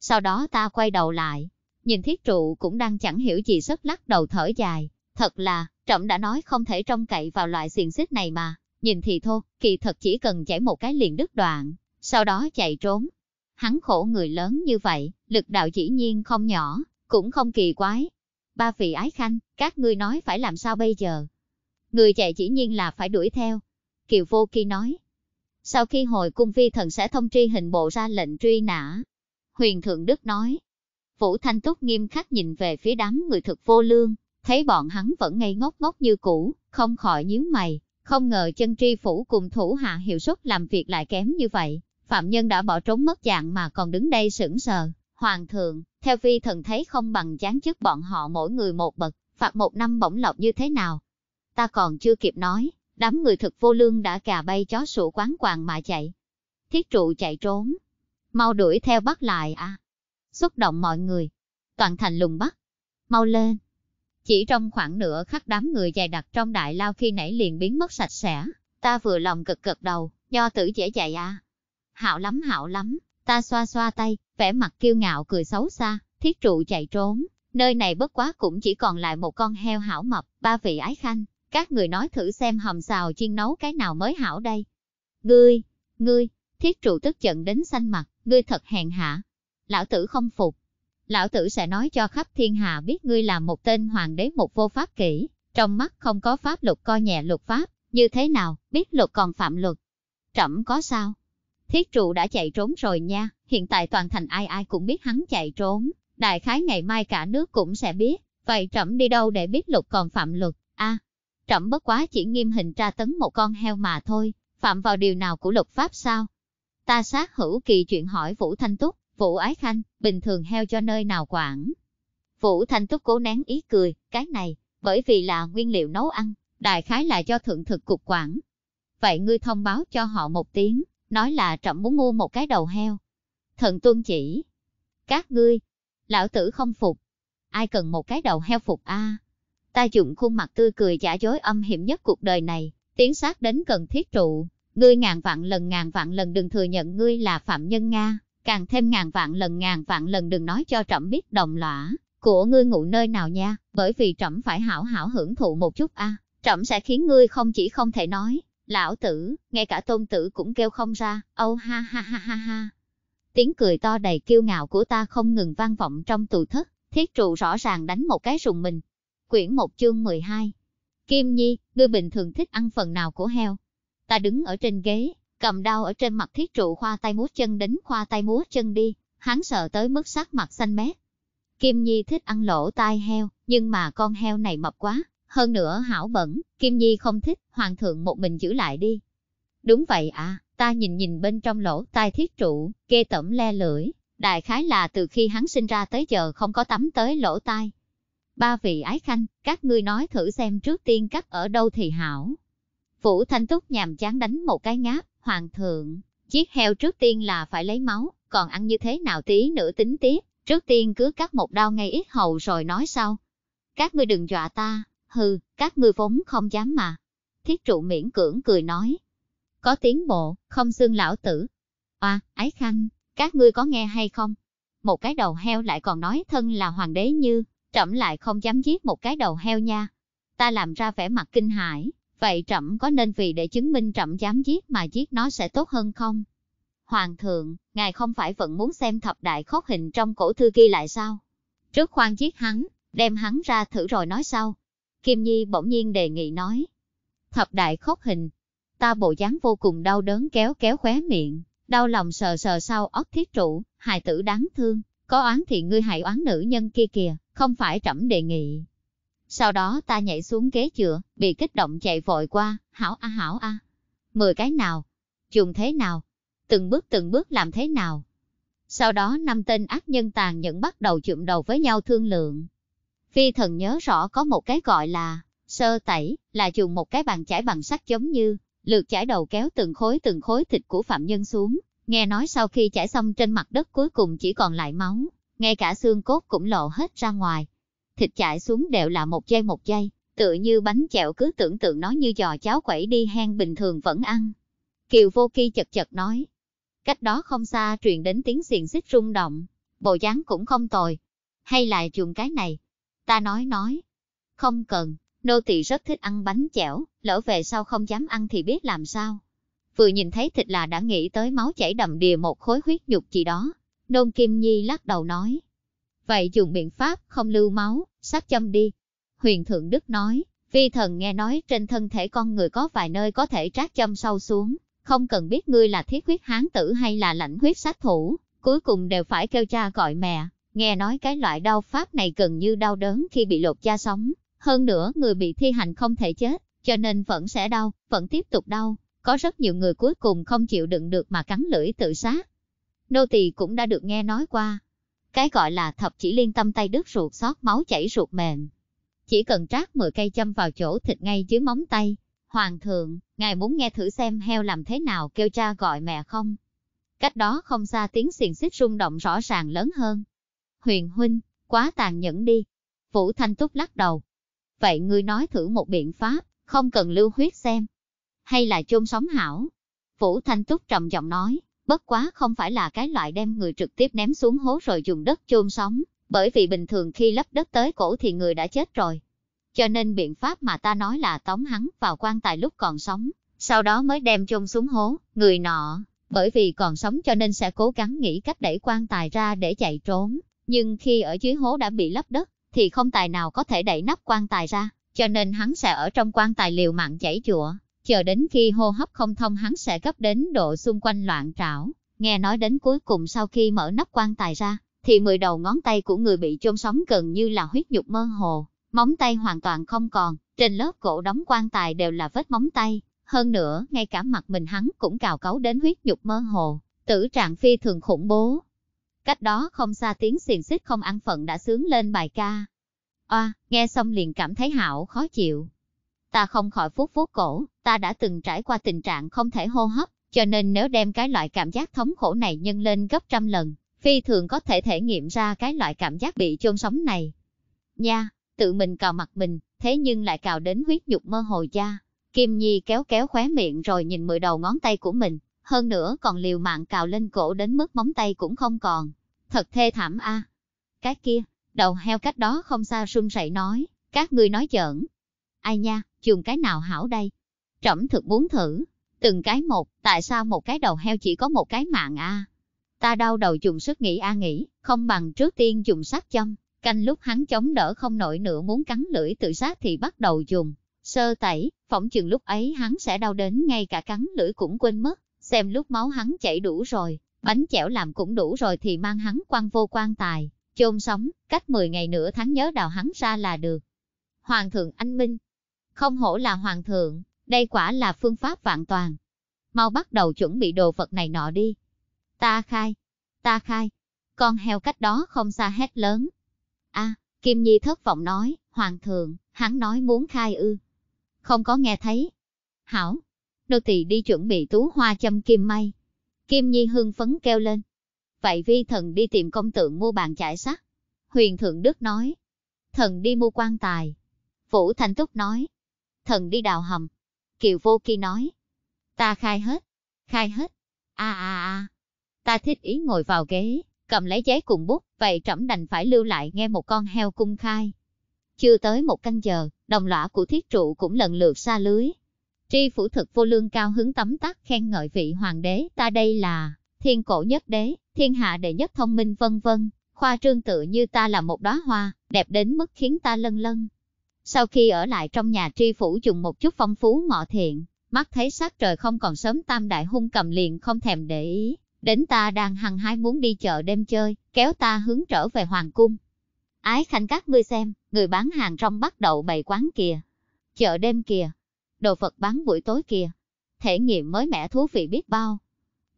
Sau đó ta quay đầu lại, nhìn thiết trụ cũng đang chẳng hiểu gì sức lắc đầu thở dài, thật là, trọng đã nói không thể trông cậy vào loại xiềng xích này mà, Nhìn thì thô, kỳ thật chỉ cần chảy một cái liền đứt đoạn, sau đó chạy trốn. Hắn khổ người lớn như vậy, lực đạo dĩ nhiên không nhỏ, cũng không kỳ quái. Ba vị ái khanh, các ngươi nói phải làm sao bây giờ? Người chạy dĩ nhiên là phải đuổi theo. Kiều Vô Kỳ nói. Sau khi hồi cung phi thần sẽ thông tri hình bộ ra lệnh truy nã. Huyền Thượng Đức nói. Vũ Thanh Túc nghiêm khắc nhìn về phía đám người thực vô lương, thấy bọn hắn vẫn ngây ngốc ngốc như cũ, không khỏi nhíu mày, không ngờ chân tri phủ cùng thủ hạ hiệu suất làm việc lại kém như vậy, phạm nhân đã bỏ trốn mất dạng mà còn đứng đây sững sờ. Hoàng thượng, theo vi thần thấy không bằng chán chức bọn họ mỗi người một bậc, phạt một năm bổng lộc như thế nào. Ta còn chưa kịp nói, đám người thực vô lương đã cà bay chó sủa quán quàng mà chạy. Thiết trụ chạy trốn. Mau đuổi theo bắt lại à. Xúc động mọi người. Toàn thành lùng bắt. Mau lên, chỉ trong khoảng nửa khắc đám người dày đặc trong đại lao khi nãy liền biến mất sạch sẽ, ta vừa lòng cực cực đầu, nho tử dễ dạy à. Hạo lắm hạo lắm, ta xoa xoa tay, vẻ mặt kiêu ngạo cười xấu xa, thiết trụ chạy trốn, nơi này bất quá cũng chỉ còn lại một con heo hảo mập, ba vị ái khanh, các người nói thử xem hầm xào chiên nấu cái nào mới hảo đây. Ngươi, ngươi, thiết trụ tức giận đến xanh mặt, ngươi thật hèn hạ. Lão tử không phục, lão tử sẽ nói cho khắp thiên hạ biết ngươi là một tên hoàng đế một vô pháp kỷ, trong mắt không có pháp luật coi nhẹ luật pháp, như thế nào, biết luật còn phạm luật. Trẫm có sao? Thiết trụ đã chạy trốn rồi nha, hiện tại toàn thành ai ai cũng biết hắn chạy trốn, đại khái ngày mai cả nước cũng sẽ biết, vậy trẫm đi đâu để biết luật còn phạm luật, a à, trẫm bất quá chỉ nghiêm hình tra tấn một con heo mà thôi, phạm vào điều nào của luật pháp sao? Ta sát hữu kỳ chuyện hỏi Vũ Thanh Túc, Vũ Ái Khanh, bình thường heo cho nơi nào quản. Vũ Thanh Túc cố nén ý cười, cái này, bởi vì là nguyên liệu nấu ăn, đại khái là cho thượng thực cục quản. Vậy ngươi thông báo cho họ một tiếng, nói là trọng muốn mua một cái đầu heo. Thần tuân chỉ. Các ngươi, lão tử không phục. Ai cần một cái đầu heo phục a? Ta dụng khuôn mặt tươi cười giả dối âm hiểm nhất cuộc đời này, tiến sát đến cần thiết trụ. Ngươi ngàn vạn lần ngàn vạn lần đừng thừa nhận ngươi là phạm nhân Nga, càng thêm ngàn vạn lần ngàn vạn lần đừng nói cho trẫm biết đồng lõa của ngươi ngủ nơi nào nha, bởi vì trẫm phải hảo hảo hưởng thụ một chút a, à. trẫm sẽ khiến ngươi không chỉ không thể nói, lão tử, ngay cả tôn tử cũng kêu không ra, âu oh, ha ha ha ha ha. Tiếng cười to đầy kiêu ngạo của ta không ngừng vang vọng trong tù thất, thiết trụ rõ ràng đánh một cái rùng mình. Quyển một chương 12 Kim Nhi, ngươi bình thường thích ăn phần nào của heo? Ta đứng ở trên ghế, cầm đao ở trên mặt thiết trụ khoa tay múa chân đến khoa tay múa chân đi, hắn sợ tới mức sắc mặt xanh mét. Kim Nhi thích ăn lỗ tai heo, nhưng mà con heo này mập quá, hơn nữa hảo bẩn, Kim Nhi không thích, hoàng thượng một mình giữ lại đi. Đúng vậy à, ta nhìn nhìn bên trong lỗ tai thiết trụ, kê tẩm le lưỡi, đại khái là từ khi hắn sinh ra tới giờ không có tắm tới lỗ tai. Ba vị ái khanh, các ngươi nói thử xem trước tiên cắt ở đâu thì hảo. Vũ Thanh Túc nhàm chán đánh một cái ngáp, Hoàng thượng, chiếc heo trước tiên là phải lấy máu, còn ăn như thế nào tí nữa tính tiếp, trước tiên cứ cắt một đao ngay ít hầu rồi nói sau. Các ngươi đừng dọa ta, hừ, các ngươi vốn không dám mà. Thiết trụ miễn cưỡng cười nói. Có tiến bộ, không xương lão tử. À, ái khanh, các ngươi có nghe hay không? Một cái đầu heo lại còn nói thân là hoàng đế như, trẫm lại không dám giết một cái đầu heo nha. Ta làm ra vẻ mặt kinh hãi, Vậy trẫm có nên vì để chứng minh trẫm dám giết mà giết nó sẽ tốt hơn không? Hoàng thượng, ngài không phải vẫn muốn xem thập đại khốc hình trong cổ thư ghi lại sao? Trước khoan giết hắn, đem hắn ra thử rồi nói sau. Kim Nhi bỗng nhiên đề nghị nói. Thập đại khốc hình, ta bộ dáng vô cùng đau đớn kéo kéo khóe miệng, đau lòng sờ sờ sau óc thiết trụ, hài tử đáng thương, có oán thì ngươi hại oán nữ nhân kia kìa, không phải trẫm đề nghị, sau đó ta nhảy xuống ghế chữa, bị kích động chạy vội qua, hảo a hảo a. À. Mười cái nào? Dùng thế nào? Từng bước từng bước làm thế nào? Sau đó năm tên ác nhân tàn nhẫn bắt đầu chụm đầu với nhau thương lượng. Phi thần nhớ rõ có một cái gọi là sơ tẩy, là dùng một cái bàn chải bằng sắt giống như lượt chải đầu kéo từng khối từng khối thịt của phạm nhân xuống. Nghe nói sau khi chải xong trên mặt đất cuối cùng chỉ còn lại máu, ngay cả xương cốt cũng lộ hết ra ngoài, thịt chảy xuống đều là một giây một giây, tựa như bánh chẹo cứ tưởng tượng nó như giò cháo quẩy đi hen bình thường vẫn ăn. Kiều Vô Kỳ chật chật nói, cách đó không xa truyền đến tiếng xiềng xích rung động, bộ dáng cũng không tồi, hay là chuồng cái này. Ta nói nói, không cần, nô tỳ rất thích ăn bánh chẻo, lỡ về sau không dám ăn thì biết làm sao. Vừa nhìn thấy thịt là đã nghĩ tới máu chảy đầm đìa một khối huyết nhục gì đó. Nôn Kim Nhi lắc đầu nói, vậy dùng biện pháp không lưu máu, sát châm đi. Huyền Thượng Đức nói, vi thần nghe nói trên thân thể con người có vài nơi có thể trát châm sâu xuống, không cần biết ngươi là thiết huyết hán tử hay là lãnh huyết sát thủ, cuối cùng đều phải kêu cha gọi mẹ. Nghe nói cái loại đau pháp này gần như đau đớn khi bị lột da sống, hơn nữa người bị thi hành không thể chết, cho nên vẫn sẽ đau, vẫn tiếp tục đau. Có rất nhiều người cuối cùng không chịu đựng được mà cắn lưỡi tự sát. Nô tỳ cũng đã được nghe nói qua, cái gọi là thập chỉ liên tâm tay đứt ruột xót máu chảy ruột mềm. Chỉ cần trát 10 cây châm vào chỗ thịt ngay dưới móng tay. Hoàng thượng, ngài muốn nghe thử xem heo làm thế nào kêu cha gọi mẹ không? Cách đó không xa tiếng xiền xích rung động rõ ràng lớn hơn. Huyền huynh, quá tàn nhẫn đi. Vũ Thanh Túc lắc đầu. Vậy ngươi nói thử một biện pháp, không cần lưu huyết xem. Hay là chôn sống hảo. Vũ Thanh Túc trầm giọng nói, bất quá không phải là cái loại đem người trực tiếp ném xuống hố rồi dùng đất chôn sống, bởi vì bình thường khi lấp đất tới cổ thì người đã chết rồi. Cho nên biện pháp mà ta nói là tống hắn vào quan tài lúc còn sống, sau đó mới đem chôn xuống hố, người nọ, bởi vì còn sống cho nên sẽ cố gắng nghĩ cách đẩy quan tài ra để chạy trốn, nhưng khi ở dưới hố đã bị lấp đất, thì không tài nào có thể đẩy nắp quan tài ra, cho nên hắn sẽ ở trong quan tài liều mạng chảy chùa chờ đến khi hô hấp không thông hắn sẽ gấp đến độ xung quanh loạn trảo. Nghe nói đến cuối cùng sau khi mở nắp quan tài ra, thì mười đầu ngón tay của người bị chôn sống gần như là huyết nhục mơ hồ, móng tay hoàn toàn không còn, trên lớp cổ đóng quan tài đều là vết móng tay, hơn nữa, ngay cả mặt mình hắn cũng cào cấu đến huyết nhục mơ hồ, tử trạng phi thường khủng bố. Cách đó không xa tiếng xiền xích không ăn phận đã sướng lên bài ca. Oa, nghe xong liền cảm thấy hảo khó chịu, Ta không khỏi phút phút cổ, ta đã từng trải qua tình trạng không thể hô hấp, cho nên nếu đem cái loại cảm giác thống khổ này nhân lên gấp trăm lần, phi thường có thể thể nghiệm ra cái loại cảm giác bị chôn sống này. Nha, tự mình cào mặt mình, thế nhưng lại cào đến huyết nhục mơ hồ da. Kim Nhi kéo kéo khóe miệng rồi nhìn mười đầu ngón tay của mình, hơn nữa còn liều mạng cào lên cổ đến mức móng tay cũng không còn. Thật thê thảm a. Cái kia, đầu heo cách đó không xa run rẩy nói, các ngươi nói giỡn. Ai nha, trường cái nào hảo đây? Trẫm thực muốn thử, từng cái một, tại sao một cái đầu heo chỉ có một cái mạng a? À? Ta đau đầu dùng sức nghĩ a nghĩ, không bằng trước tiên dùng sát châm, canh lúc hắn chống đỡ không nổi nữa muốn cắn lưỡi tự sát thì bắt đầu dùng. Sơ tẩy, phỏng chừng lúc ấy hắn sẽ đau đến ngay cả cắn lưỡi cũng quên mất, xem lúc máu hắn chảy đủ rồi, bánh chẻo làm cũng đủ rồi thì mang hắn quan vô quan tài, chôn sống, cách 10 ngày nữa tháng nhớ đào hắn ra là được. Hoàng thượng anh Minh, không hổ là hoàng thượng, đây quả là phương pháp vạn toàn. Mau bắt đầu chuẩn bị đồ vật này nọ đi. Ta khai, ta khai. Con heo cách đó không xa hét lớn. a Kim Nhi thất vọng nói, hoàng thượng, hắn nói muốn khai ư. Không có nghe thấy. Hảo, nô tỳ đi chuẩn bị tú hoa châm kim may. Kim Nhi hưng phấn kêu lên. Vậy vi thần đi tìm công tượng mua bàn chải sắt. Huyền Thượng Đức nói. Thần đi mua quan tài. Vũ Thành Túc nói thần đi đào hầm. Kiều vô kỳ nói, ta khai hết, khai hết, a a a. Ta thích ý ngồi vào ghế, cầm lấy giấy cùng bút, vậy trẫm đành phải lưu lại nghe một con heo cung khai. Chưa tới một canh giờ, đồng lõa của thiết trụ cũng lần lượt xa lưới. Tri phủ thực vô lương cao hứng tấm tắc khen ngợi vị hoàng đế ta đây là thiên cổ nhất đế, thiên hạ đệ nhất thông minh vân vân, khoa trương tự như ta là một đóa hoa, đẹp đến mức khiến ta lân lân. Sau khi ở lại trong nhà tri phủ dùng một chút phong phú ngọ thiện, mắt thấy sát trời không còn sớm tam đại hung cầm liền không thèm để ý. Đến ta đang hăng hái muốn đi chợ đêm chơi, kéo ta hướng trở về hoàng cung. Ái khanh các ngươi xem, người bán hàng trong bắt đầu bày quán kìa. Chợ đêm kìa, đồ vật bán buổi tối kìa. Thể nghiệm mới mẻ thú vị biết bao.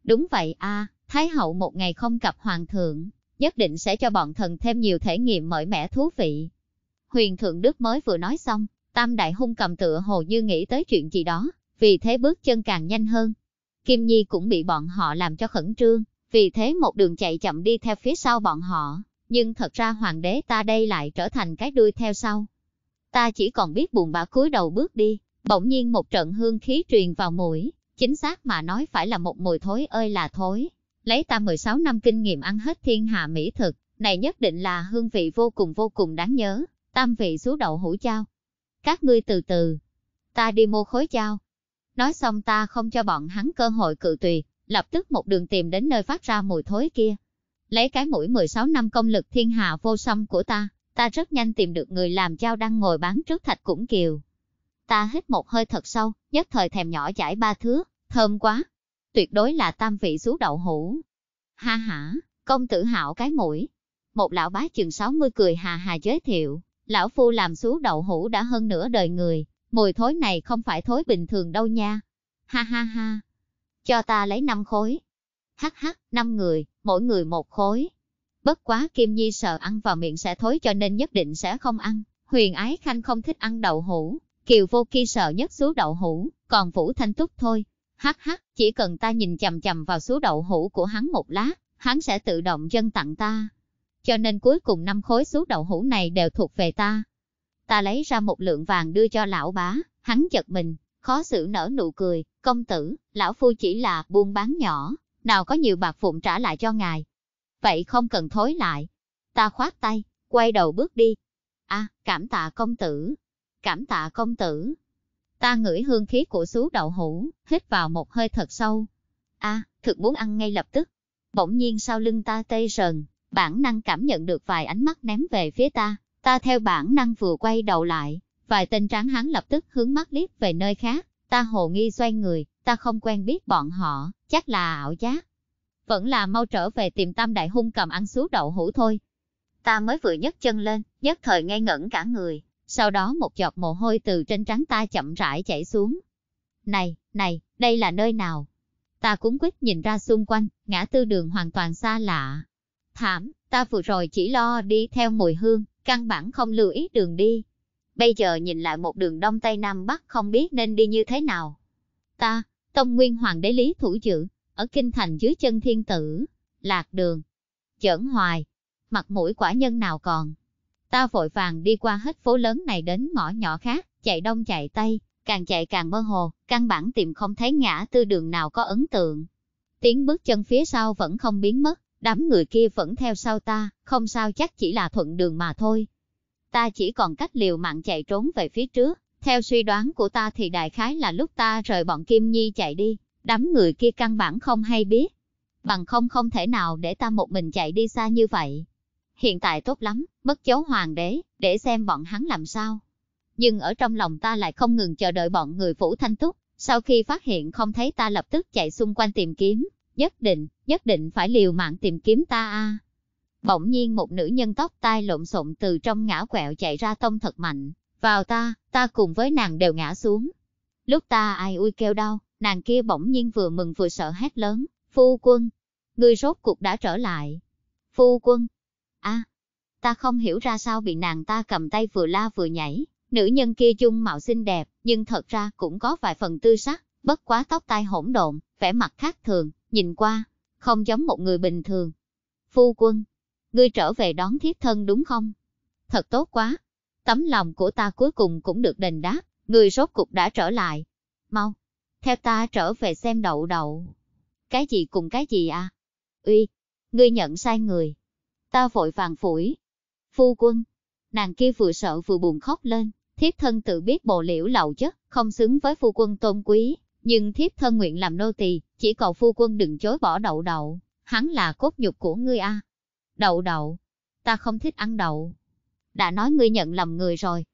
Đúng vậy a Thái hậu một ngày không gặp hoàng thượng, nhất định sẽ cho bọn thần thêm nhiều thể nghiệm mới mẻ thú vị. Huyền Thượng Đức mới vừa nói xong, Tam Đại Hung cầm tựa hồ như nghĩ tới chuyện gì đó, vì thế bước chân càng nhanh hơn. Kim Nhi cũng bị bọn họ làm cho khẩn trương, vì thế một đường chạy chậm đi theo phía sau bọn họ, nhưng thật ra hoàng đế ta đây lại trở thành cái đuôi theo sau. Ta chỉ còn biết buồn bã cúi đầu bước đi, bỗng nhiên một trận hương khí truyền vào mũi, chính xác mà nói phải là một mùi thối ơi là thối. Lấy ta 16 năm kinh nghiệm ăn hết thiên hạ mỹ thực, này nhất định là hương vị vô cùng vô cùng đáng nhớ tam vị sú đậu hũ chao. Các ngươi từ từ, ta đi mua khối chao. Nói xong ta không cho bọn hắn cơ hội cự tuyệt, lập tức một đường tìm đến nơi phát ra mùi thối kia. Lấy cái mũi 16 năm công lực thiên hạ vô song của ta, ta rất nhanh tìm được người làm chao đang ngồi bán trước thạch củng kiều. Ta hít một hơi thật sâu, nhất thời thèm nhỏ chảy ba thứ thơm quá. Tuyệt đối là tam vị sú đậu hũ. Ha ha, công tử hạo cái mũi. Một lão bá chừng 60 cười hà hà giới thiệu lão phu làm xú đậu hũ đã hơn nửa đời người, mùi thối này không phải thối bình thường đâu nha. Ha ha ha, cho ta lấy năm khối. Hắc hắc, năm người, mỗi người một khối. Bất quá Kim Nhi sợ ăn vào miệng sẽ thối cho nên nhất định sẽ không ăn. Huyền Ái Khanh không thích ăn đậu hũ, Kiều Vô Ki sợ nhất xú đậu hũ, còn Vũ Thanh Túc thôi. Hắc hắc, chỉ cần ta nhìn chầm chầm vào xú đậu hũ của hắn một lát, hắn sẽ tự động dâng tặng ta cho nên cuối cùng năm khối số đậu hũ này đều thuộc về ta. Ta lấy ra một lượng vàng đưa cho lão bá, hắn chật mình, khó xử nở nụ cười, công tử, lão phu chỉ là buôn bán nhỏ, nào có nhiều bạc phụng trả lại cho ngài. Vậy không cần thối lại. Ta khoát tay, quay đầu bước đi. a cảm tạ công tử, cảm tạ công tử. Ta ngửi hương khí của sú đậu hũ, hít vào một hơi thật sâu. a thực muốn ăn ngay lập tức. Bỗng nhiên sau lưng ta tê rần, bản năng cảm nhận được vài ánh mắt ném về phía ta, ta theo bản năng vừa quay đầu lại, vài tên tráng hắn lập tức hướng mắt liếc về nơi khác, ta hồ nghi xoay người, ta không quen biết bọn họ, chắc là ảo giác. Vẫn là mau trở về tìm tam đại hung cầm ăn xú đậu hũ thôi. Ta mới vừa nhấc chân lên, nhất thời ngây ngẩn cả người, sau đó một giọt mồ hôi từ trên trán ta chậm rãi chảy xuống. Này, này, đây là nơi nào? Ta cúng quýt nhìn ra xung quanh, ngã tư đường hoàn toàn xa lạ, thảm, ta vừa rồi chỉ lo đi theo mùi hương, căn bản không lưu ý đường đi. Bây giờ nhìn lại một đường đông tây nam bắc không biết nên đi như thế nào. Ta, Tông Nguyên Hoàng đế lý thủ dự, ở kinh thành dưới chân thiên tử, lạc đường, chởn hoài, mặt mũi quả nhân nào còn. Ta vội vàng đi qua hết phố lớn này đến ngõ nhỏ khác, chạy đông chạy tây, càng chạy càng mơ hồ, căn bản tìm không thấy ngã tư đường nào có ấn tượng. Tiếng bước chân phía sau vẫn không biến mất, đám người kia vẫn theo sau ta, không sao chắc chỉ là thuận đường mà thôi. Ta chỉ còn cách liều mạng chạy trốn về phía trước, theo suy đoán của ta thì đại khái là lúc ta rời bọn Kim Nhi chạy đi, đám người kia căn bản không hay biết. Bằng không không thể nào để ta một mình chạy đi xa như vậy. Hiện tại tốt lắm, mất dấu hoàng đế, để xem bọn hắn làm sao. Nhưng ở trong lòng ta lại không ngừng chờ đợi bọn người phủ thanh túc, sau khi phát hiện không thấy ta lập tức chạy xung quanh tìm kiếm, nhất định, nhất định phải liều mạng tìm kiếm ta a. Bỗng nhiên một nữ nhân tóc tai lộn xộn từ trong ngã quẹo chạy ra tông thật mạnh, vào ta, ta cùng với nàng đều ngã xuống. Lúc ta ai ui kêu đau, nàng kia bỗng nhiên vừa mừng vừa sợ hét lớn, phu quân, người rốt cuộc đã trở lại. Phu quân, a, ta không hiểu ra sao bị nàng ta cầm tay vừa la vừa nhảy, nữ nhân kia chung mạo xinh đẹp, nhưng thật ra cũng có vài phần tư sắc, bất quá tóc tai hỗn độn, vẻ mặt khác thường, nhìn qua, không giống một người bình thường. Phu quân, ngươi trở về đón thiết thân đúng không? Thật tốt quá, tấm lòng của ta cuối cùng cũng được đền đáp, người rốt cục đã trở lại. Mau, theo ta trở về xem đậu đậu. Cái gì cùng cái gì à? Uy, ngươi nhận sai người. Ta vội vàng phủi. Phu quân, nàng kia vừa sợ vừa buồn khóc lên, thiếp thân tự biết bộ liễu lậu chất, không xứng với phu quân tôn quý, nhưng thiếp thân nguyện làm nô tỳ, chỉ cầu phu quân đừng chối bỏ đậu đậu, hắn là cốt nhục của ngươi a. Đậu đậu, ta không thích ăn đậu. Đã nói ngươi nhận lầm người rồi.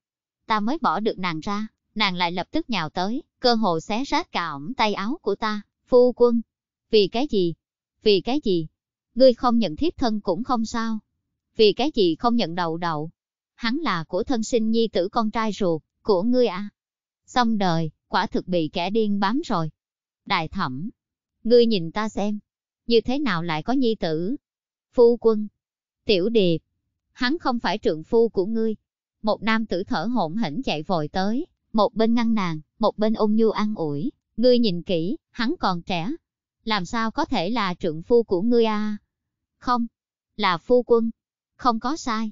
Ta mới bỏ được nàng ra, nàng lại lập tức nhào tới, cơ hồ xé rách cả ổng tay áo của ta, phu quân. Vì cái gì? Vì cái gì? Ngươi không nhận thiếp thân cũng không sao. Vì cái gì không nhận đậu đậu? Hắn là của thân sinh nhi tử con trai ruột, của ngươi à? Xong đời, quả thực bị kẻ điên bám rồi. Đại thẩm, Ngươi nhìn ta xem, như thế nào lại có nhi tử? Phu quân, tiểu điệp, hắn không phải trượng phu của ngươi. Một nam tử thở hổn hển chạy vội tới, một bên ngăn nàng, một bên ôn nhu an ủi. Ngươi nhìn kỹ, hắn còn trẻ. Làm sao có thể là trượng phu của ngươi a? À? Không, là phu quân. Không có sai.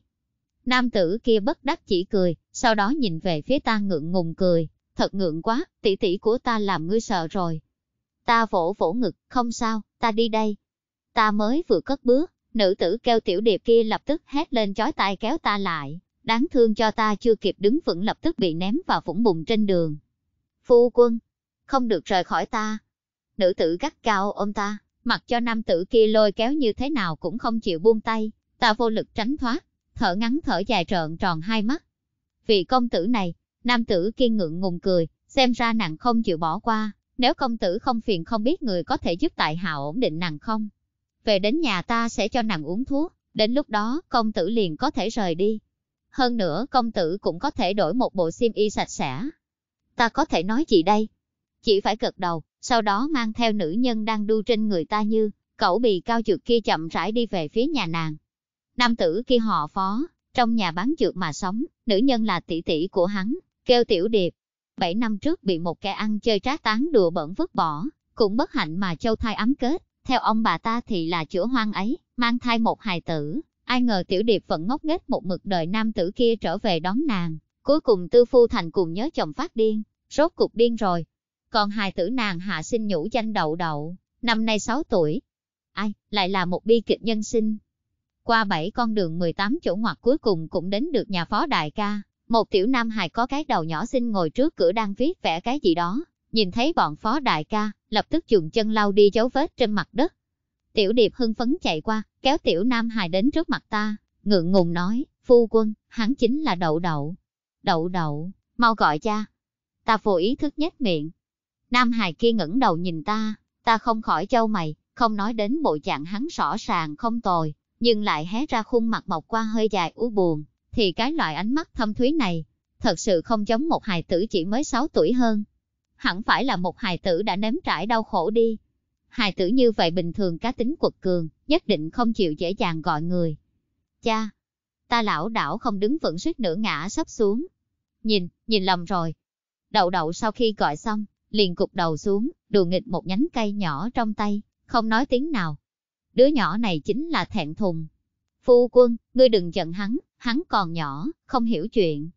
Nam tử kia bất đắc chỉ cười, sau đó nhìn về phía ta ngượng ngùng cười. Thật ngượng quá, tỷ tỷ của ta làm ngươi sợ rồi, Ta vỗ vỗ ngực, không sao, ta đi đây. Ta mới vừa cất bước, nữ tử kêu tiểu điệp kia lập tức hét lên chói tai kéo ta lại, đáng thương cho ta chưa kịp đứng vững lập tức bị ném vào vũng bùn trên đường. Phu quân, không được rời khỏi ta. Nữ tử gắt cao ôm ta, mặc cho nam tử kia lôi kéo như thế nào cũng không chịu buông tay, ta vô lực tránh thoát, thở ngắn thở dài trợn tròn hai mắt. Vì công tử này, nam tử kia ngượng ngùng cười, xem ra nặng không chịu bỏ qua, nếu công tử không phiền không biết người có thể giúp tại hạ ổn định nàng không? Về đến nhà ta sẽ cho nàng uống thuốc, đến lúc đó công tử liền có thể rời đi. Hơn nữa công tử cũng có thể đổi một bộ xiêm y sạch sẽ. Ta có thể nói chị đây? Chỉ phải gật đầu, sau đó mang theo nữ nhân đang đu trên người ta như cẩu bì cao trượt kia chậm rãi đi về phía nhà nàng. Nam tử kia họ phó, trong nhà bán trượt mà sống, nữ nhân là tỷ tỷ của hắn, kêu tiểu điệp, 7 năm trước bị một kẻ ăn chơi trá tán đùa bẩn vứt bỏ, cũng bất hạnh mà châu thai ấm kết, theo ông bà ta thì là chữa hoang ấy, mang thai một hài tử, ai ngờ tiểu điệp vẫn ngốc nghếch một mực đợi nam tử kia trở về đón nàng, cuối cùng tư phu thành cùng nhớ chồng phát điên, rốt cục điên rồi. Còn hài tử nàng hạ sinh nhũ danh đậu đậu, năm nay 6 tuổi. Ai, lại là một bi kịch nhân sinh. Qua bảy con đường 18 chỗ ngoặt cuối cùng cũng đến được nhà phó đại ca, một tiểu nam hài có cái đầu nhỏ xinh ngồi trước cửa đang viết vẽ cái gì đó, nhìn thấy bọn phó đại ca, lập tức dùng chân lau đi dấu vết trên mặt đất. Tiểu điệp hưng phấn chạy qua, kéo tiểu nam hài đến trước mặt ta, ngượng ngùng nói, phu quân, hắn chính là đậu đậu. Đậu đậu, mau gọi cha. Ta vô ý thức nhếch miệng. Nam hài kia ngẩng đầu nhìn ta, ta không khỏi châu mày, không nói đến bộ dạng hắn rõ ràng không tồi, nhưng lại hé ra khuôn mặt mọc qua hơi dài u buồn, thì cái loại ánh mắt thâm thúy này, thật sự không giống một hài tử chỉ mới 6 tuổi hơn. Hẳn phải là một hài tử đã nếm trải đau khổ đi. Hài tử như vậy bình thường cá tính quật cường, nhất định không chịu dễ dàng gọi người. Cha, ta lão đảo không đứng vững suýt nửa ngã sắp xuống. Nhìn, nhìn lầm rồi. Đậu đậu sau khi gọi xong, liền cục đầu xuống, đùa nghịch một nhánh cây nhỏ trong tay, không nói tiếng nào. Đứa nhỏ này chính là thẹn thùng, Phu quân, ngươi đừng giận hắn, hắn còn nhỏ, không hiểu chuyện.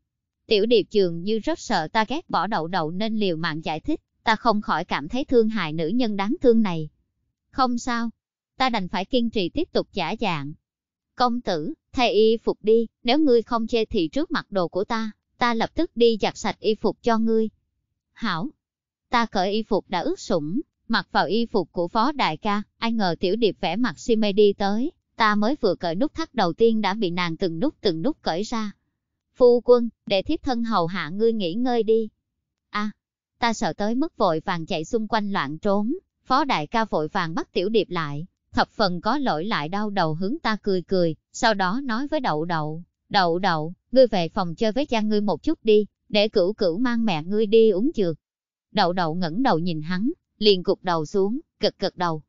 Tiểu điệp trường như rất sợ ta ghét bỏ đậu đậu nên liều mạng giải thích, ta không khỏi cảm thấy thương hại nữ nhân đáng thương này. Không sao, ta đành phải kiên trì tiếp tục giả dạng. Công tử, thay y phục đi, nếu ngươi không chê thì trước mặt đồ của ta, ta lập tức đi giặt sạch y phục cho ngươi. Hảo, ta cởi y phục đã ướt sũng, mặc vào y phục của phó đại ca, ai ngờ tiểu điệp vẽ mặt si mê đi tới, ta mới vừa cởi nút thắt đầu tiên đã bị nàng từng nút từng nút cởi ra. Phu quân, để thiếp thân hầu hạ ngươi nghỉ ngơi đi. a à, ta sợ tới mức vội vàng chạy xung quanh loạn trốn, phó đại ca vội vàng bắt tiểu điệp lại, thập phần có lỗi lại đau đầu hướng ta cười cười, sau đó nói với đậu đậu, đậu đậu, ngươi về phòng chơi với cha ngươi một chút đi, để cửu cửu mang mẹ ngươi đi uống trượt. Đậu đậu ngẩng đầu nhìn hắn, liền cục đầu xuống, cực cực đầu.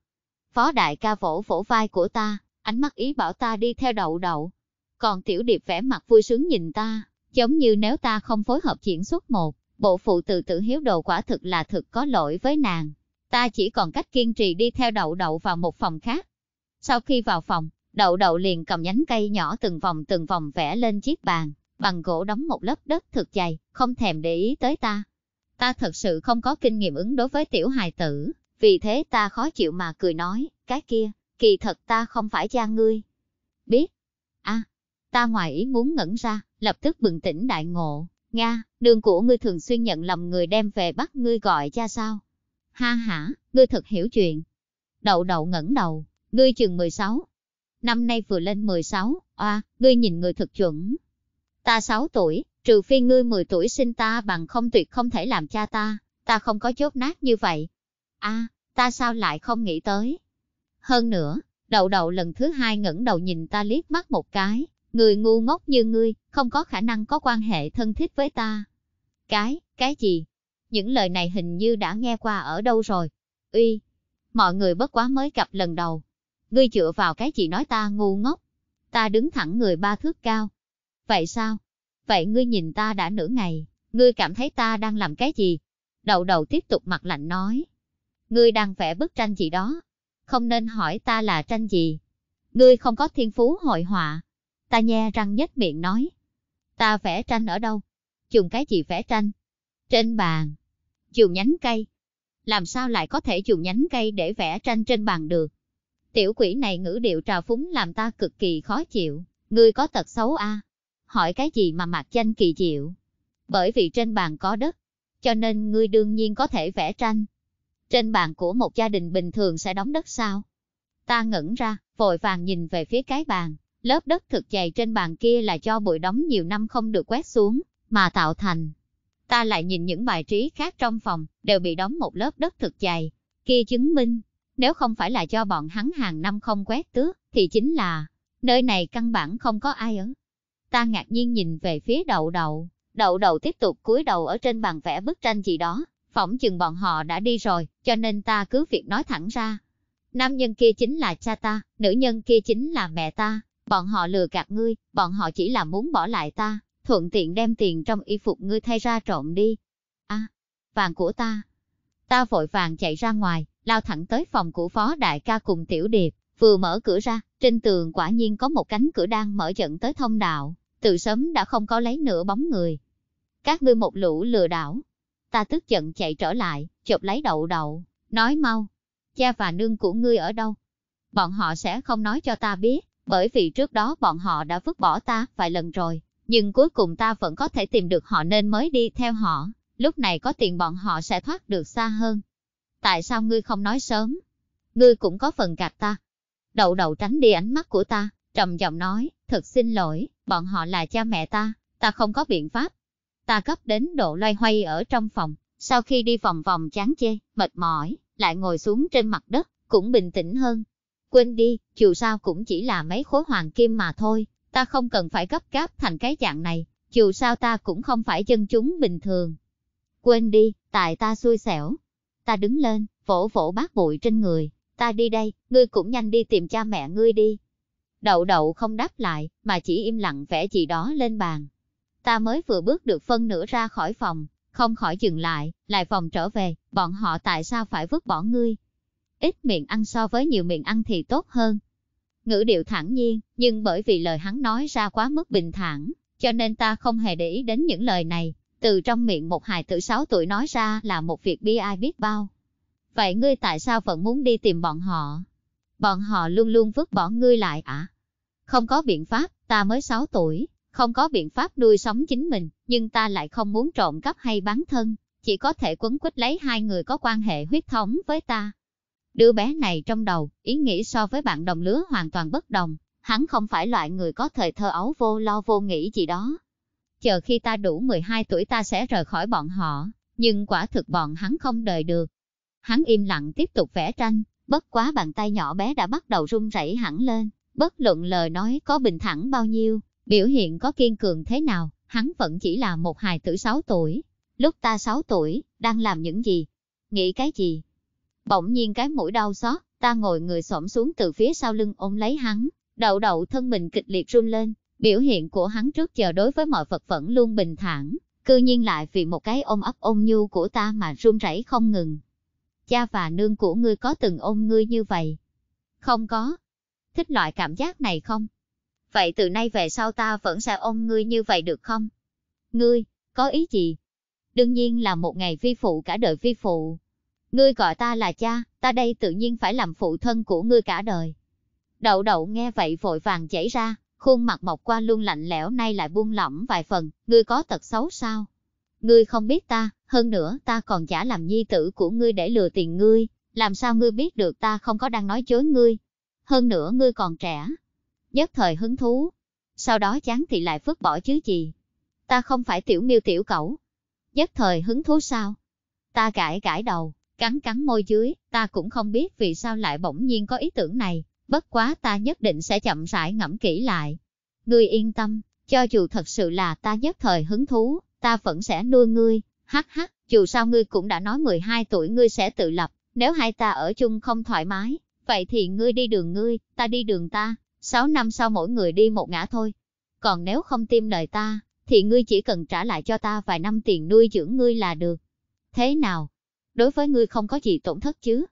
Phó đại ca vỗ vỗ vai của ta, ánh mắt ý bảo ta đi theo đậu đậu. Còn tiểu điệp vẻ mặt vui sướng nhìn ta, giống như nếu ta không phối hợp diễn xuất một, bộ phụ từ tử hiếu đồ quả thực là thực có lỗi với nàng. Ta chỉ còn cách kiên trì đi theo đậu đậu vào một phòng khác. Sau khi vào phòng, đậu đậu liền cầm nhánh cây nhỏ từng vòng từng vòng vẽ lên chiếc bàn, bằng gỗ đóng một lớp đất thực dày, không thèm để ý tới ta. Ta thật sự không có kinh nghiệm ứng đối với tiểu hài tử, vì thế ta khó chịu mà cười nói, cái kia, kỳ thật ta không phải cha ngươi. Biết. a à, ta ngoài ý muốn ngẩn ra, lập tức bừng tỉnh đại ngộ. Nga, đường của ngươi thường xuyên nhận lầm người đem về bắt ngươi gọi cha sao? Ha hả, ngươi thật hiểu chuyện. Đậu đậu ngẩn đầu, ngươi chừng 16. Năm nay vừa lên 16, oa, à, ngươi nhìn người thật chuẩn. Ta 6 tuổi, trừ phi ngươi 10 tuổi sinh ta bằng không tuyệt không thể làm cha ta, ta không có chốt nát như vậy. a à, ta sao lại không nghĩ tới? Hơn nữa, đậu đậu lần thứ hai ngẩng đầu nhìn ta liếc mắt một cái, người ngu ngốc như ngươi, không có khả năng có quan hệ thân thiết với ta. Cái, cái gì? Những lời này hình như đã nghe qua ở đâu rồi. Uy, mọi người bất quá mới gặp lần đầu. Ngươi dựa vào cái gì nói ta ngu ngốc? Ta đứng thẳng người ba thước cao. Vậy sao? Vậy ngươi nhìn ta đã nửa ngày, ngươi cảm thấy ta đang làm cái gì? Đầu đầu tiếp tục mặt lạnh nói. Ngươi đang vẽ bức tranh gì đó, không nên hỏi ta là tranh gì. Ngươi không có thiên phú hội họa. Ta nhe răng nhếch miệng nói. Ta vẽ tranh ở đâu? Dùng cái gì vẽ tranh? Trên bàn. Dùng nhánh cây. Làm sao lại có thể dùng nhánh cây để vẽ tranh trên bàn được? Tiểu quỷ này ngữ điệu trào phúng làm ta cực kỳ khó chịu. Ngươi có tật xấu a à? Hỏi cái gì mà mặt danh kỳ diệu? Bởi vì trên bàn có đất, cho nên ngươi đương nhiên có thể vẽ tranh trên bàn của một gia đình bình thường sẽ đóng đất sao? Ta ngẩn ra, vội vàng nhìn về phía cái bàn, lớp đất thực dày trên bàn kia là cho bụi đóng nhiều năm không được quét xuống, mà tạo thành. Ta lại nhìn những bài trí khác trong phòng, đều bị đóng một lớp đất thực dày, kia chứng minh, nếu không phải là cho bọn hắn hàng năm không quét tước, thì chính là, nơi này căn bản không có ai ở. Ta ngạc nhiên nhìn về phía đậu đậu, đậu đậu tiếp tục cúi đầu ở trên bàn vẽ bức tranh gì đó, phỏng chừng bọn họ đã đi rồi, cho nên ta cứ việc nói thẳng ra. Nam nhân kia chính là cha ta, nữ nhân kia chính là mẹ ta, bọn họ lừa gạt ngươi, bọn họ chỉ là muốn bỏ lại ta, thuận tiện đem tiền trong y phục ngươi thay ra trộm đi. a à, vàng của ta. Ta vội vàng chạy ra ngoài, lao thẳng tới phòng của phó đại ca cùng tiểu điệp, vừa mở cửa ra, trên tường quả nhiên có một cánh cửa đang mở dẫn tới thông đạo, từ sớm đã không có lấy nửa bóng người. Các ngươi một lũ lừa đảo, ta tức giận chạy trở lại, chụp lấy đậu đậu, nói mau, cha và nương của ngươi ở đâu? Bọn họ sẽ không nói cho ta biết, bởi vì trước đó bọn họ đã vứt bỏ ta vài lần rồi, nhưng cuối cùng ta vẫn có thể tìm được họ nên mới đi theo họ, lúc này có tiền bọn họ sẽ thoát được xa hơn. Tại sao ngươi không nói sớm? Ngươi cũng có phần gạt ta. Đậu đậu tránh đi ánh mắt của ta, trầm giọng nói, thật xin lỗi, bọn họ là cha mẹ ta, ta không có biện pháp, ta cấp đến độ loay hoay ở trong phòng, sau khi đi vòng vòng chán chê, mệt mỏi, lại ngồi xuống trên mặt đất, cũng bình tĩnh hơn. Quên đi, dù sao cũng chỉ là mấy khối hoàng kim mà thôi, ta không cần phải gấp gáp thành cái dạng này, dù sao ta cũng không phải dân chúng bình thường. Quên đi, tại ta xui xẻo. Ta đứng lên, vỗ vỗ bát bụi trên người, ta đi đây, ngươi cũng nhanh đi tìm cha mẹ ngươi đi. Đậu đậu không đáp lại, mà chỉ im lặng vẽ gì đó lên bàn. Ta mới vừa bước được phân nửa ra khỏi phòng, không khỏi dừng lại, lại phòng trở về, bọn họ tại sao phải vứt bỏ ngươi? Ít miệng ăn so với nhiều miệng ăn thì tốt hơn. Ngữ điệu thẳng nhiên, nhưng bởi vì lời hắn nói ra quá mức bình thản, cho nên ta không hề để ý đến những lời này. Từ trong miệng một hài tử 6 tuổi nói ra là một việc bi ai biết bao. Vậy ngươi tại sao vẫn muốn đi tìm bọn họ? Bọn họ luôn luôn vứt bỏ ngươi lại ạ. À? Không có biện pháp, ta mới 6 tuổi, không có biện pháp nuôi sống chính mình, nhưng ta lại không muốn trộm cắp hay bán thân, chỉ có thể quấn quýt lấy hai người có quan hệ huyết thống với ta. Đứa bé này trong đầu, ý nghĩ so với bạn đồng lứa hoàn toàn bất đồng, hắn không phải loại người có thời thơ ấu vô lo vô nghĩ gì đó. Chờ khi ta đủ 12 tuổi ta sẽ rời khỏi bọn họ, nhưng quả thực bọn hắn không đợi được. Hắn im lặng tiếp tục vẽ tranh, bất quá bàn tay nhỏ bé đã bắt đầu run rẩy hẳn lên, bất luận lời nói có bình thẳng bao nhiêu, Biểu hiện có kiên cường thế nào, hắn vẫn chỉ là một hài tử 6 tuổi. Lúc ta 6 tuổi, đang làm những gì? Nghĩ cái gì? Bỗng nhiên cái mũi đau xót, ta ngồi người xổm xuống từ phía sau lưng ôm lấy hắn, đậu đậu thân mình kịch liệt run lên, biểu hiện của hắn trước giờ đối với mọi vật vẫn luôn bình thản, cư nhiên lại vì một cái ôm ấp ôm nhu của ta mà run rẩy không ngừng. Cha và nương của ngươi có từng ôm ngươi như vậy? Không có. Thích loại cảm giác này không? vậy từ nay về sau ta vẫn sẽ ôm ngươi như vậy được không? Ngươi, có ý gì? Đương nhiên là một ngày vi phụ cả đời vi phụ. Ngươi gọi ta là cha, ta đây tự nhiên phải làm phụ thân của ngươi cả đời. Đậu đậu nghe vậy vội vàng chảy ra, khuôn mặt mọc qua luôn lạnh lẽo nay lại buông lỏng vài phần, ngươi có tật xấu sao? Ngươi không biết ta, hơn nữa ta còn giả làm nhi tử của ngươi để lừa tiền ngươi, làm sao ngươi biết được ta không có đang nói chối ngươi? Hơn nữa ngươi còn trẻ, nhất thời hứng thú. Sau đó chán thì lại vứt bỏ chứ gì. Ta không phải tiểu miêu tiểu cẩu. Nhất thời hứng thú sao? Ta cãi cãi đầu, cắn cắn môi dưới, ta cũng không biết vì sao lại bỗng nhiên có ý tưởng này, bất quá ta nhất định sẽ chậm rãi ngẫm kỹ lại. Ngươi yên tâm, cho dù thật sự là ta nhất thời hứng thú, ta vẫn sẽ nuôi ngươi, hắc hắc, dù sao ngươi cũng đã nói 12 tuổi ngươi sẽ tự lập, nếu hai ta ở chung không thoải mái, vậy thì ngươi đi đường ngươi, ta đi đường ta, Sáu năm sau mỗi người đi một ngã thôi. Còn nếu không tin lời ta, thì ngươi chỉ cần trả lại cho ta vài năm tiền nuôi dưỡng ngươi là được. Thế nào? Đối với ngươi không có gì tổn thất chứ?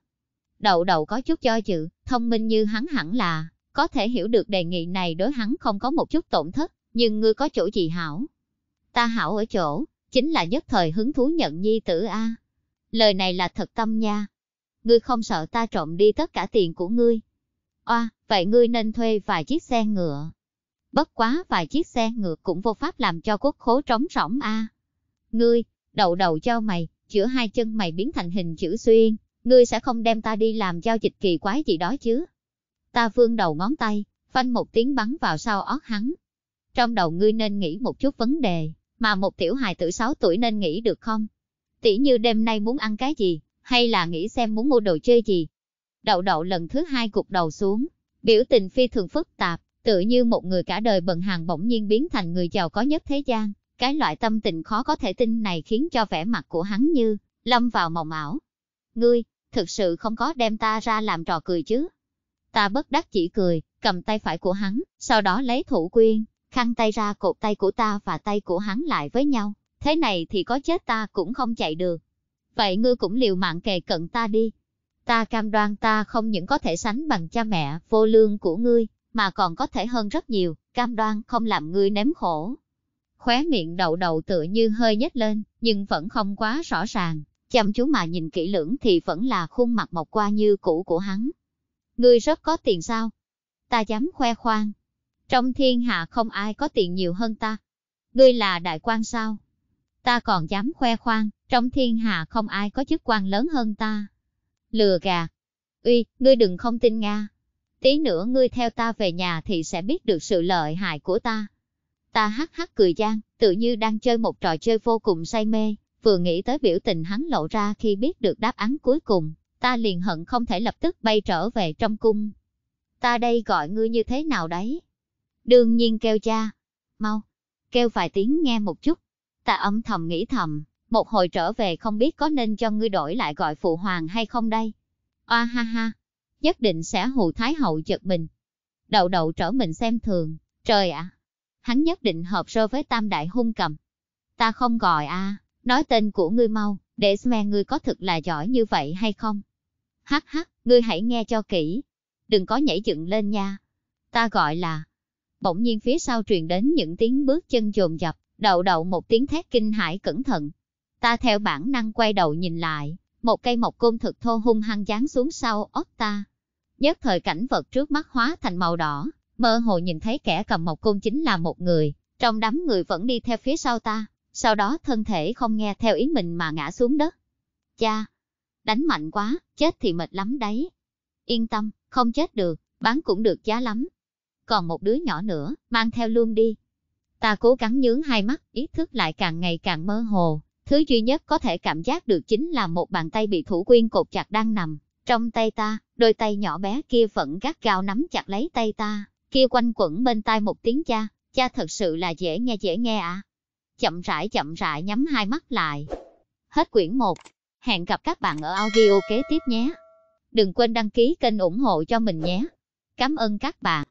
Đậu đậu có chút do dự, thông minh như hắn hẳn là, có thể hiểu được đề nghị này đối hắn không có một chút tổn thất, nhưng ngươi có chỗ gì hảo? Ta hảo ở chỗ, chính là nhất thời hứng thú nhận nhi tử A. Lời này là thật tâm nha. Ngươi không sợ ta trộm đi tất cả tiền của ngươi, Oa, vậy ngươi nên thuê vài chiếc xe ngựa. Bất quá vài chiếc xe ngựa cũng vô pháp làm cho quốc khố trống rỗng a. Ngươi, đầu đầu cho mày, chữa hai chân mày biến thành hình chữ xuyên, ngươi sẽ không đem ta đi làm giao dịch kỳ quái gì đó chứ. Ta vương đầu ngón tay, phanh một tiếng bắn vào sau óc hắn. Trong đầu ngươi nên nghĩ một chút vấn đề, mà một tiểu hài tử 6 tuổi nên nghĩ được không? Tỷ như đêm nay muốn ăn cái gì, hay là nghĩ xem muốn mua đồ chơi gì, Đậu đậu lần thứ hai cục đầu xuống, biểu tình phi thường phức tạp, tự như một người cả đời bận hàng bỗng nhiên biến thành người giàu có nhất thế gian. Cái loại tâm tình khó có thể tin này khiến cho vẻ mặt của hắn như lâm vào mộng ảo. Ngươi, thực sự không có đem ta ra làm trò cười chứ. Ta bất đắc chỉ cười, cầm tay phải của hắn, sau đó lấy thủ quyên, khăn tay ra cột tay của ta và tay của hắn lại với nhau. Thế này thì có chết ta cũng không chạy được. Vậy ngươi cũng liều mạng kề cận ta đi, Ta cam đoan ta không những có thể sánh bằng cha mẹ vô lương của ngươi, mà còn có thể hơn rất nhiều, cam đoan không làm ngươi nếm khổ. Khóe miệng đậu đậu tựa như hơi nhếch lên, nhưng vẫn không quá rõ ràng, chăm chú mà nhìn kỹ lưỡng thì vẫn là khuôn mặt mộc qua như cũ của hắn. Ngươi rất có tiền sao? Ta dám khoe khoang. Trong thiên hạ không ai có tiền nhiều hơn ta. Ngươi là đại quan sao? Ta còn dám khoe khoang, trong thiên hạ không ai có chức quan lớn hơn ta lừa gà, Uy, ngươi đừng không tin Nga. Tí nữa ngươi theo ta về nhà thì sẽ biết được sự lợi hại của ta. Ta hắc hắc cười gian, tự như đang chơi một trò chơi vô cùng say mê, vừa nghĩ tới biểu tình hắn lộ ra khi biết được đáp án cuối cùng, ta liền hận không thể lập tức bay trở về trong cung. Ta đây gọi ngươi như thế nào đấy? Đương nhiên kêu cha. Mau, kêu vài tiếng nghe một chút. Ta âm thầm nghĩ thầm, một hồi trở về không biết có nên cho ngươi đổi lại gọi phụ hoàng hay không đây. Oa ha ha, nhất định sẽ hù thái hậu chật mình. Đậu đậu trở mình xem thường, trời ạ, hắn nhất định hợp sơ với tam đại hung cầm. Ta không gọi a nói tên của ngươi mau, để xem ngươi có thực là giỏi như vậy hay không. Hắc hắc, ngươi hãy nghe cho kỹ, đừng có nhảy dựng lên nha. Ta gọi là, bỗng nhiên phía sau truyền đến những tiếng bước chân dồn dập, đậu đậu một tiếng thét kinh hãi cẩn thận, Ta theo bản năng quay đầu nhìn lại, một cây mộc côn thực thô hung hăng giáng xuống sau ốc ta. Nhất thời cảnh vật trước mắt hóa thành màu đỏ, mơ hồ nhìn thấy kẻ cầm mộc côn chính là một người, trong đám người vẫn đi theo phía sau ta, sau đó thân thể không nghe theo ý mình mà ngã xuống đất. Cha, đánh mạnh quá, chết thì mệt lắm đấy. Yên tâm, không chết được, bán cũng được giá lắm. Còn một đứa nhỏ nữa, mang theo luôn đi. Ta cố gắng nhướng hai mắt, ý thức lại càng ngày càng mơ hồ, Thứ duy nhất có thể cảm giác được chính là một bàn tay bị thủ quyên cột chặt đang nằm. Trong tay ta, đôi tay nhỏ bé kia vẫn gắt gao nắm chặt lấy tay ta, kia quanh quẩn bên tai một tiếng cha, cha thật sự là dễ nghe dễ nghe à. Chậm rãi chậm rãi nhắm hai mắt lại. Hết quyển 1. Hẹn gặp các bạn ở audio kế tiếp nhé. Đừng quên đăng ký kênh ủng hộ cho mình nhé. Cảm ơn các bạn.